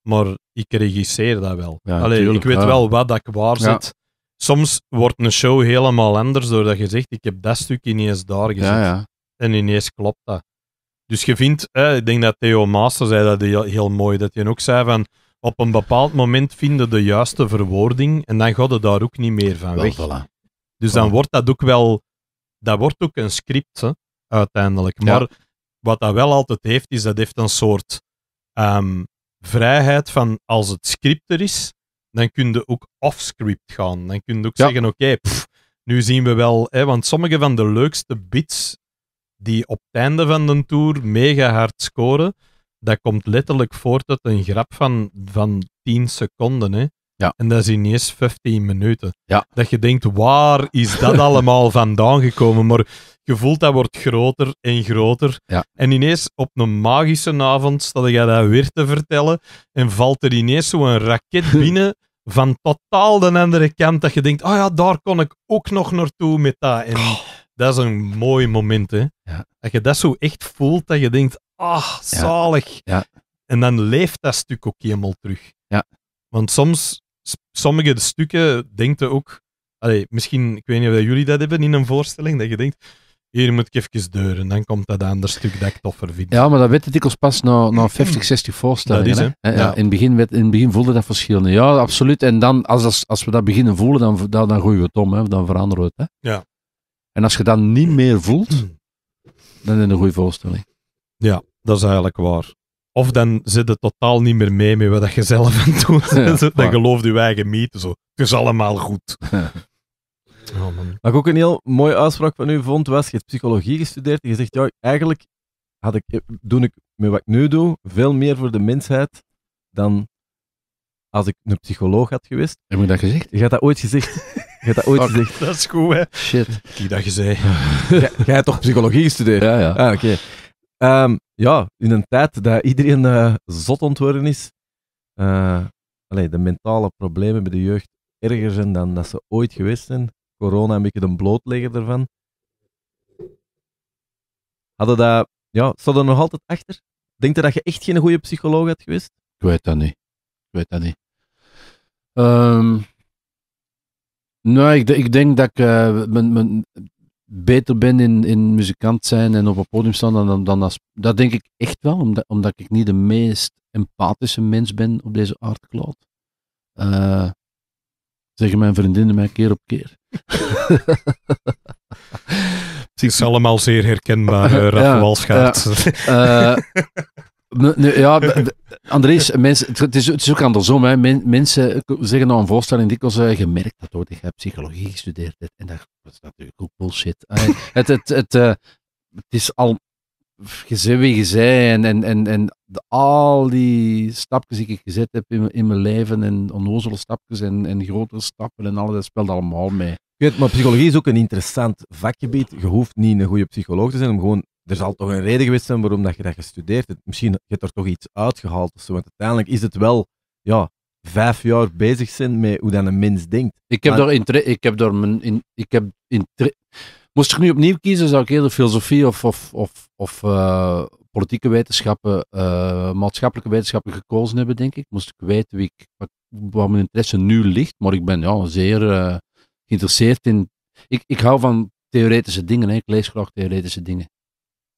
Maar ik regisseer dat wel. Ja, ik weet wel wat dat ik waar zit. Soms wordt een show helemaal anders doordat je zegt, ik heb dat stuk ineens daar gezet. En ineens klopt dat. Dus je vindt, ik denk dat Theo Master zei dat heel mooi, dat je ook zei van, op een bepaald moment vinden de juiste verwoording en dan gaat het daar ook niet meer van weg. Dus dan wordt dat ook wel, dat wordt ook een script uiteindelijk. Maar wat dat wel altijd heeft, is dat heeft een soort um, vrijheid van als het script er is, dan kun je ook off-script gaan. Dan kun je ook zeggen, oké, nu zien we wel, hè, want sommige van de leukste bits die op het einde van de tour mega hard scoren, dat komt letterlijk voort uit een grap van, van 10 seconden. Hè? Ja. En dat is ineens 15 minuten. Ja. Dat je denkt, waar is dat allemaal vandaan gekomen? Maar je voelt dat wordt groter en groter. En ineens op een magische avond stel je dat weer te vertellen. En valt er ineens zo'n raket binnen van totaal de andere kant. Dat je denkt, oh ja, daar kon ik ook nog naartoe met dat. En oh. dat is een mooi moment. Hè? Dat je dat zo echt voelt, dat je denkt, ah, zalig. Ja. En dan leeft dat stuk ook helemaal terug. Ja. Want soms, sommige stukken denken ook, allee, misschien, ik weet niet of jullie dat hebben in een voorstelling, dat je denkt, hier moet ik even deuren, dan komt dat ander stuk dat ik toffer vind. Ja, maar dat weet dikwijls pas na, na 50, 60 hmm. voorstellingen. Is, hè? Ja. in, het begin, in begin voelde dat verschil. Ja, absoluut. En dan, als, als we dat beginnen voelen, dan, dan, groeien we het om, hè? dan veranderen we het. Hè? Ja. En als je dat niet meer voelt, hmm. dan is het een goede voorstelling. Ja. Dat is eigenlijk waar. Of dan zit het totaal niet meer mee met wat je zelf aan het doen bent. dan gelooft je eigen mythe zo. Het is allemaal goed. Oh, man. Wat ik ook een heel mooie uitspraak van u vond, was: je hebt psychologie gestudeerd en je zegt, ja, eigenlijk had ik, doe ik met wat ik nu doe veel meer voor de mensheid dan als ik een psycholoog had geweest. Heb je dat gezegd? Je had dat ooit gezegd. Je dat ooit gezegd. Dat is goed, hè? Shit. Ik dat gezegd. Jij hebt toch psychologie gestudeerd? Ja, ja. Ah, oké. Ehm, ja, in een tijd dat iedereen eh, zot ontworden is, uh, de mentale problemen bij de jeugd erger zijn dan dat ze ooit geweest zijn. Corona een beetje de blootlegger ervan. Hadden dat, ja, stond er nog altijd achter? Denk je dat je echt geen goede psycholoog had geweest? Ik weet dat niet. Ik weet dat niet. Um, nou, ik, denk dat ik eh, mijn, mijn, beter ben in, in muzikant zijn en op een podium staan dan, dan, als... Dat denk ik echt wel, omdat, omdat ik niet de meest empathische mens ben op deze aardkloot. Uh, zeggen mijn vriendinnen mij keer op keer. Het is allemaal zeer herkenbaar, uh, Raf Walschaert. Ja, Andries, mensen, het, is, het is ook andersom. Hè. mensen zeggen nou een voorstelling dikwijls, uh, eh, je merkt dat ook, ik heb psychologie gestudeerd. En dat, is natuurlijk ook bullshit. het, het, het, eh, het is al gezegd wie je zei en, en, en, en al die stapjes die ik gezet heb in, in mijn leven en onnozele stapjes en, en grotere stappen en alles, dat speelt allemaal mee. Weet, maar psychologie is ook een interessant vakgebied. Je hoeft niet een goede psycholoog te zijn om gewoon er zal toch een reden geweest zijn waarom dat je dat gestudeerd hebt. Misschien heb je er toch iets uitgehaald of zo. Want uiteindelijk is het wel ja, vijf jaar bezig zijn met hoe dan een mens denkt. Ik heb maar, ik heb door mijn in, ik heb Moest ik nu opnieuw kiezen, zou ik eerder filosofie of, of, of, of eh, politieke wetenschappen, eh, maatschappelijke wetenschappen gekozen hebben, denk ik. Moest ik weten wie ik, wat, waar mijn interesse nu ligt. Maar ik ben ja, zeer eh, geïnteresseerd in. Ik, ik hou van theoretische dingen. Hè. Ik lees graag theoretische dingen.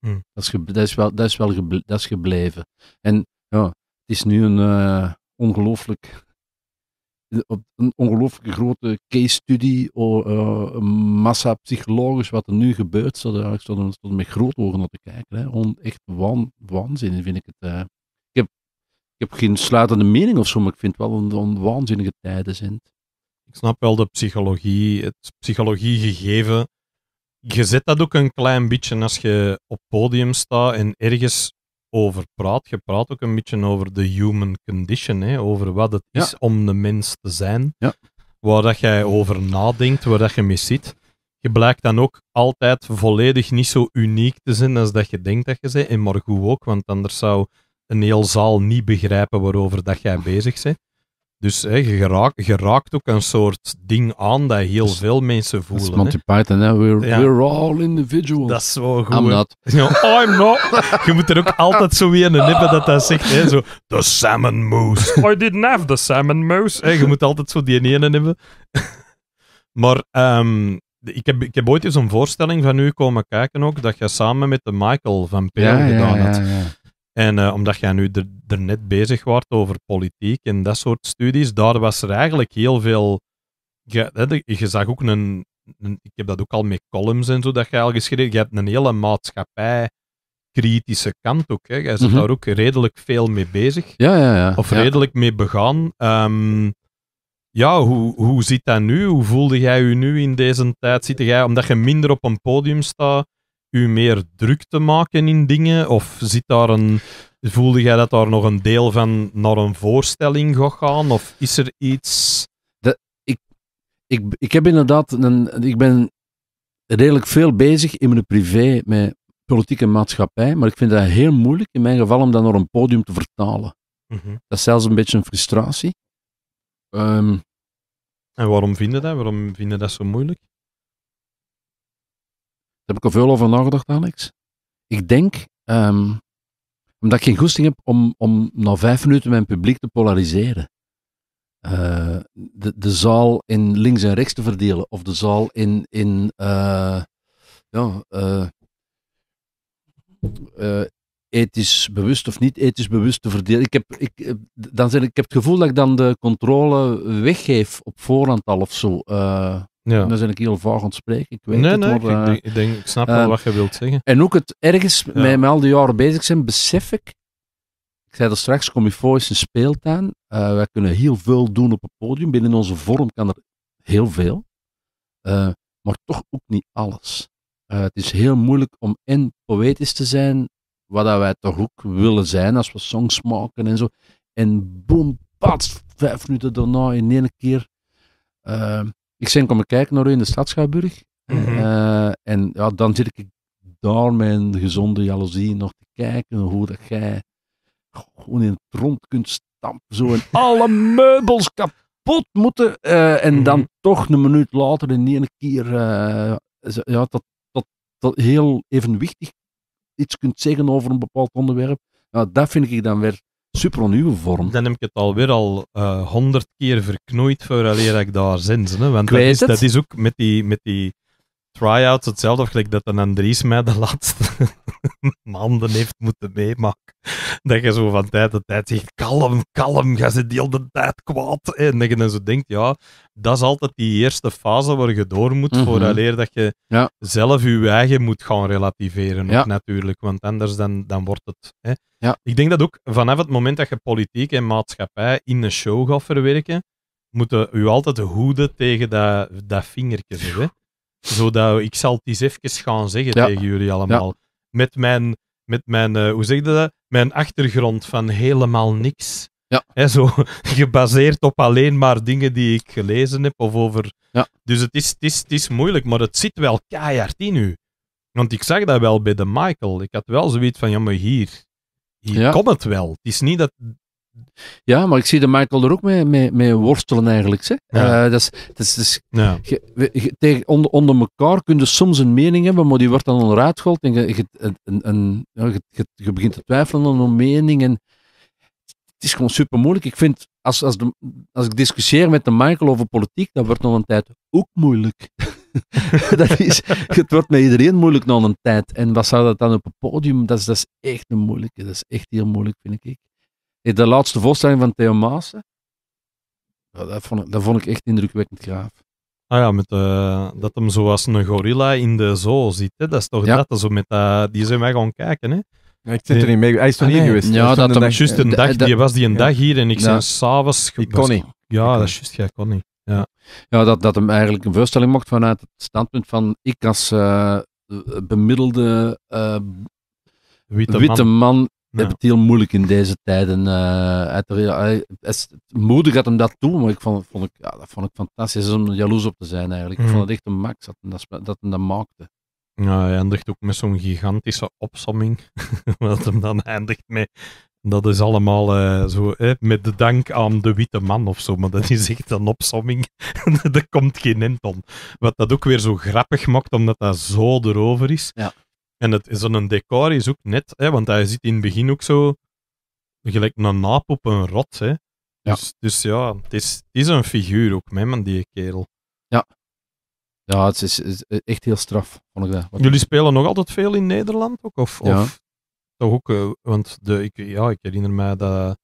Mm. Dat, is wel, dat, is wel dat is gebleven. En ja, het is nu een uh, ongelooflijk een ongelooflijke grote case study, uh, massa psychologisch wat er nu gebeurt. Zodat ik stond met grote ogen naar te kijken. Hè. echt wan, waanzinnig vind ik het. Eh. Ik, heb, ik heb geen sluitende mening of zo, maar ik vind het wel een, een waanzinnige tijden zijn. Ik snap wel de psychologie, het gegeven je zet dat ook een klein beetje als je op podium staat en ergens over praat. Je praat ook een beetje over de human condition, hè, over wat het is om de mens te zijn. Ja. Waar dat jij over nadenkt, waar dat je mee zit. Je blijkt dan ook altijd volledig niet zo uniek te zijn als dat je denkt dat je bent. En maar goed ook, want anders zou een heel zaal niet begrijpen waarover dat jij bezig bent. Dus hè, je, geraakt, raakt ook een soort ding aan dat heel dus veel mensen voelen. hè. Python, We're, all individuals. Dat is wel goed. Oh, I'm not. je moet er ook altijd zo weer een hebben dat dat zegt. Hè, zo, the salmon moose. I didn't have the salmon moose. Hè, je moet altijd zo die ene hebben. maar ehm, ik, heb, ik heb ooit eens een voorstelling van u komen kijken ook, dat je samen met de Michael van Peel ja, gedaan had. En eh, omdat jij nu er, er, net bezig was over politiek en dat soort studies, daar was er eigenlijk heel veel. Je, zag ook een, een, Ik heb dat ook al met columns en zo dat je al geschreven Je hebt een hele maatschappij kritische kant ook. Hè. Jij zat mhm. daar ook redelijk veel mee bezig. Ja, ja, ja. Of redelijk mee begaan. Ehm, ja, hoe, hoe zit dat nu? Hoe voelde jij je nu in deze tijd? Zit jij, omdat je minder op een podium staat, u meer druk te maken in dingen? Of zit daar een, voelde jij dat daar nog een deel van naar een voorstelling gaat gaan? Of is er iets. Dat, ik, ik, ik heb inderdaad. Een, ik ben redelijk veel bezig in mijn privé met politieke maatschappij, maar ik vind dat heel moeilijk in mijn geval om dat naar een podium te vertalen. Mhm. Dat is zelfs een beetje een frustratie. Ehm, en waarom vinden dat? Waarom vinden dat zo moeilijk? Daar heb ik al veel over nagedacht, Alex. Ik denk, ehm, omdat ik geen goesting heb om, om na vijf minuten mijn publiek te polariseren. Eh, de, de zaal in links en rechts te verdelen, of de zaal in, in eh, ja, eh, ethisch bewust of niet ethisch bewust te verdelen. Ik heb, ik, dan zeg, ik heb het gevoel dat ik dan de controle weggeef op voorhand al of zo. Ja. Dan ben ik heel vaag aan het spreken. Ik weet nee, het, nee, maar, ik, denk, eh, ik, snap wel eh, wat je wilt zeggen. En ook het ergens, ja. met, al die jaren bezig zijn, besef ik, ik zei dat straks, voor is een speeltuin. Uh, wij kunnen heel veel doen op het podium. Binnen onze vorm kan er heel veel. maar toch ook niet alles. het is heel moeilijk om en poëtisch te zijn, wat dat wij toch ook willen zijn als we songs maken en zo. En boem, pas vijf minuten daarna in één keer ik ben komen kijken naar u in de Stadschouwburg. Mm en ja, dan zit ik daar mijn gezonde jaloezie nog te kijken hoe dat jij gewoon in het rond kunt stampen. Zo en alle meubels kapot moeten. Eh, en dan mhm. toch een minuut later in één keer uh, ja, dat, dat, dat heel evenwichtig iets kunt zeggen over een bepaald onderwerp. Nou, dat vind ik dan weer nieuwe vorm. Dan heb ik het alweer al eh, honderd keer verknoeid voor ik daar zin hè? Want dat is, dat is, ook met die, met die try-outs hetzelfde, of gelijk dat een Andries mij de laatste maanden heeft moeten meemaken. Dat je zo van tijd tot tijd zegt, kalm, kalm, ze die al de tijd kwaad. Eh, en dat je dan zo denkt, ja, dat is altijd die eerste fase waar je door moet, mm vooraleer dat je zelf je eigen moet gaan relativeren, natuurlijk. Want anders dan, dan wordt het... Hè. Ja. Ik denk dat ook vanaf het moment dat je politiek en maatschappij in een show gaat verwerken, moeten je altijd hoeden tegen dat, dat vingertje. Zodat ik zal het eens even gaan zeggen tegen jullie allemaal met mijn, met mijn eh, hoe zeg je dat? Mijn achtergrond van helemaal niks. Ja. Hè, zo gebaseerd op alleen maar dingen die ik gelezen heb of over. Ja. Dus het is, het, is, het is moeilijk, maar het zit wel keihard in u. Want ik zag dat wel bij de Michael. Ik had wel zoiets van: ja, maar hier, hier komt het wel. Het is niet dat, ja, maar ik zie de Michael er ook mee, mee, mee worstelen eigenlijk. Hè? Eh, dat is, dat is, tegen, onder, onder elkaar kun je soms een mening hebben, maar die wordt dan onderuit En je, je, je, begint te twijfelen aan een mening. En het is gewoon super moeilijk. Ik vind, als, als, de, als ik discussieer met de Michael over politiek, dat wordt nog een tijd ook moeilijk. dat is, het wordt met iedereen moeilijk na een tijd. En wat zou dat dan op een podium? Dat is, dat is echt een moeilijke. Dat is echt heel moeilijk, vind ik. De laatste voorstelling van Theo Maassen, dat, vond ik, dat vond ik echt indrukwekkend graaf. Ah ja, met, eh, dat hem zo een gorilla in de zoo zit. Hè? Dat is toch ja. dat? Zo met, uh, die zijn wij gaan kijken. Hè? Ja, ik zit er niet mee. Hij is toch ah, geweest? Ja, dat, hem juist een dag, die was die een dag hier en ik zijn s'avonds... Ik kon niet. Ja, dat is juist, jij kon niet. Ja, ja dat, dat hem eigenlijk een voorstelling mocht vanuit het standpunt van ik als eh, bemiddelde witte, witte man ja. heb het heel moeilijk in deze tijden. Uh, uit had eh, hem dat toe, maar ik vond, vond ik, ja, dat vond ik fantastisch om jaloers op te zijn eigenlijk. Ik vond mhm. het echt een max dat hem dat, hem maakte. Ja, hij eindigt ook met zo'n gigantische opsomming. wat hem dan eindigt met. Dat is allemaal eh, zo, met de dank aan de witte man of zo. Maar dat is echt een opsomming. er komt geen end om. Wat dat ook weer zo grappig maakt, omdat dat zo erover is. Ja. En het, een decor is ook net, hè, want hij zit in het begin ook zo gelijk een naap op een rot. Hè. Ja. Dus, dus, ja, het is, is een figuur ook, man, die kerel. Ja. Ja, het is, echt heel straf, vond ik dat. Jullie spelen nog altijd veel in Nederland ook? Of, ja. of toch ook, eh, want de, ik, ja, ik herinner mij dat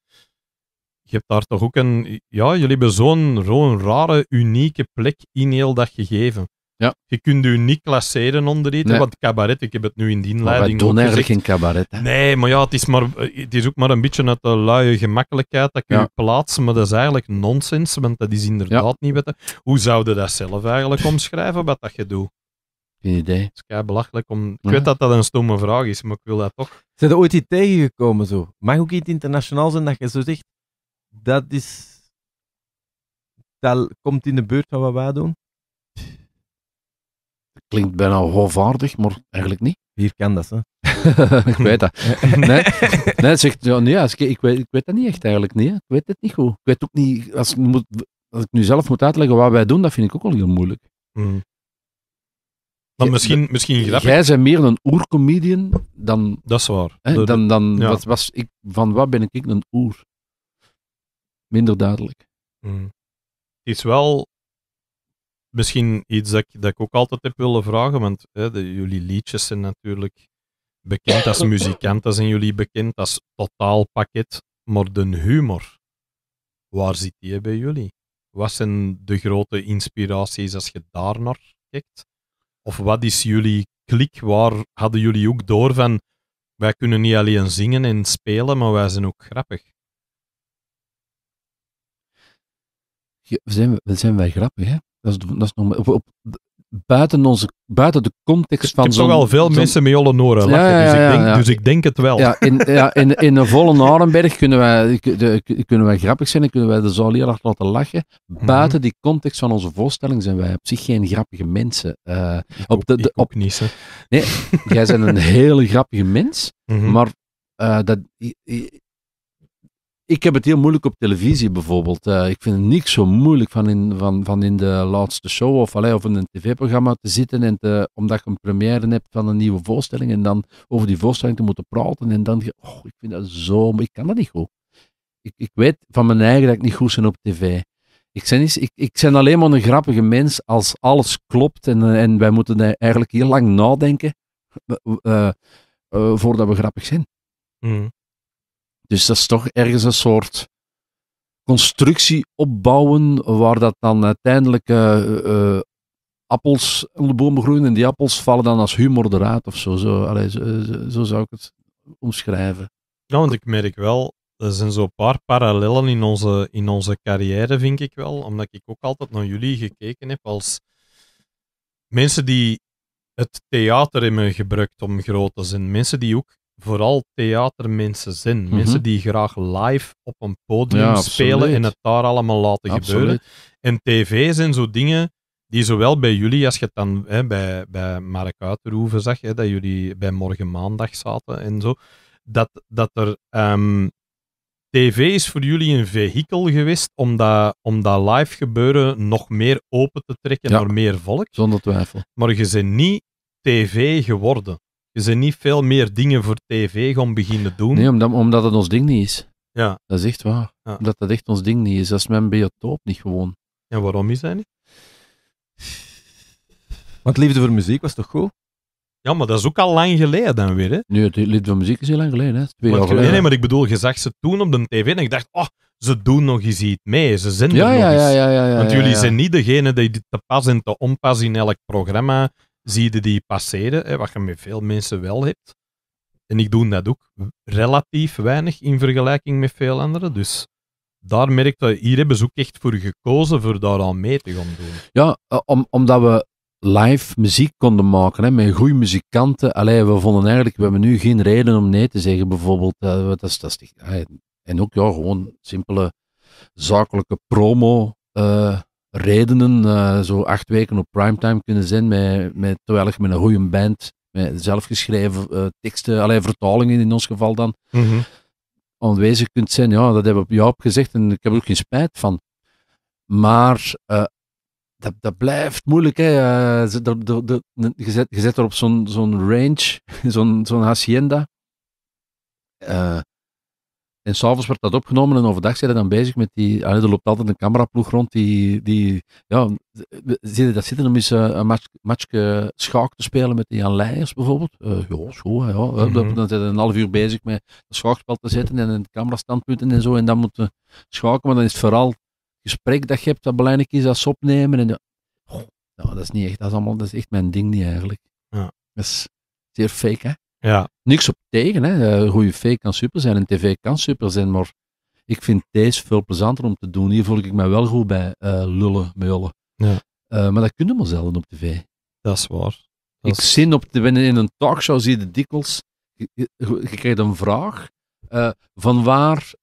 je hebt daar toch ook een. Ja, jullie hebben zo'n, zo'n rare, unieke plek in heel dat gegeven. Ja. Je kunt u niet klasseren onder eten, want cabaret, ik heb het nu in die inleiding wat doen eigenlijk geen cabaret. Nee, maar ja, het is, maar, het is ook maar een beetje uit de luie gemakkelijkheid dat je ja. plaatsen, maar dat is eigenlijk nonsens, want dat is inderdaad niet weten. Hoe zouden dat zelf eigenlijk omschrijven, wat dat je doet? Geen idee. Het is belachelijk om... Ik weet dat dat een stomme vraag is, maar ik wil dat toch... Zijn er ooit iets tegengekomen zo? Mag ook iets internationaal zijn dat je zo zegt, dat is... Dat komt in de buurt van wat wij doen? Klinkt bijna hoogvaardig, maar eigenlijk niet. Hier kan dat, hè? ik weet dat. Nee, nee zegt, ja, ik, ik, weet, ik weet dat niet echt eigenlijk niet. Hè. Ik weet het niet goed. Ik weet ook niet, als ik, moet, als ik nu zelf moet uitleggen wat wij doen, dat vind ik ook al heel moeilijk. Dan mm. misschien, misschien Jij bent meer een oercomedian dan... Dat is waar. dan, dan, wat was ik, van wat ben ik een oer? Minder duidelijk. Mm. Het is wel misschien iets dat ik, ook altijd heb willen vragen, want hè, de, jullie liedjes zijn natuurlijk bekend als muzikanten, zijn jullie bekend als totaal pakket, maar de humor, waar zit die bij jullie? Wat zijn de grote inspiraties als je daar naar kijkt? Of wat is jullie klik? Waar hadden jullie ook door van wij kunnen niet alleen zingen en spelen, maar wij zijn ook grappig? Ja, zijn, we zijn wij grappig, hè? Dat is, dat Op, buiten, onze, buiten de context van. Er heb toch al veel mensen met Jolle Noren lachen, dus, ik denk, dus ik denk het wel. Ja, in, ja, in, in een volle Arenberg kunnen wij, kunnen wij grappig zijn en kunnen wij de zaal heel hard laten lachen. Mhm. Buiten die context van onze voorstelling zijn wij op zich geen grappige mensen. Uh, op de, op, Nee, jij bent een hele grappige mens, mhm. maar eh, dat, ik heb het heel moeilijk op televisie bijvoorbeeld. Eh, ik vind het niks zo moeilijk van in, van, van in de laatste show of, allee, of in een tv-programma te zitten. En te, omdat je een première hebt van een nieuwe voorstelling. En dan over die voorstelling te moeten praten. En dan, oh, ik vind dat zo, maar ik kan dat niet goed. Ik, ik weet van mijn eigen dat ik niet goed ben op tv. Ik ben, ik, ik ben alleen maar een grappige mens als alles klopt. En, eh, en wij moeten eigenlijk heel lang nadenken eh, voordat we grappig zijn. Mm. Dus dat is toch ergens een soort constructie opbouwen waar dat dan uiteindelijk eh, eh, appels op de bomen groeien en die appels vallen dan als humor eruit of zo. Zo, zo, zou ik het omschrijven. Ja, want ik merk wel, er zijn zo'n paar parallellen in onze, in onze carrière, vind ik wel. Omdat ik ook altijd naar jullie gekeken heb als mensen die het theater hebben gebruikt om groot te zijn. Mensen die ook vooral theatermensen zijn. Mhm. Mensen die graag live op een podium spelen en het daar allemaal laten gebeuren. En tv zijn zo dingen die zowel bij jullie, als je het dan hè, bij, bij Mark Uiterhoeven zag, hè, dat jullie bij Morgen Maandag zaten en zo, dat, dat er... Ehm, TV is voor jullie een vehikel geweest om dat, om dat live gebeuren nog meer open te trekken naar meer volk. Zonder twijfel. Maar je bent niet TV geworden je bent niet veel meer dingen voor tv gaan beginnen doen. Nee, omdat, omdat het ons ding niet is. Ja. Dat is echt waar. Ja. Omdat dat echt ons ding niet is. Dat is mijn biotoop niet gewoon. Ja, waarom is dat niet? Want liefde voor muziek was toch goed? Ja, maar dat is ook al lang geleden dan weer. Hè? Nee, het liefde voor muziek is heel lang geleden. Hè? Twee geleden. Nee, maar ik bedoel, je zag ze toen op de tv en ik dacht, oh, ze doen nog eens iets mee. Ze zijn ja, ja, nog ja, eens. Ja, ja, ja, Want jullie zijn niet degene die te pas en te onpas in elk programma zie je die passeren, hè, wat je met veel mensen wel hebt. En ik doe dat ook relatief weinig in vergelijking met veel anderen. Dus daar merk je, hier hebben ze ook echt voor gekozen voor daar aan mee te gaan doen. Ja, eh, om, omdat we live muziek konden maken hè, met goede muzikanten. alleen we vonden eigenlijk, we hebben nu geen reden om nee te zeggen, bijvoorbeeld. Eh, dat is, dat is, eh, en ook ja, gewoon simpele zakelijke promo redenen uh, zo acht weken op primetime kunnen zijn, met, met, terwijl ik met een goede band, met zelfgeschreven eh, teksten, allerlei vertalingen in ons geval dan, mhm. aanwezig kunt zijn. Ja, dat hebben we jou gezegd en ik heb er ook geen spijt van. Maar eh, dat, dat blijft moeilijk. Hè. je, zet, je zet er op zo'n zo'n range, zo'n zo'n hacienda. En s'avonds wordt dat opgenomen en overdag zijn ze dan bezig met die. Allee, er loopt altijd een cameraploeg rond die. die ja, zitten dat zitten om eens eh, een match, matchje schaak te spelen met die Jan Leijers bijvoorbeeld. Eh, ja, zo. Ja. Mm Dan zijn ze een half uur bezig met het schaakspel te zetten en de camerastandpunten en zo. En dan moeten schaken, maar dan is het vooral het gesprek dat je hebt dat belangrijk is, dat ze opnemen. En, nou, dat is niet echt, dat is, allemaal, dat is echt mijn ding niet eigenlijk. Ja. Dat is zeer fake, hè? Ja. Niks op tegen, hè. Een eh, goede fake kan super zijn, een tv kan super zijn, maar ik vind deze veel plezanter om te doen. Hier voel ik me wel goed bij uh, lullen, meulen. Ja. Eh, maar dat kunnen we zelden op tv. Dat is waar. ik zin op de, in een talkshow zie je dikwijls, je, je, krijgt een vraag van waar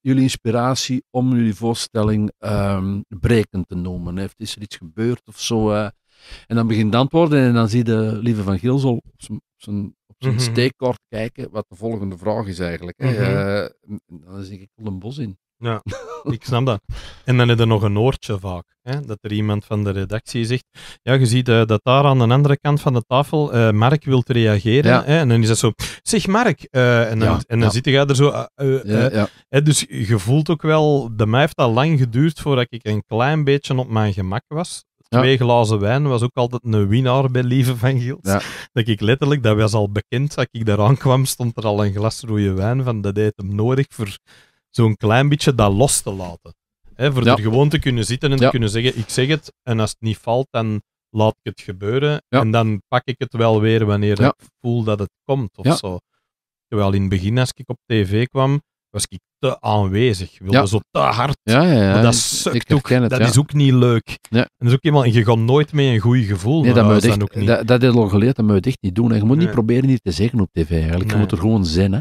jullie inspiratie om jullie voorstelling um, ehm, brekend te noemen. Heeft, is er iets gebeurd of zo? en dan begint het antwoorden en dan zie je Lieve van gilsol op zijn zijn mm -hmm. kijken wat de volgende vraag is eigenlijk. Mhm. Eh, dan zeg ik voel een bos in. Ja, ik snap dat. En dan is er nog een oortje vaak. Hè? Dat er iemand van de redactie zegt: Ja, je ziet eh, dat daar aan de andere kant van de tafel eh, Mark wilt reageren. Hè? En dan is dat zo: Zeg Mark. en dan, en dan zit je er zo. Hè? Dus je voelt ook wel. Bij mij heeft dat lang geduurd voordat ik een klein beetje op mijn gemak was. Twee glazen wijn was ook altijd een winnaar bij lieve van gilds. Dat ik letterlijk, dat was al bekend, dat ik daar kwam, stond er al een glas rode wijn van. Dat deed hem nodig voor zo'n klein beetje dat los te laten. Hè, voor er gewoon te kunnen zitten en te kunnen zeggen, ik zeg het, en als het niet valt, dan laat ik het gebeuren. En dan pak ik het wel weer wanneer ik voel dat het komt of zo. Terwijl in het begin, als ik op tv kwam, was ik te aanwezig. Wilde zo te hard. Ja, ja, ja. Maar dat sukt ook. Het, dat is ook niet leuk. Ja. En dat is ook iemand, je gaat nooit mee een goed gevoel. Nee, dat, moet echt, Dat, dat is al geleerd, dat moet je echt niet doen. En je moet niet proberen hier te zeggen op tv eigenlijk. Je moet er gewoon zijn, hè.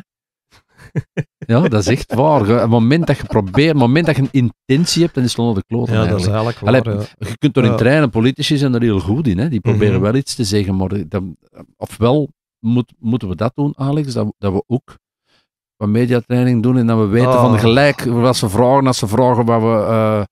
ja, dat is echt waar. Op het moment dat je probeert, het moment dat je een intentie hebt, dan is het onder de klote. Ja, eigenlijk. dat is eigenlijk waar, Allee, Je kunt er in trainen, politici zijn er heel goed in. Hè. Die proberen mhm. wel iets te zeggen, maar ofwel moeten we dat doen, Alex, dat, dat we ook wat mediatraining doen en dat we weten van oh. gelijk wat ze vragen, als ze vragen waar we, eh,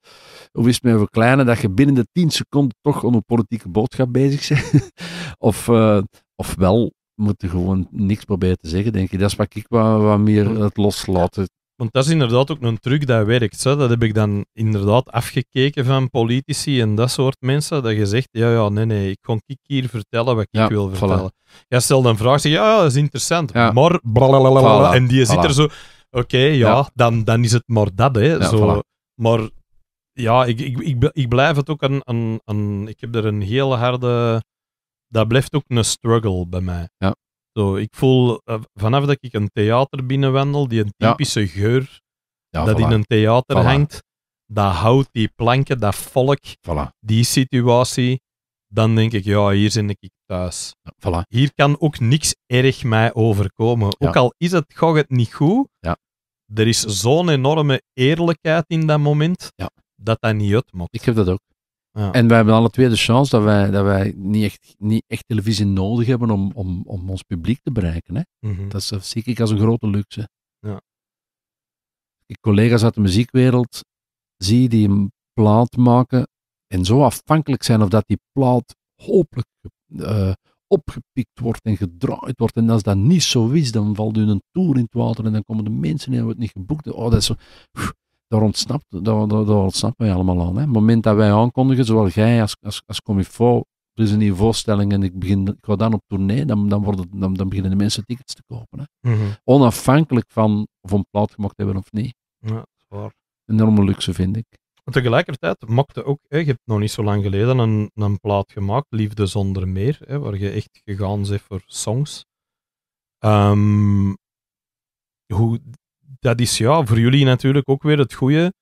hoe is het met verkleinen, dat je binnen de 10 seconden toch een politieke boodschap bezig bent. of, uh, of wel je gewoon niks proberen te zeggen, denk ik. Dat is wat ik wat, wat meer mm. het loslaten. Want dat is inderdaad ook een truc dat werkt. Hè. Dat heb ik dan inderdaad afgekeken van politici en dat soort mensen. Dat je zegt, ja, ja, nee, nee, ik kon ik hier vertellen wat ik wil vertellen. Voilà. Jij stelt een vraag, zeg ja, dat is interessant, maar en die zit er zo, oké, ja, Dan, dan is het maar dat, hè. zo, Maar ja, ik, ik, ik, ik, blijf het ook een. een, een, Ik heb er een hele harde... Dat blijft ook een struggle bij mij. Ja. Zo, ik voel eh, vanaf dat ik een theater binnenwandel, die een typische geur ja, dat in een theater hangt, dat hout, die planken, dat volk, voilà. die situatie, dan denk ik, ja, hier zit ik thuis. hier kan ook niks erg mij overkomen. Ook al is het, gog het niet goed, er is zo'n enorme eerlijkheid in dat moment, dat dat niet uitmaakt. Ik heb dat ook. En wij hebben alle twee de chance dat wij, dat wij niet, echt, niet echt televisie nodig hebben om, om, om ons publiek te bereiken. Hè? Mhm. Dat is, zie ik als een grote luxe. Ja. Ik collega's uit de muziekwereld zie die een plaat maken en zo afhankelijk zijn of dat die plaat hopelijk eh, opgepikt wordt en gedraaid wordt. En als dat niet zo is, dan valt hun een tour in het water en dan komen de mensen en wordt niet geboekt. Oh, dat is zo daar, ontsnapt, daar, daar, daar ontsnappen wij allemaal aan. Hè. het moment dat wij aankondigen, zowel jij als, als, als comifo, er is dus een nieuwe voorstelling en ik, begin, ik ga dan op tournee, dan, dan, worden, dan, dan beginnen de mensen tickets te kopen. Hè. Mhm. Onafhankelijk van of een plaat gemaakt hebben of niet. Ja, dat is waar. Enorme luxe, vind ik. Maar tegelijkertijd maakte ook, je hebt nog niet zo lang geleden een, een plaat gemaakt, Liefde zonder meer, hè, waar je echt gegaan bent voor songs. Um, hoe, dat is ja, voor jullie natuurlijk ook weer het goede.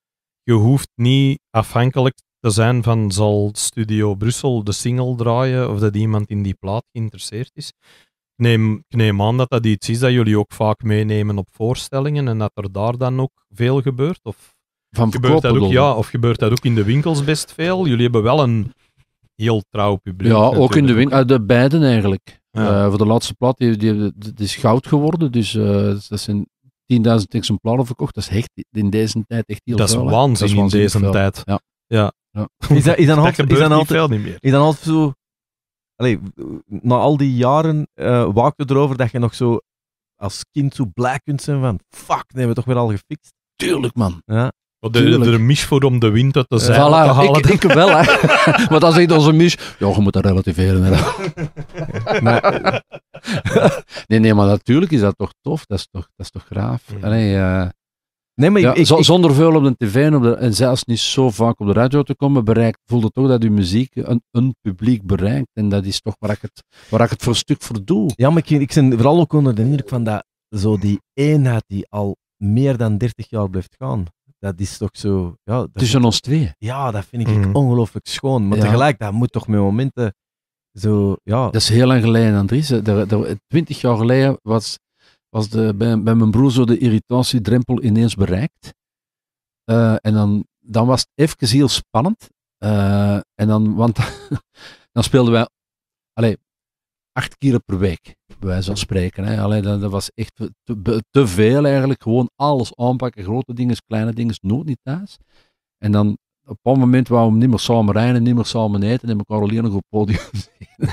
Je hoeft niet afhankelijk te zijn van zal Studio Brussel de single draaien of dat iemand in die plaat geïnteresseerd is. Ik neem, neem aan dat dat iets is dat jullie ook vaak meenemen op voorstellingen en dat er daar dan ook veel gebeurt. Of van gebeurt dat ook, ja, of gebeurt dat ook in de winkels best veel? Jullie hebben wel een heel trouw publiek. Ja, ook in de winkels. Eh, de beiden eigenlijk. Eh, voor de laatste plaat, die, is goud geworden. Dus uh, dat zijn 10.000 exemplaren verkocht. Dat is echt in deze tijd echt heel dat Is dat is waanzin in deze tijd. Ja. Ja. ja. Is dat, is dan altijd, is dan altijd, niet meer. Is dan altijd zo... Allee, na al die jaren uh, eh, waakte erover dat je nog zo als kind zo blij kunt zijn van fuck, nee, we toch weer al gefixt. Tuurlijk, man. Ja. De, de mis voor om de wind uit de ik voilà, te halen. Ik, ik wel, hè. maar dan zegt onze mis, ja, je moet dat relativeren. Hè. nee, nee, maar natuurlijk is dat toch tof. Dat is toch, dat is toch graaf. Eh, nee, maar ik, zonder veel op de tv en, op zelfs niet zo vaak op de radio te komen, bereikt, voelde toch dat uw muziek een, een, publiek bereikt. En dat is toch waar ik het, waar ik het voor een stuk voor doe. Ja, maar ik, ik ben vooral ook onder de indruk van dat, zo die eenheid die al meer dan 30 jaar blijft gaan dat is toch zo... Ja, Tussen ons twee. Ja, dat vind ik mm. ongelooflijk schoon. Maar tegelijk, dat moet toch met momenten zo... Ja. Dat is heel lang geleden, Andries. Eh, twintig jaar geleden was, was de, bij, mijn broer zo de irritatiedrempel ineens bereikt. Eh, en dan, dan was het even heel spannend. Eh, en dan, want dan speelden wij... Allee, acht keren per week, bij wijze van spreken. Hè. dat, dat, was echt te, veel eigenlijk. Gewoon alles aanpakken, grote dingen, kleine dingen, nooit niet thuis. En dan op een moment wou we niet meer samen rijden, niet meer samen eten en elkaar alleen nog op het podium zien.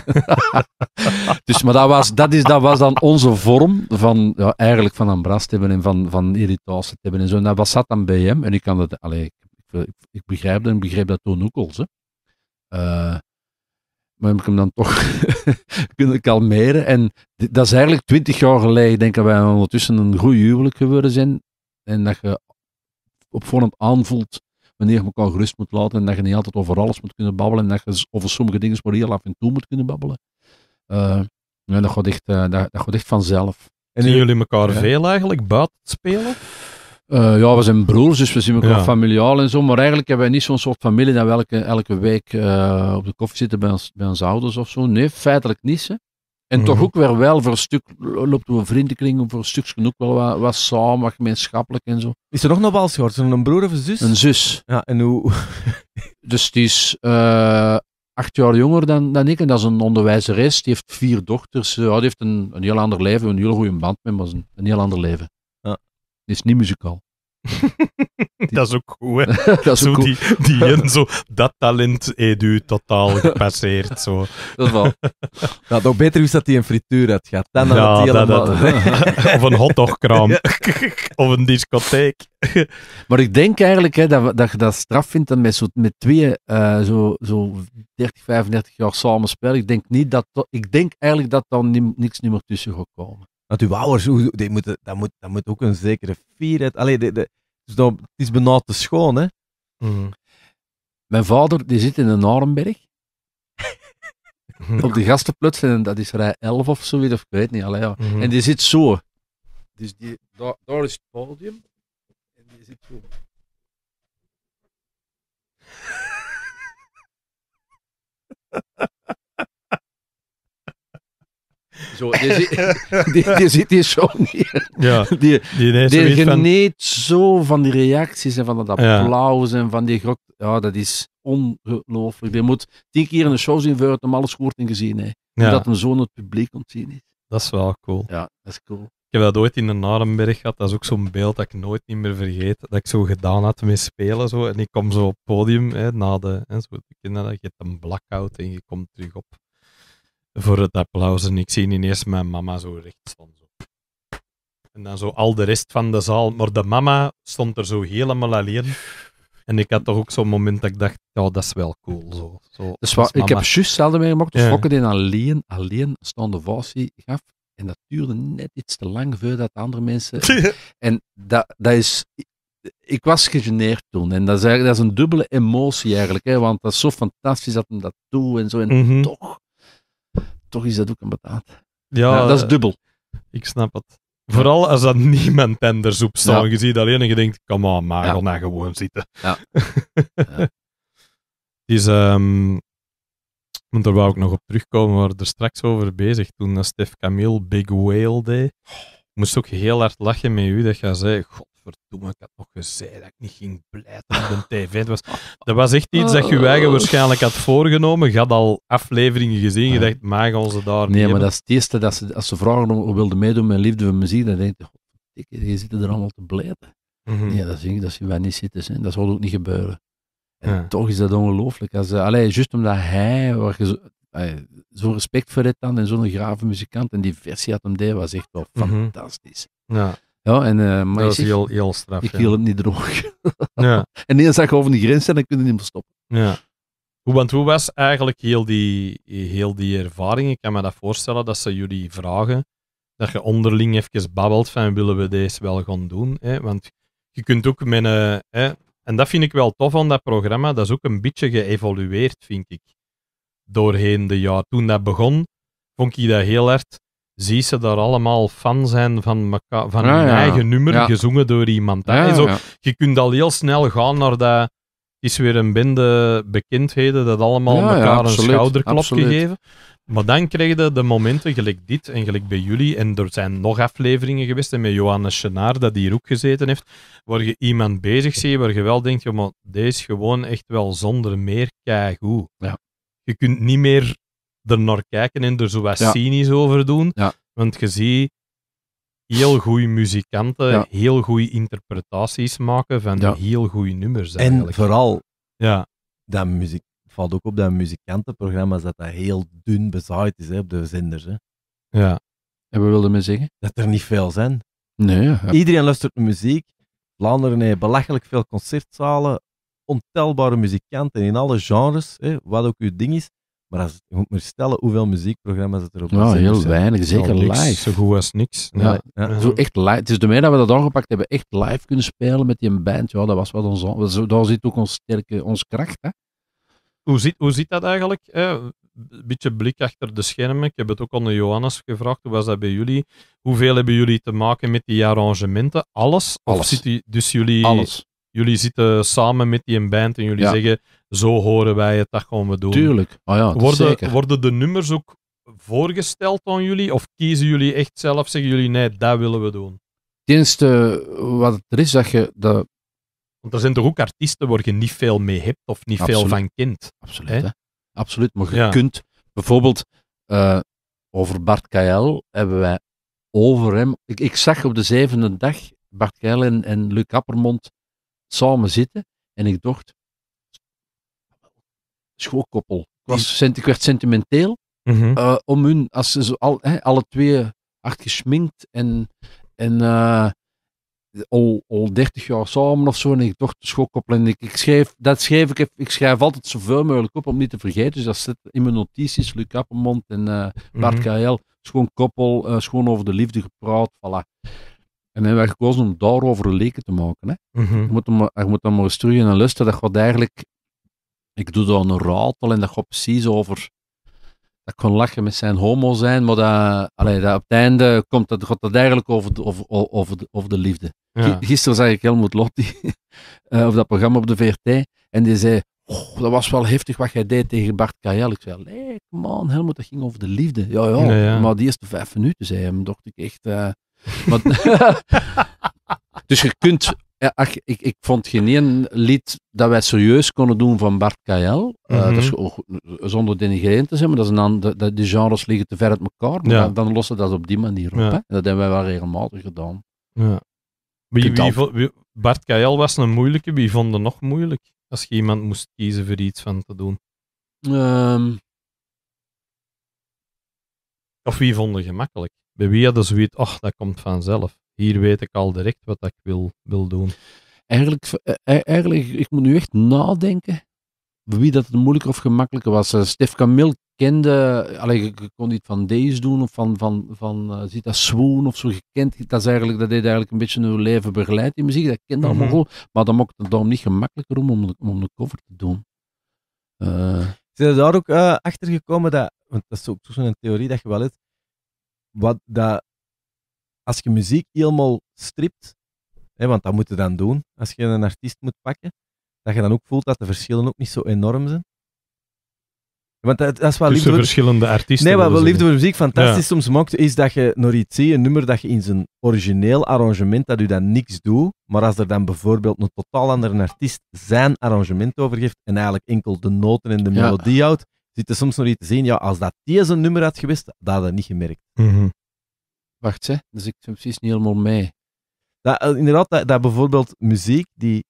dus, maar dat was, dat, is, dat was dan onze vorm van, ja, eigenlijk van ambras hebben en van, van irritatie te hebben en zo. En dat was zat dan bij hem en ik kan dat, Alleen ik, ik, ik begrijp dat dat toen ook al. Hè. Eh, maar heb ik hem dan toch kunnen kalmeren. En dat is eigenlijk twintig jaar geleden, denk ik, wij ondertussen een goed huwelijk geworden zijn. En dat je op voorhand aanvoelt wanneer je elkaar gerust moet laten. En dat je niet altijd over alles moet kunnen babbelen. En dat je over sommige dingen maar heel af en toe moet kunnen babbelen. Uh, dat, gaat echt, eh, dat, dat echt vanzelf. En zien jullie elkaar veel eigenlijk buiten spelen? Eh, ja, we zijn broers, dus we zien elkaar ja. familiaal en zo. Maar eigenlijk hebben wij niet zo'n soort familie dat we elke, elke week eh, op de koffie zitten bij, ons, bij onze ouders of zo. Nee, feitelijk niet. En toch mhm. ook weer wel voor een stuk, loopt een vriendenkring voor een stuk genoeg wel wat, wat samen, wat gemeenschappelijk en zo. Is er nog nog een gehoord? Een broer of een zus? Een zus. Ja, en hoe... dus die is eh, acht jaar jonger dan, dan ik en dat is een onderwijzeres. Die heeft vier dochters. Ja, die heeft een, een heel ander leven, een heel goede band met, maar een, een heel ander leven. is niet muzikaal. dat is ook goed, dat is zo cool. die, en zo, dat talent edu totaal gepasseerd. Zo. dat is wel. Dat nog beter is dat hij een frituur had gehad. Dan dat hij helemaal... of een hotdogkraam. of een discotheek. maar ik denk eigenlijk hè, dat, dat je dat straf vindt dan met, met twee eh, zo, zo 30, 35 jaar samen spelen. Ik denk, niet dat, ik denk eigenlijk dat dan niks meer tussen gaat komen. Want die wouwers, die moeten, dat, moet, dat moet ook een zekere fierheid. Allee, dus dat, het is benauwd te schoon, hè? Mhm. Mijn vader die zit in een Narenberg. Mhm. op de gastenplots, en dat is rij 11 of zoiets, of ik weet niet. Allee, ja. Mhm. En die zit zo. Dus die, daar, daar is het podium. En die zit zo. je Die, die, die hier zo niet. Ja, die, geneet van... zo van die reacties en van dat applaus en van die grok. Ja, dat is ongelooflijk. Je moet tien keer een show zien vooruit hem alles goed en gezien. Hè. Ja. Dat hem zo'n het publiek ontzien is. Dat is wel cool. Ja, dat is cool. Ik heb dat ooit in de Narenberg gehad. Dat is ook zo'n beeld dat ik nooit niet meer vergeet. Dat ik zo gedaan had met spelen. Zo. En ik kom zo op het podium hè, na de. Hè, zo, dat je hebt een blackout en je komt terug op voor het applaus. En ik zie ineens mijn mama zo recht van. Zo. En dan zo al de rest van de zaal. Maar de mama stond er zo helemaal alleen. En ik had toch ook zo'n moment dat ik dacht, ja, dat is wel cool. Zo, zo dus ik heb juist zelden meegemaakt, dus ja. in alleen, alleen de gaf. En dat duurde net iets te lang voordat andere mensen... en dat, dat is... Ik was gegeneerd toen. En dat is, eigenlijk, dat is een dubbele emotie eigenlijk. Hè, want dat is zo fantastisch dat hem dat doet en zo. En mhm. toch toch is dat ook een betaald Ja, dat is eh, dubbel. Ik snap het. Vooral als dat niemand tenders op staan. Ja. Je ziet alleen en je denkt, kom on, maar ja. nou gewoon zitten. Ja. ja. is, dus, ehm, want daar wou ik nog op terugkomen, we waren er straks over bezig. Toen Stef Camille Big Whale deed, oh. moest ook heel hard lachen met u dat je zei, god, toen ik had nog gezegd dat ik niet ging blijten op een tv. was, dat was echt iets dat je oh. waarschijnlijk had voorgenomen. Je had al afleveringen gezien, je ah. dacht, mag onze daar Nee, maar dat is het eerste, dat ze, als ze vragen om wilden meedoen met liefde voor muziek, dan denk je, je zit er allemaal te blijven. Ja, -hmm. Nee, dat zien dat zien wij niet zitten. Hè. Dat zal ook niet gebeuren. En toch is dat ongelooflijk. Eh, Alleen juist omdat hij zo'n respect voor het dan en zo'n grave muzikant en die versie had hem deed, was echt wel mhm. fantastisch. Ja. Ja, en, eh, maar dat is heel, heel straf. Ik ja. het niet droog. ja. En ineens zag ik over die grens en dan kunnen we niet meer stoppen. Ja. Want hoe was eigenlijk heel die, heel die ervaring? Ik kan me dat voorstellen dat ze jullie vragen, dat je onderling even babbelt van willen we deze wel gaan doen? Hè? Want je kunt ook met een... Eh, hè, en dat vind ik wel tof van dat programma, dat is ook een beetje geëvolueerd, vind ik, doorheen de jaar. Toen dat begon, vond ik dat heel hard zie ze daar allemaal fan zijn van, van hun eigen nummer, gezongen door iemand. en Zo, je kunt al heel snel gaan naar dat is weer een bende bekendheden dat allemaal elkaar een schouderklop geven. gegeven. Maar dan kreeg je de momenten, gelijk dit en gelijk bij jullie, en er zijn nog afleveringen geweest, en met Johannes Schenaar, dat die hier ook gezeten heeft, waar je iemand bezig ziet, waar je wel denkt, ja, maar deze is gewoon echt wel zonder meer keigoed. Ja. Je kunt niet meer er naar kijken en er zo wat cynisch over doen. Want je ziet heel goede muzikanten, heel goede interpretaties maken van ja. heel goede nummers. Eigenlijk. En vooral, ja. dat muziek, valt ook op dat muzikantenprogramma's dat dat heel dun bezaaid is op de zenders. Hè. Ja. En we wilden maar zeggen? Dat er niet veel zijn. Nee. Iedereen luistert naar muziek. Vlaanderen heeft belachelijk veel concertzalen, ontelbare muzikanten in alle genres, hè, wat ook uw ding is. Maar je moet maar stellen hoeveel muziekprogramma's het erop ja, zijn. heel weinig, zeker live. Zo goed als niks. Ja. Zo echt live. Het is de dat we dat aangepakt hebben, echt live kunnen spelen met die band. Ja, dat was wat ons, daar zit ook ons sterke, ons kracht. Hè? Hoe, zit, hoe zit dat eigenlijk? Een beetje blik achter de schermen. Ik heb het ook onder Johannes gevraagd. Hoe was dat bij jullie? Hoeveel hebben jullie te maken met die arrangementen? Alles? Alles. zit dus jullie... Alles jullie zitten samen met die band en jullie zeggen, zo horen wij het, dat gaan we doen. Tuurlijk. Oh ja, worden, zeker. worden de nummers ook voorgesteld aan jullie? Of kiezen jullie echt zelf, zeggen jullie, nee, dat willen we doen? Het eerste, wat er is, dat je... Dat... Want er zijn toch ook artiesten waar je niet veel mee hebt of niet veel van kent? Absoluut, Absoluut. maar je kunt bijvoorbeeld... Eh, over Bart Kael hebben wij over hem... Ik, ik zag op de zevende dag Bart Kael en, en Luc Appermond samen zitten. En ik dacht, schoolkoppel. Ik, was, ik werd sentimenteel mhm. eh, om hun, als ze zo al, hè, alle twee hard gesminkt en, en eh, al, al 30 jaar samen of zo. En ik dacht, schoolkoppel. En ik, ik schrijf, dat schrijf ik, ik schrijf altijd zoveel mogelijk op om niet te vergeten. Dus dat zit in mijn notities, Luc Appelmond en uh, Bart mhm. Kael. Schoon koppel, schoon over de liefde gepraat, voilà. En hebben wij gekozen om daarover een leken te maken. Hè. Mhm. je, moet hem, maar moet hem maar sturen en lusten. Dat gaat eigenlijk. Ik doe dan een ratel en dat gaat precies over. Dat kan lachen met zijn homo zijn, maar dat, allee, dat op het einde komt, dat, gaat dat eigenlijk over de, over, over de, over de liefde. Gisteren zag ik Helmut Lotti, eh, over dat programma op de VRT, en die zei: Oh, dat was wel heftig wat jij deed tegen Bart Kajel. Ik zei, nee man, Helmut, dat ging over de liefde. Ja, ja, maar die eerste vijf minuten zei hem, dacht ik echt, eh, want, dus je kunt ach, ik, ik vond geen lied dat wij serieus konden doen van Bart Kajel. Mm -hmm. uh, ook, zonder denigrerend te zijn, maar dat is een, dat, die genres liggen te ver uit elkaar. Maar dan, lossen we dat op die manier op. Dat hebben wij wel regelmatig gedaan. Bart Kajel was een moeilijke, wie vond het nog moeilijk? Als je iemand moest kiezen voor iets van te doen. Ehm. Of wie vonden het gemakkelijk? Bij wie hadden ach, dat komt vanzelf. Hier weet ik al direct wat ik wil, wil doen. Eigenlijk, eh, eh, eigenlijk, ik moet nu echt nadenken wie dat het moeilijker of gemakkelijker was. Eh, Stef Kamil kende, allee, ik kon niet van deze doen of van, van, van zit dat swoon of zo gekend. Dat, is eigenlijk, dat deed eigenlijk een beetje hun leven begeleid in muziek. Dat kende allemaal mm wel, maar dat mocht het daarom niet gemakkelijker om, om, om de cover te doen. Uh. Zijn daar ook uh, achter gekomen dat, want dat is ook zo'n theorie dat je wel hebt, wat dat, als je muziek helemaal stript, hè, want dat moet je dan doen als je een artiest moet pakken, dat je dan ook voelt dat de verschillen ook niet zo enorm zijn. Want dat, Tussen verschillende artiesten. Nee, wat wel liefde voor muziek fantastisch soms maakt, is dat je nog iets ziet, een nummer dat je in zijn origineel arrangement, dat u dan niks doet, maar als er dan bijvoorbeeld een totaal andere artiest zijn arrangement overgeeft en eigenlijk enkel de noten en de melodie houdt, er soms nog iets zien. Ja, als dat deze nummer had geweest, dat had dat niet gemerkt. Mhm. Wacht, hè? dus ik ben precies niet helemaal mee. Dat, eh, inderdaad, dat, bijvoorbeeld muziek die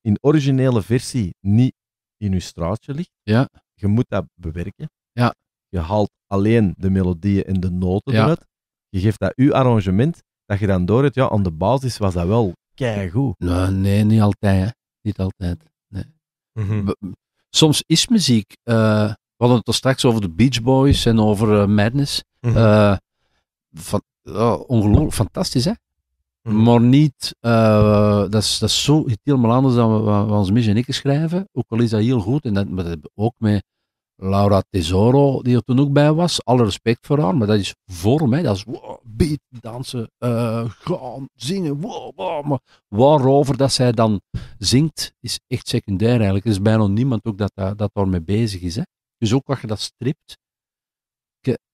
in originele versie niet in uw straatje ligt, ja. je moet dat bewerken. Ja. Je haalt alleen de melodieën en de noten ja. eruit. Je geeft dat uw arrangement, dat je dan door het, ja, aan de basis was dat wel keigoed. Nee, nee, niet altijd, hè. Niet altijd, nee. Mhm. Soms is muziek eh, we hadden het al straks over de Beach Boys en over eh, Madness. Mhm. Eh, van, ongelooflijk, fantastisch hè? Mhm. Maar niet, eh, dat, is, dat is zo helemaal anders dan we, ons en ik schrijven. Ook al is dat heel goed. En dat, maar ook met Laura Tesoro, die er toen ook bij was. Alle respect voor haar, maar dat is vorm. mij Dat is beat, dansen, gaan, zingen. Maar waarover dat zij dan zingt, is echt secundair eigenlijk. Er is bijna niemand ook dat, dat, dat daarmee bezig is. Hè. Dus ook als je dat stript,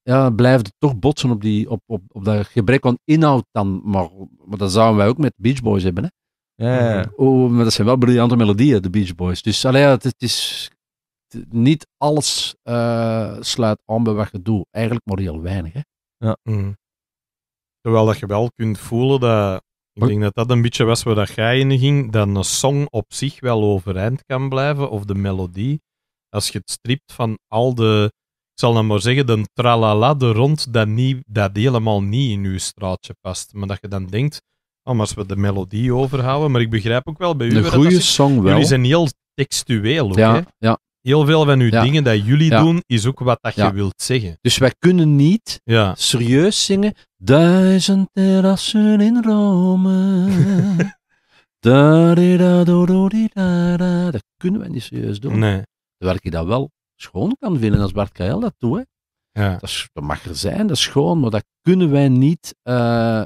ja, blijft het toch botsen op, die, op, op, op dat gebrek aan inhoud dan. Maar, maar dat zouden wij ook met Beach Boys hebben. Hè? Ja, mm-hmm. Oh, maar dat zijn wel briljante melodieën, de Beach Boys. Dus allee, het, het is niet alles eh, sluit aan bij wat je doet. Eigenlijk maar heel weinig. Hè? Ja. Mm-hmm. Terwijl dat je wel kunt voelen dat. Ik denk dat dat een beetje was waar dat jij in ging. Dat een song op zich wel overeind kan blijven, of de melodie als je het stript van al de, ik zal dan maar zeggen, de tralala de rond dat, niet, dat helemaal niet in uw straatje past. Maar dat je dan denkt, oh, maar als we de melodie overhouden, maar ik begrijp ook wel bij u. Een goede song wel. Jullie zijn heel textueel ook, hè? Ja. Heel veel van uw dingen dat jullie doen, is ook wat dat je wilt zeggen. Dus wij kunnen niet serieus zingen. Duizend terrassen in Rome. da, da da, do, do, da, da. Dat kunnen wij niet serieus doen. Nee. Terwijl ik dat wel schoon kan vinden als Bart Kael dat doet. Hè. Ja. Dat, is, mag er zijn, dat is schoon, maar dat kunnen wij niet. Eh,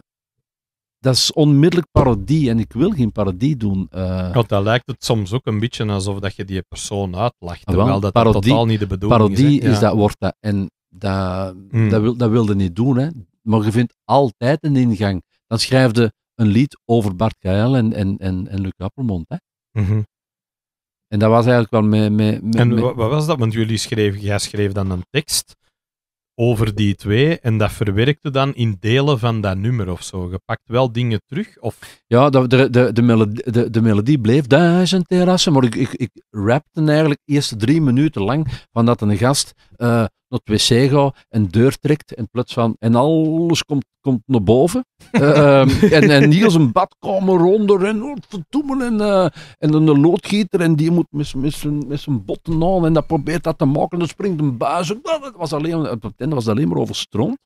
dat is onmiddellijk parodie en ik wil geen parodie doen. Uh. Eh. Want dat lijkt het soms ook een beetje alsof dat je die persoon uitlacht, ah, terwijl wel, dat, parodie, totaal niet de bedoeling parodie is. Parodie is dat wordt dat. En dat, hmm. dat, wil, dat wilde niet doen. Hè. Maar je vindt altijd een ingang. Dan schrijfde een lied over Bart Kael en, en, en, en Luc Appelmond. Hè. Mhm. En dat was eigenlijk wel mijn... met en wat was dat? Want jullie schreven, jij schreef dan een tekst over die twee en dat verwerkte dan in delen van dat nummer of zo. Je pakt wel dingen terug? Of? Ja, de, de, de, de, melodie, de, melodie bleef duizend terrassen, maar ik, ik, ik rapte eigenlijk eerst drie minuten lang van dat een gast... Eh, naar het wc gaat en deur trekt en plots van en alles komt, komt naar boven. Eh, ehm, en en, en bad een badkamer en verdoemen oh, en, uh, en een loodgieter en die moet met, met, zijn, met zijn botten aan en dat probeert dat te maken. Dan springt een buis. Nou, dat was alleen, het was alleen maar overstroomd.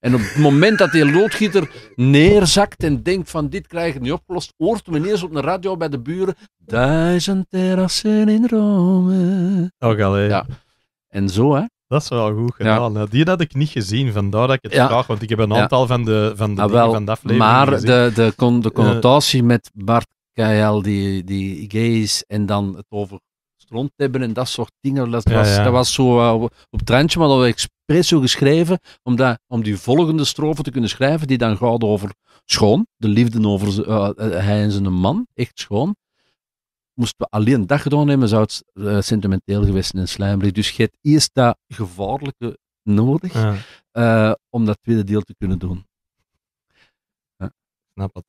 En op het moment dat die loodgieter neerzakt en denkt van dit krijgen we niet opgelost, hoort men eerst op de radio bij de buren duizend terrassen in Rome. Oh, okay, Ja. En zo, hè. Dat is wel goed gedaan. Die had ik niet gezien, vandaar dat ik het vraag, want ik heb een aantal van de, van de ah, van de aflevering Maar de, de, con, de eh, connotatie met Bart Kajal, die, die gay en dan het over stront hebben en dat soort dingen, dat, was, dat was zo eh, op het maar dat we expres zo geschreven, om, dat, om die volgende strofe te kunnen schrijven, die dan gaat over schoon, de liefde over eh, hij en zijn man, echt schoon moesten we alleen dat gedaan hebben, zou het eh, sentimenteel geweest zijn en slijmerig. Dus je hebt eerst dat gevaarlijke nodig eh, om dat tweede deel te kunnen doen. Snap het.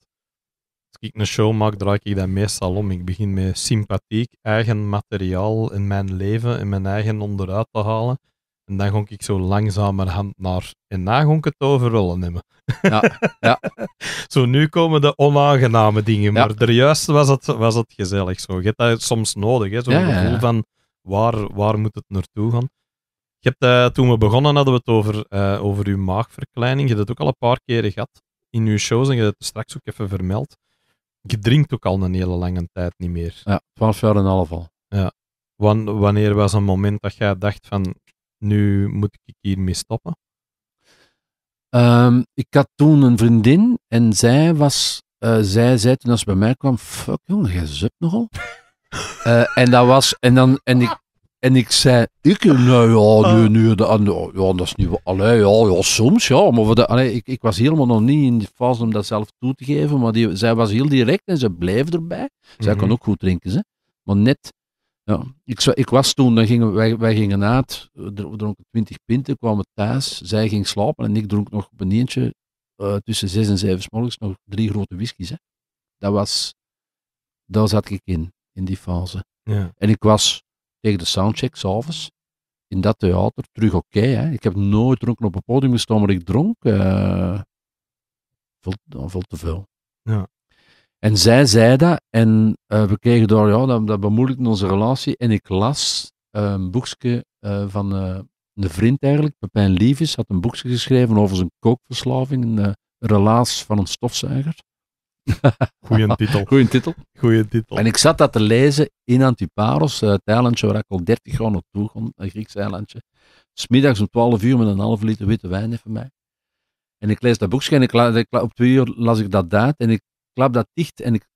Als ik een show maak, draai ik dat meestal om. Ik begin met sympathiek, eigen materiaal in mijn leven, in mijn eigen onderuit te halen. En dan gonk ik zo langzamerhand naar en na gonk het overrollen nemen. Ja, ja. zo, nu komen de onaangename dingen. Maar er juist was het, was het gezellig zo. Je hebt dat soms nodig, zo'n ja, gevoel van waar, waar moet het naartoe gaan. Je eh, toen we begonnen hadden we het over, uh, over uw maagverkleining. Je hebt het ook al een paar keren gehad in uw shows en je hebt het straks ook even vermeld. Je drinkt ook al een hele lange tijd niet meer. Ja, twaalf jaar en een half al. Ja. Wanneer was een moment dat jij dacht van nu moet ik hiermee stoppen? Ehm, ik had toen een vriendin en zij was, eh, zij zei toen als bij mij kwam, fuck jongen, jij zupt nogal. uh, en dat was, en dan, en ik, en ik zei, ik, eh, nou ja, nu, nu, de, ja, dat is niet, allee, ja, ja, soms, ja, maar ik, ik was helemaal nog niet in de fase om dat zelf toe te geven, maar die, zij was heel direct en ze bleef erbij. Zij mm kon ook goed drinken, ze. Maar net ja, ik, ik, was toen, dan gingen, wij, wij gingen uit, eh, we dronken twintig pinten, kwamen thuis, zij ging slapen en ik dronk nog op een eentje eh, tussen zes en zeven s morgens nog drie grote whiskies. Hè. Dat was, daar zat ik in, in die fase. Ja. En ik was tegen de soundcheck s'avonds in dat theater terug oké. Okay, ik heb nooit dronken op een podium gestaan, maar ik dronk uh, veel, te veel. Ja. En zij zei dat en eh, we kregen door, ja, dat, dat bemoeilijkte onze relatie. En ik las uh, een boekje eh, van een vriend eigenlijk, Pepijn Lievis, had een boekje geschreven over zijn kookverslaving, een relaas van een stofzuiger. Goeie titel. Goeie titel. Goeie titel. En ik zat dat te lezen in Antiparos, het eilandje waar ik al 30 jaar naartoe kon, een Grieks eilandje. Smiddags om 12 uur met een half liter witte wijn even mij. En ik lees dat boekje en ik, op twee uur las ik dat uit en ik klap dat dicht en ik,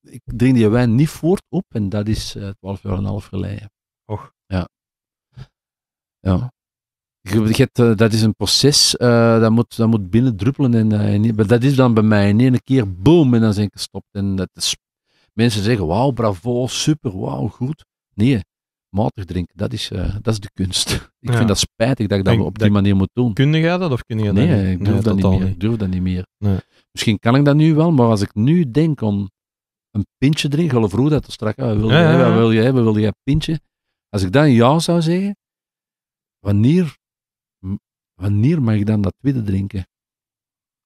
ik drink die wijn niet voort op. En dat is eh, twaalf jaar en een half geleden. Och. Ja. Ja. Eh, dat is een proces, eh, dat, moet, dat moet binnendruppelen. En, dat is dan bij mij in één keer, boom, en dan zijn ik gestopt. En dat is, mensen zeggen, wauw, bravo, super, wauw, goed. Nee, matig drinken, dat is, eh, dat is de kunst. ik vind dat spijtig dat ik dat op die manier moet doen. Kun jij dat of kun je dat nee, niet? ik durf, nee, dat niet meer, durf dat niet meer. Nee. Misschien kan ik dat nu wel, maar als ik nu denk om een pintje drinken, of vroeger, dat straks, wat wil, ja, wat wil je wil een pintje? Als ik dan ja zou zeggen, wanneer, wanneer mag ik dan dat tweede drinken?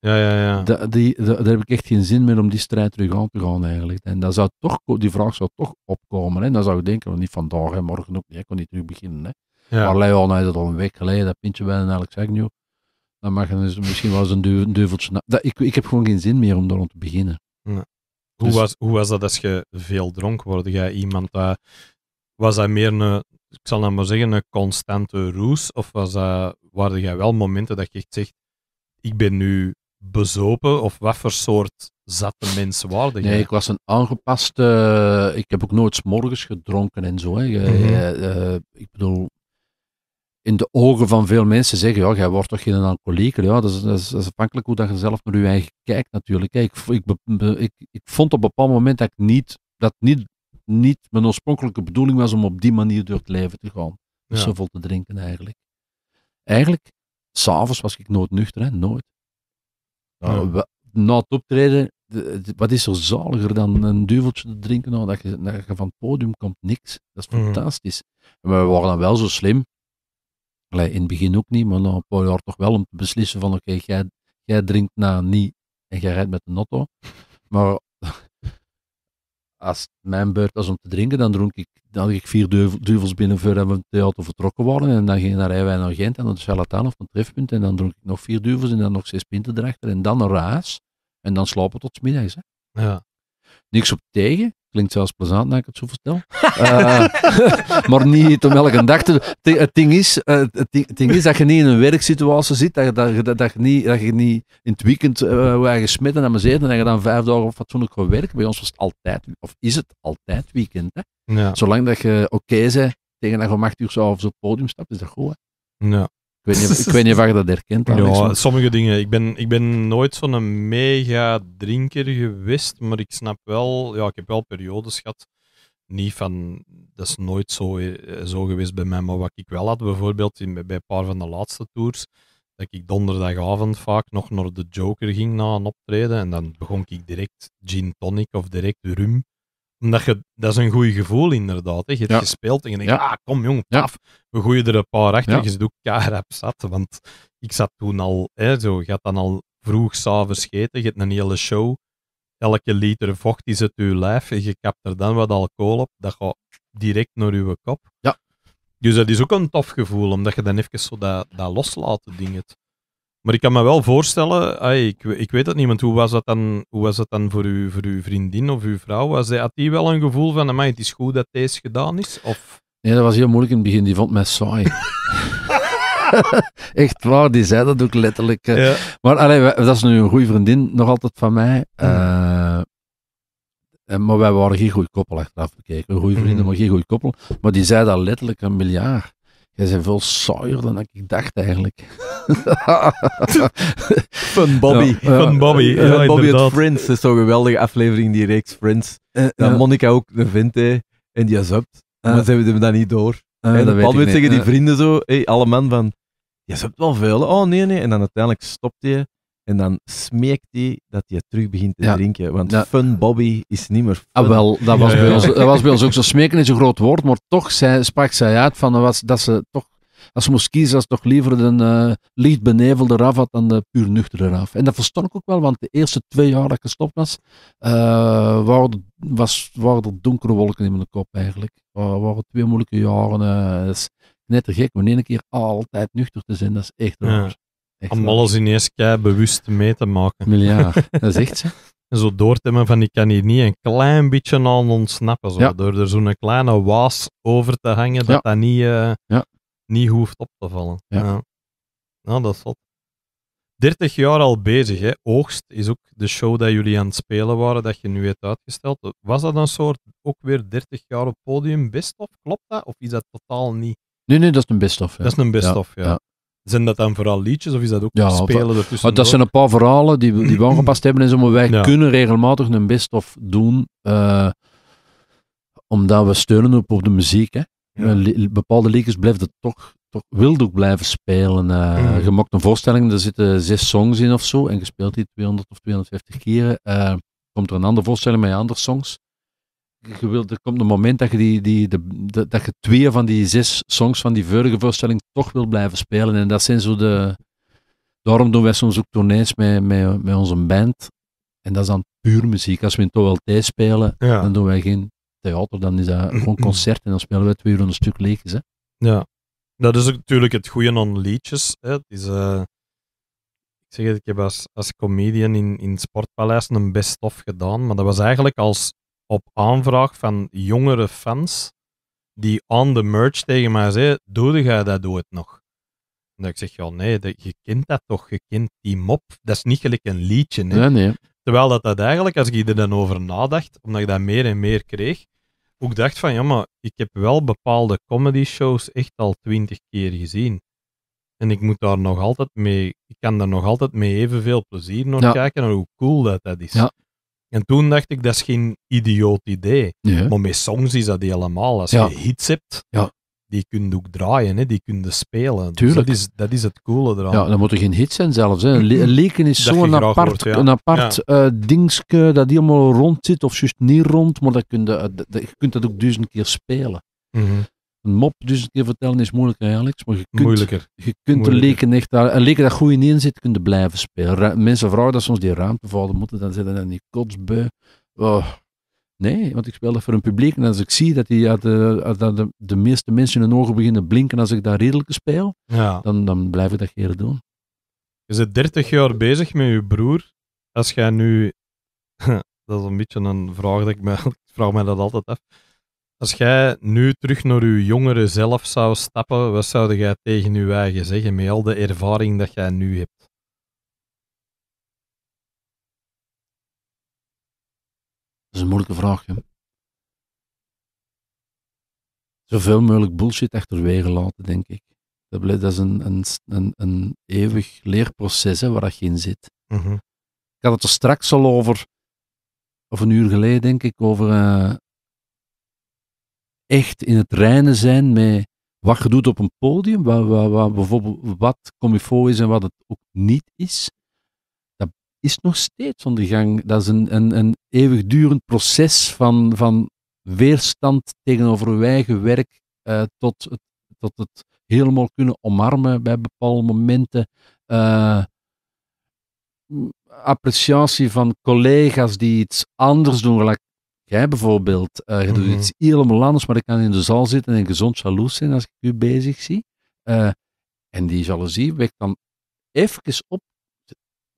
Ja, ja, ja. Da, die, daar heb ik echt geen zin meer om die strijd terug aan te gaan eigenlijk. En dat zou toch, die vraag zou toch opkomen. Hè. Dan zou ik denken, niet vandaag en morgen ook niet, ik niet terug beginnen. Hè. Ja. Maar Leon had al een week geleden, dat pintje bij Alex Agnew. Dan mag je dus misschien wel eens een duiveltje. Dat, ik, ik heb gewoon geen zin meer om daar aan te beginnen. Hoe, dus- was, hoe was dat als je veel dronk wordt? Jij iemand dat... Was dat meer een, ik zal dan maar zeggen, een constante roes? Of was dat, waren jij wel momenten dat je echt zegt, ik ben nu bezopen of wat voor soort zatte menswaardig? Nee, ik was een aangepaste. Eh, ik heb ook nooit morgens gedronken en zo. Hè. Mhm. Eh, ik bedoel, in de ogen van veel mensen zeggen, ja, jij wordt toch geen alcoholieker. Ja, dat is, dat, afhankelijk hoe dat je zelf naar je eigen kijkt natuurlijk. Kijk, ik, ik, ik, vond op een bepaald moment dat ik niet, dat niet, niet mijn oorspronkelijke bedoeling was om op die manier door het leven te gaan. ja. zoveel te drinken eigenlijk. Eigenlijk, s'avonds was ik nooit nuchter, nooit. Nou, na het optreden, wat is er zaliger dan een duveltje te drinken nou, dat, je, van het podium komt? Niks. Dat is mhm. fantastisch. Maar we waren dan wel zo slim. in het begin ook niet, maar na een paar jaar toch wel om te beslissen van oké, jij, jij drinkt na niet en jij rijdt met de auto. Maar als het mijn beurt was om te drinken, dan dronk ik, dan ik vier duvel, duvels binnen voordat we de auto vertrokken worden En dan ging naar Rijwijn naar Gent en dan de Charlatan of een trefpunt. En dan dronk ik nog vier duvels en dan nog zes pinten erachter. En dan een raas. En dan slapen tot middags. Hè. Ja niks op tegen. Klinkt zelfs plezant, als ik het zo vertel. Eh, maar niet om elke dag te... Het ding, is, eh, het, ding, is dat je niet in een werksituatie zit, dat je, dat, dat, je, niet, dat je niet in het weekend uh, eh, waar je en amuseert en je dan vijf dagen of fatsoenlijk gaat werken. Bij ons was het altijd, of is het altijd weekend. Hè? Ja. Zolang dat je oké okay bent tegen dat je om acht uur zo op het podium stapt, is dat goed. Hè? Ja. Ik weet niet, ik weet niet of je dat herkent. ja, sommige dingen. Ik ben, ik ben nooit zo'n mega drinker geweest, maar ik snap wel, ja, ik heb wel periodes gehad. Niet van, dat is nooit zo, eh, zo geweest bij mij, maar wat ik wel had, bijvoorbeeld in, bij een paar van de laatste tours, dat ik donderdagavond vaak nog naar de Joker ging na een optreden en dan begon ik direct gin tonic of direct rum omdat je, dat is een goed gevoel inderdaad. Hè. Je hebt gespeeld en je denkt, ah kom jong, taf. we gooien er een paar achter. Je zit ook karap zat, want ik zat toen al, hè, zo, je dan al vroeg s'avonds eten, je hebt een hele show. Elke liter vocht is het je lijf en je kapt er dan wat alcohol op. Dat gaat direct naar uw kop. Ja. Dus dat is ook een tof gevoel, omdat je dan even zo dat, dat loslaten dinget. Maar ik kan me wel voorstellen, ik, ik, weet het niet, want hoe was dat dan, hoe was dat dan voor, u, voor uw vriendin of uw vrouw? Was die, had die wel een gevoel van, het is goed dat deze gedaan is? Of... Nee, dat was heel moeilijk in het begin. Die vond mij saai. Echt waar, die zei dat ook letterlijk. Eh. Maar allee, dat is nu een goede vriendin, nog altijd van mij. Mm. Eh, maar wij waren geen goed koppel achteraf Goede vrienden, mm. maar geen goed koppel. Maar die zei dat letterlijk een miljard. Jij bent veel saaier dan ik dacht eigenlijk. Fun Bobby. Ja, Fun Bobby. Ja, Bobby inderdaad. Friends. Dat is zo'n geweldige aflevering, die reeks Friends. En eh, eh. Monica ook de vindt hij. En die zupt. Eh. Maar ze hebben dat niet door. en dan zeggen die vrienden zo, hey, alle man van, je hebt wel veel. Oh nee, nee. En dan uiteindelijk stopt hij. En dan smeekt hij dat hij terug begint te drinken. Want fun Bobby is niet meer fun. Ah, wel, dat was, Bij ons, dat was bij ons ook zo. Smeken is een groot woord, maar toch sprak zij uit van, dat ze toch, als ze moest kiezen, toch liever een uh, licht benevelde raf had dan de puur nuchtere raf. En dat verstond ik ook wel, want de eerste twee jaar dat ik gestopt was, eh, waren, was, waren er donkere wolken in mijn kop eigenlijk. Het eh, waren twee moeilijke jaren. Uh, is net te gek maar in één keer altijd nuchter te zijn, dat is echt raar. Echt om waar. alles ineens kei bewust mee te maken. Miljard, dat zegt ze. En zo door te hebben van ik kan hier niet een klein beetje aan ontsnappen. Zo. Door er zo'n kleine waas over te hangen, dat dat niet, eh, niet hoeft op te vallen. Ja. Nou, dat is wat. 30 jaar al bezig, hè. Oogst is ook de show dat jullie aan het spelen waren, dat je nu hebt uitgesteld. Was dat een soort ook weer 30 jaar op podium best of? Klopt dat? Of is dat totaal niet? Nee, nee, dat is een best of. Dat is een best of, ja. Zijn dat dan vooral liedjes of is dat ook ja, spelen ertussen? Dat zijn een paar verhalen die, die we aangepast hebben en zo, maar wij kunnen regelmatig een best-of doen, eh, omdat we steunen op, op de muziek. Hè. Bepaalde liedjes blijven toch, toch blijven spelen. Uh, Je maakt een voorstelling, er zitten zes songs in of zo, en je speelt die 200 of 250 keer. Eh, komt er een andere voorstelling met andere songs je wilt, er komt een moment dat je, die, die, de, dat je twee van die zes songs van die vorige voorstelling toch wil blijven spelen. En dat zijn zo de. Daarom doen wij soms ook tournees met, met, met onze band. En dat is dan puur muziek. Als we in thuis spelen, dan doen wij geen theater, dan is dat gewoon concert. En dan spelen wij twee uur een stuk leegjes. Hè. Ja, dat is natuurlijk het goede aan liedjes. Hè. is, eh, ik zeg het, ik heb als, als comedian in, in Sportpaleis een best-of gedaan, maar dat was eigenlijk als op aanvraag van jongere fans die aan the merch tegen mij zei, doe jij dat ooit nog? En ik zeg, ja nee, je kent dat toch, je kent die mop. Dat is niet gelijk een liedje. Nee. Terwijl dat, dat eigenlijk, als ik er dan over nadacht, omdat ik dat meer en meer kreeg, ook dacht van, ja maar, ik heb wel bepaalde comedy shows echt al twintig keer gezien. En ik moet daar nog altijd mee, ik kan daar nog altijd mee evenveel plezier naar kijken en hoe cool dat dat is. Ja. En toen dacht ik, dat is geen idioot idee. Maar met songs is dat helemaal. Als je hits hebt, ja. die kun je ook draaien, hè, die kun je spelen. Dus Tuurlijk. Dus dat, is, dat is het coole eraan. Ja, dan er geen hits zijn zelfs. Hè. leken is zo'n apart, een apart eh, dingske dat helemaal rond zit, of juist niet rond, maar dat kun je, eh, je kunt dat ook duizend keer spelen. Mm een mop dus een keer vertellen is moeilijker, Alex. Maar je kunt, moeilijker. Je kunt de leken echt daar, een leken dat goed in zit, kunnen blijven spelen. mensen vragen dat soms ons die ruimte vallen moeten, dan zitten dan die kotsbeu. Oh, nee, want ik speel dat voor een publiek. En als ik zie dat, die, dat, eh, de, de, meeste mensen hun ogen beginnen blinken als ik daar redelijk speel, dan, dan blijf ik dat hier doen. Je zit 30 jaar bezig met je broer. Als jij nu. dat is een beetje een vraag dat ik me. ik vraag mij dat altijd af als jij nu terug naar je jongere zelf zou stappen, wat zou jij tegen je eigen zeggen met al de ervaring dat jij nu hebt? Dat is een moeilijke vraag. Hè? Zoveel mogelijk bullshit achterwege laten, denk ik. Dat is een, een, een, een eeuwig leerproces hè, waar dat in zit. Mhm. Ik had het er straks al over, of een uur geleden denk ik, over eh, echt in het reine zijn met wat je doet op een podium, wat, wat, wat bijvoorbeeld wat comifo is en wat het ook niet is, dat is nog steeds aan de gang. Dat is een, een, een eeuwigdurend proces van, van weerstand tegenover eigen werk eh, tot, het, tot het helemaal kunnen omarmen bij bepaalde momenten. Eh, appreciatie van collega's die iets anders doen, Jij bijvoorbeeld, eh, je doet mhm. iets helemaal anders, maar ik kan in de zaal zitten en gezond jaloers zijn als ik u bezig zie. Eh, en die jaloezie wekt dan even op.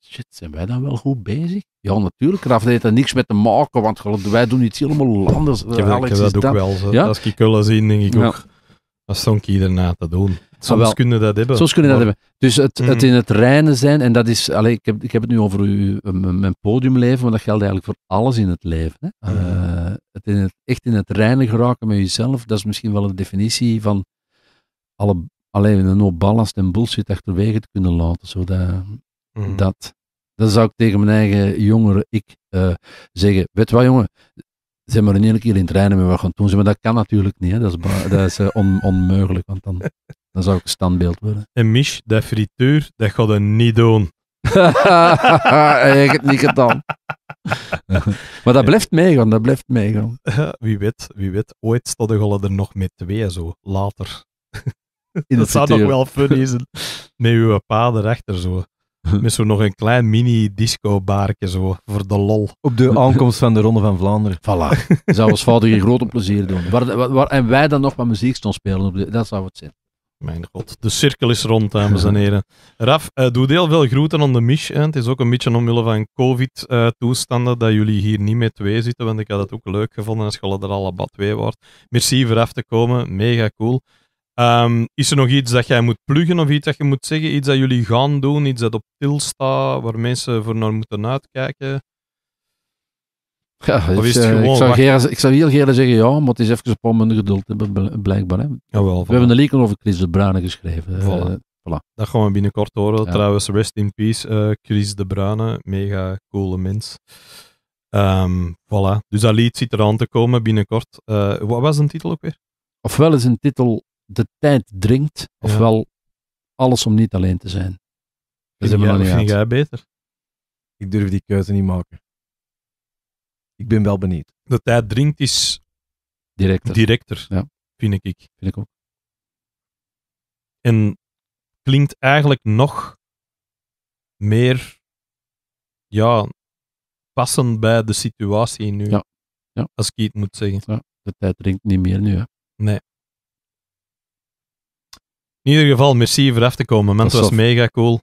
Shit, zijn wij dan wel goed bezig? Ja, natuurlijk. er heeft er niks met te maken, want wij doen iets helemaal anders. Ik heb, ik dat ook wel. Zo. Ja? Als ik Kulla zien, denk ik ook. dat stond ik te doen? Ah, Soms kunnen dat hebben. Soms kunnen dat hebben. Dus het, het mm. in het reinen zijn, en dat is, allez, ik, heb, ik heb het nu over uw, mijn podiumleven, maar dat geldt eigenlijk voor alles in het leven. Hè. Ah, eh, het, in het echt in het reinen geraken met jezelf, dat is misschien wel een definitie van alle, alleen een no ballast en bullshit achterwege te kunnen laten. Zodat, dat, mm. dat zou ik tegen mijn eigen jongere ik uh, zeggen. Weet wat jongen, zijn maar een hele keer in het reinen met wat gaan doen. Maar dat kan natuurlijk niet, hè. dat is, dat is eh, on onmogelijk, want dan dan zou ik standbeeld worden. En Mich, dat frituur, dat gaat hij niet doen. Hij heeft het niet gedaan. maar dat blijft meegaan, dat blijft meegaan. wie weet, wie weet. Ooit stonden er nog met twee, zo, later. Het dat zou nog wel funny zijn. Met uw pa erachter, zo. Met zo nog een klein mini disco baardje zo, voor de lol. Op de aankomst van de Ronde van Vlaanderen. Voilà. zou ons vader een groot plezier doen. Waar, en wij dan nog wat muziek spelen. dat zou het zijn. Mijn god, de cirkel is rond, dames en heren. Raf, uh, doe heel veel groeten aan de Mich. Hè. Het is ook een beetje omwille van COVID-toestanden dat jullie hier niet met twee zitten, want ik had het ook leuk gevonden als je er allemaal twee wordt. Merci voor af te komen, mega cool. Ehm, is er nog iets dat jij moet pluggen of iets dat je moet zeggen? Iets dat jullie gaan doen, iets dat op til staat, waar mensen voor naar moeten uitkijken? Ja, is eh, ik, zou heel gaarne zeggen ja, maar het is even op mijn geduld hebben, blijkbaar. Hè. Jawel, We hebben een leek over Chris de Bruyne geschreven. Eh, voilà. Uh, Dat gaan we binnenkort horen. Trouwens, rest in peace, eh, Chris de Bruyne. Mega coole mens. Um, voilà. Dus dat lied zit eraan te komen binnenkort. wat was een titel ook weer? Ofwel is een titel De tijd dringt, ofwel Alles om niet alleen te zijn. Dat vind, jij, jij beter? Ik durf die keuze niet maken ik ben wel benieuwd. De tijd drinkt is directer, directer ja. vind ik. Vind ik ook. En klinkt eigenlijk nog meer ja, passend bij de situatie nu. Ja. ja. Als ik het moet zeggen. Ja, de tijd drinkt niet meer nu. Nee. In ieder geval, merci voor af te komen. Het was mega cool.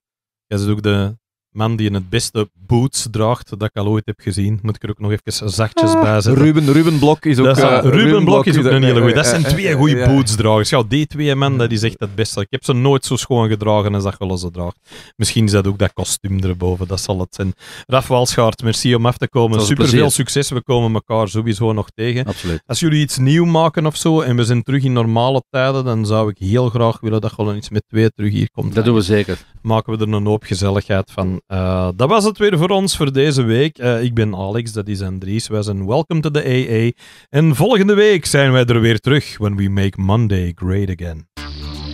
Jij is ook de man die in het beste boots draagt dat ik al ooit heb gezien. Moet ik er ook nog even zachtjes ah. bij zetten. Ruben, Ruben Blok is ook, eh, Ruben, Blok is ook een hele goede Dat zijn twee goede bootsdragers. Ja, die twee man, dat is echt het beste. Ik heb ze nooit zo schoon gedragen als dat je ze draagt. Misschien is dat ook dat kostuum erboven. Dat zal het zijn. Raf Walschaert, merci om af te komen. Super veel succes. We komen elkaar sowieso nog tegen. Als jullie iets nieuw maken of zo en we zijn terug in normale tijden, dan zou ik heel graag willen dat je iets met twee terug hier komt. Dat doen we zeker. Maken we er een hoop gezelligheid van. Eh, dat was het weer voor ons voor deze week. Eh, ik ben Alex, dat is Andries. Wij zijn welcome to the AA. En volgende week zijn wij er weer terug when we make Monday great again.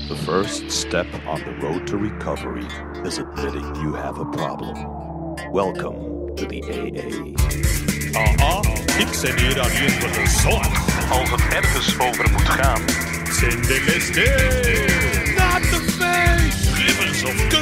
The first step on the road to recovery is admitting you have a problem. Welcome to the AA. Aha, ik ben hier alleen voor de zorg. Als het ergens over moet gaan, zijn de LSD. Not the face. Rivers of de.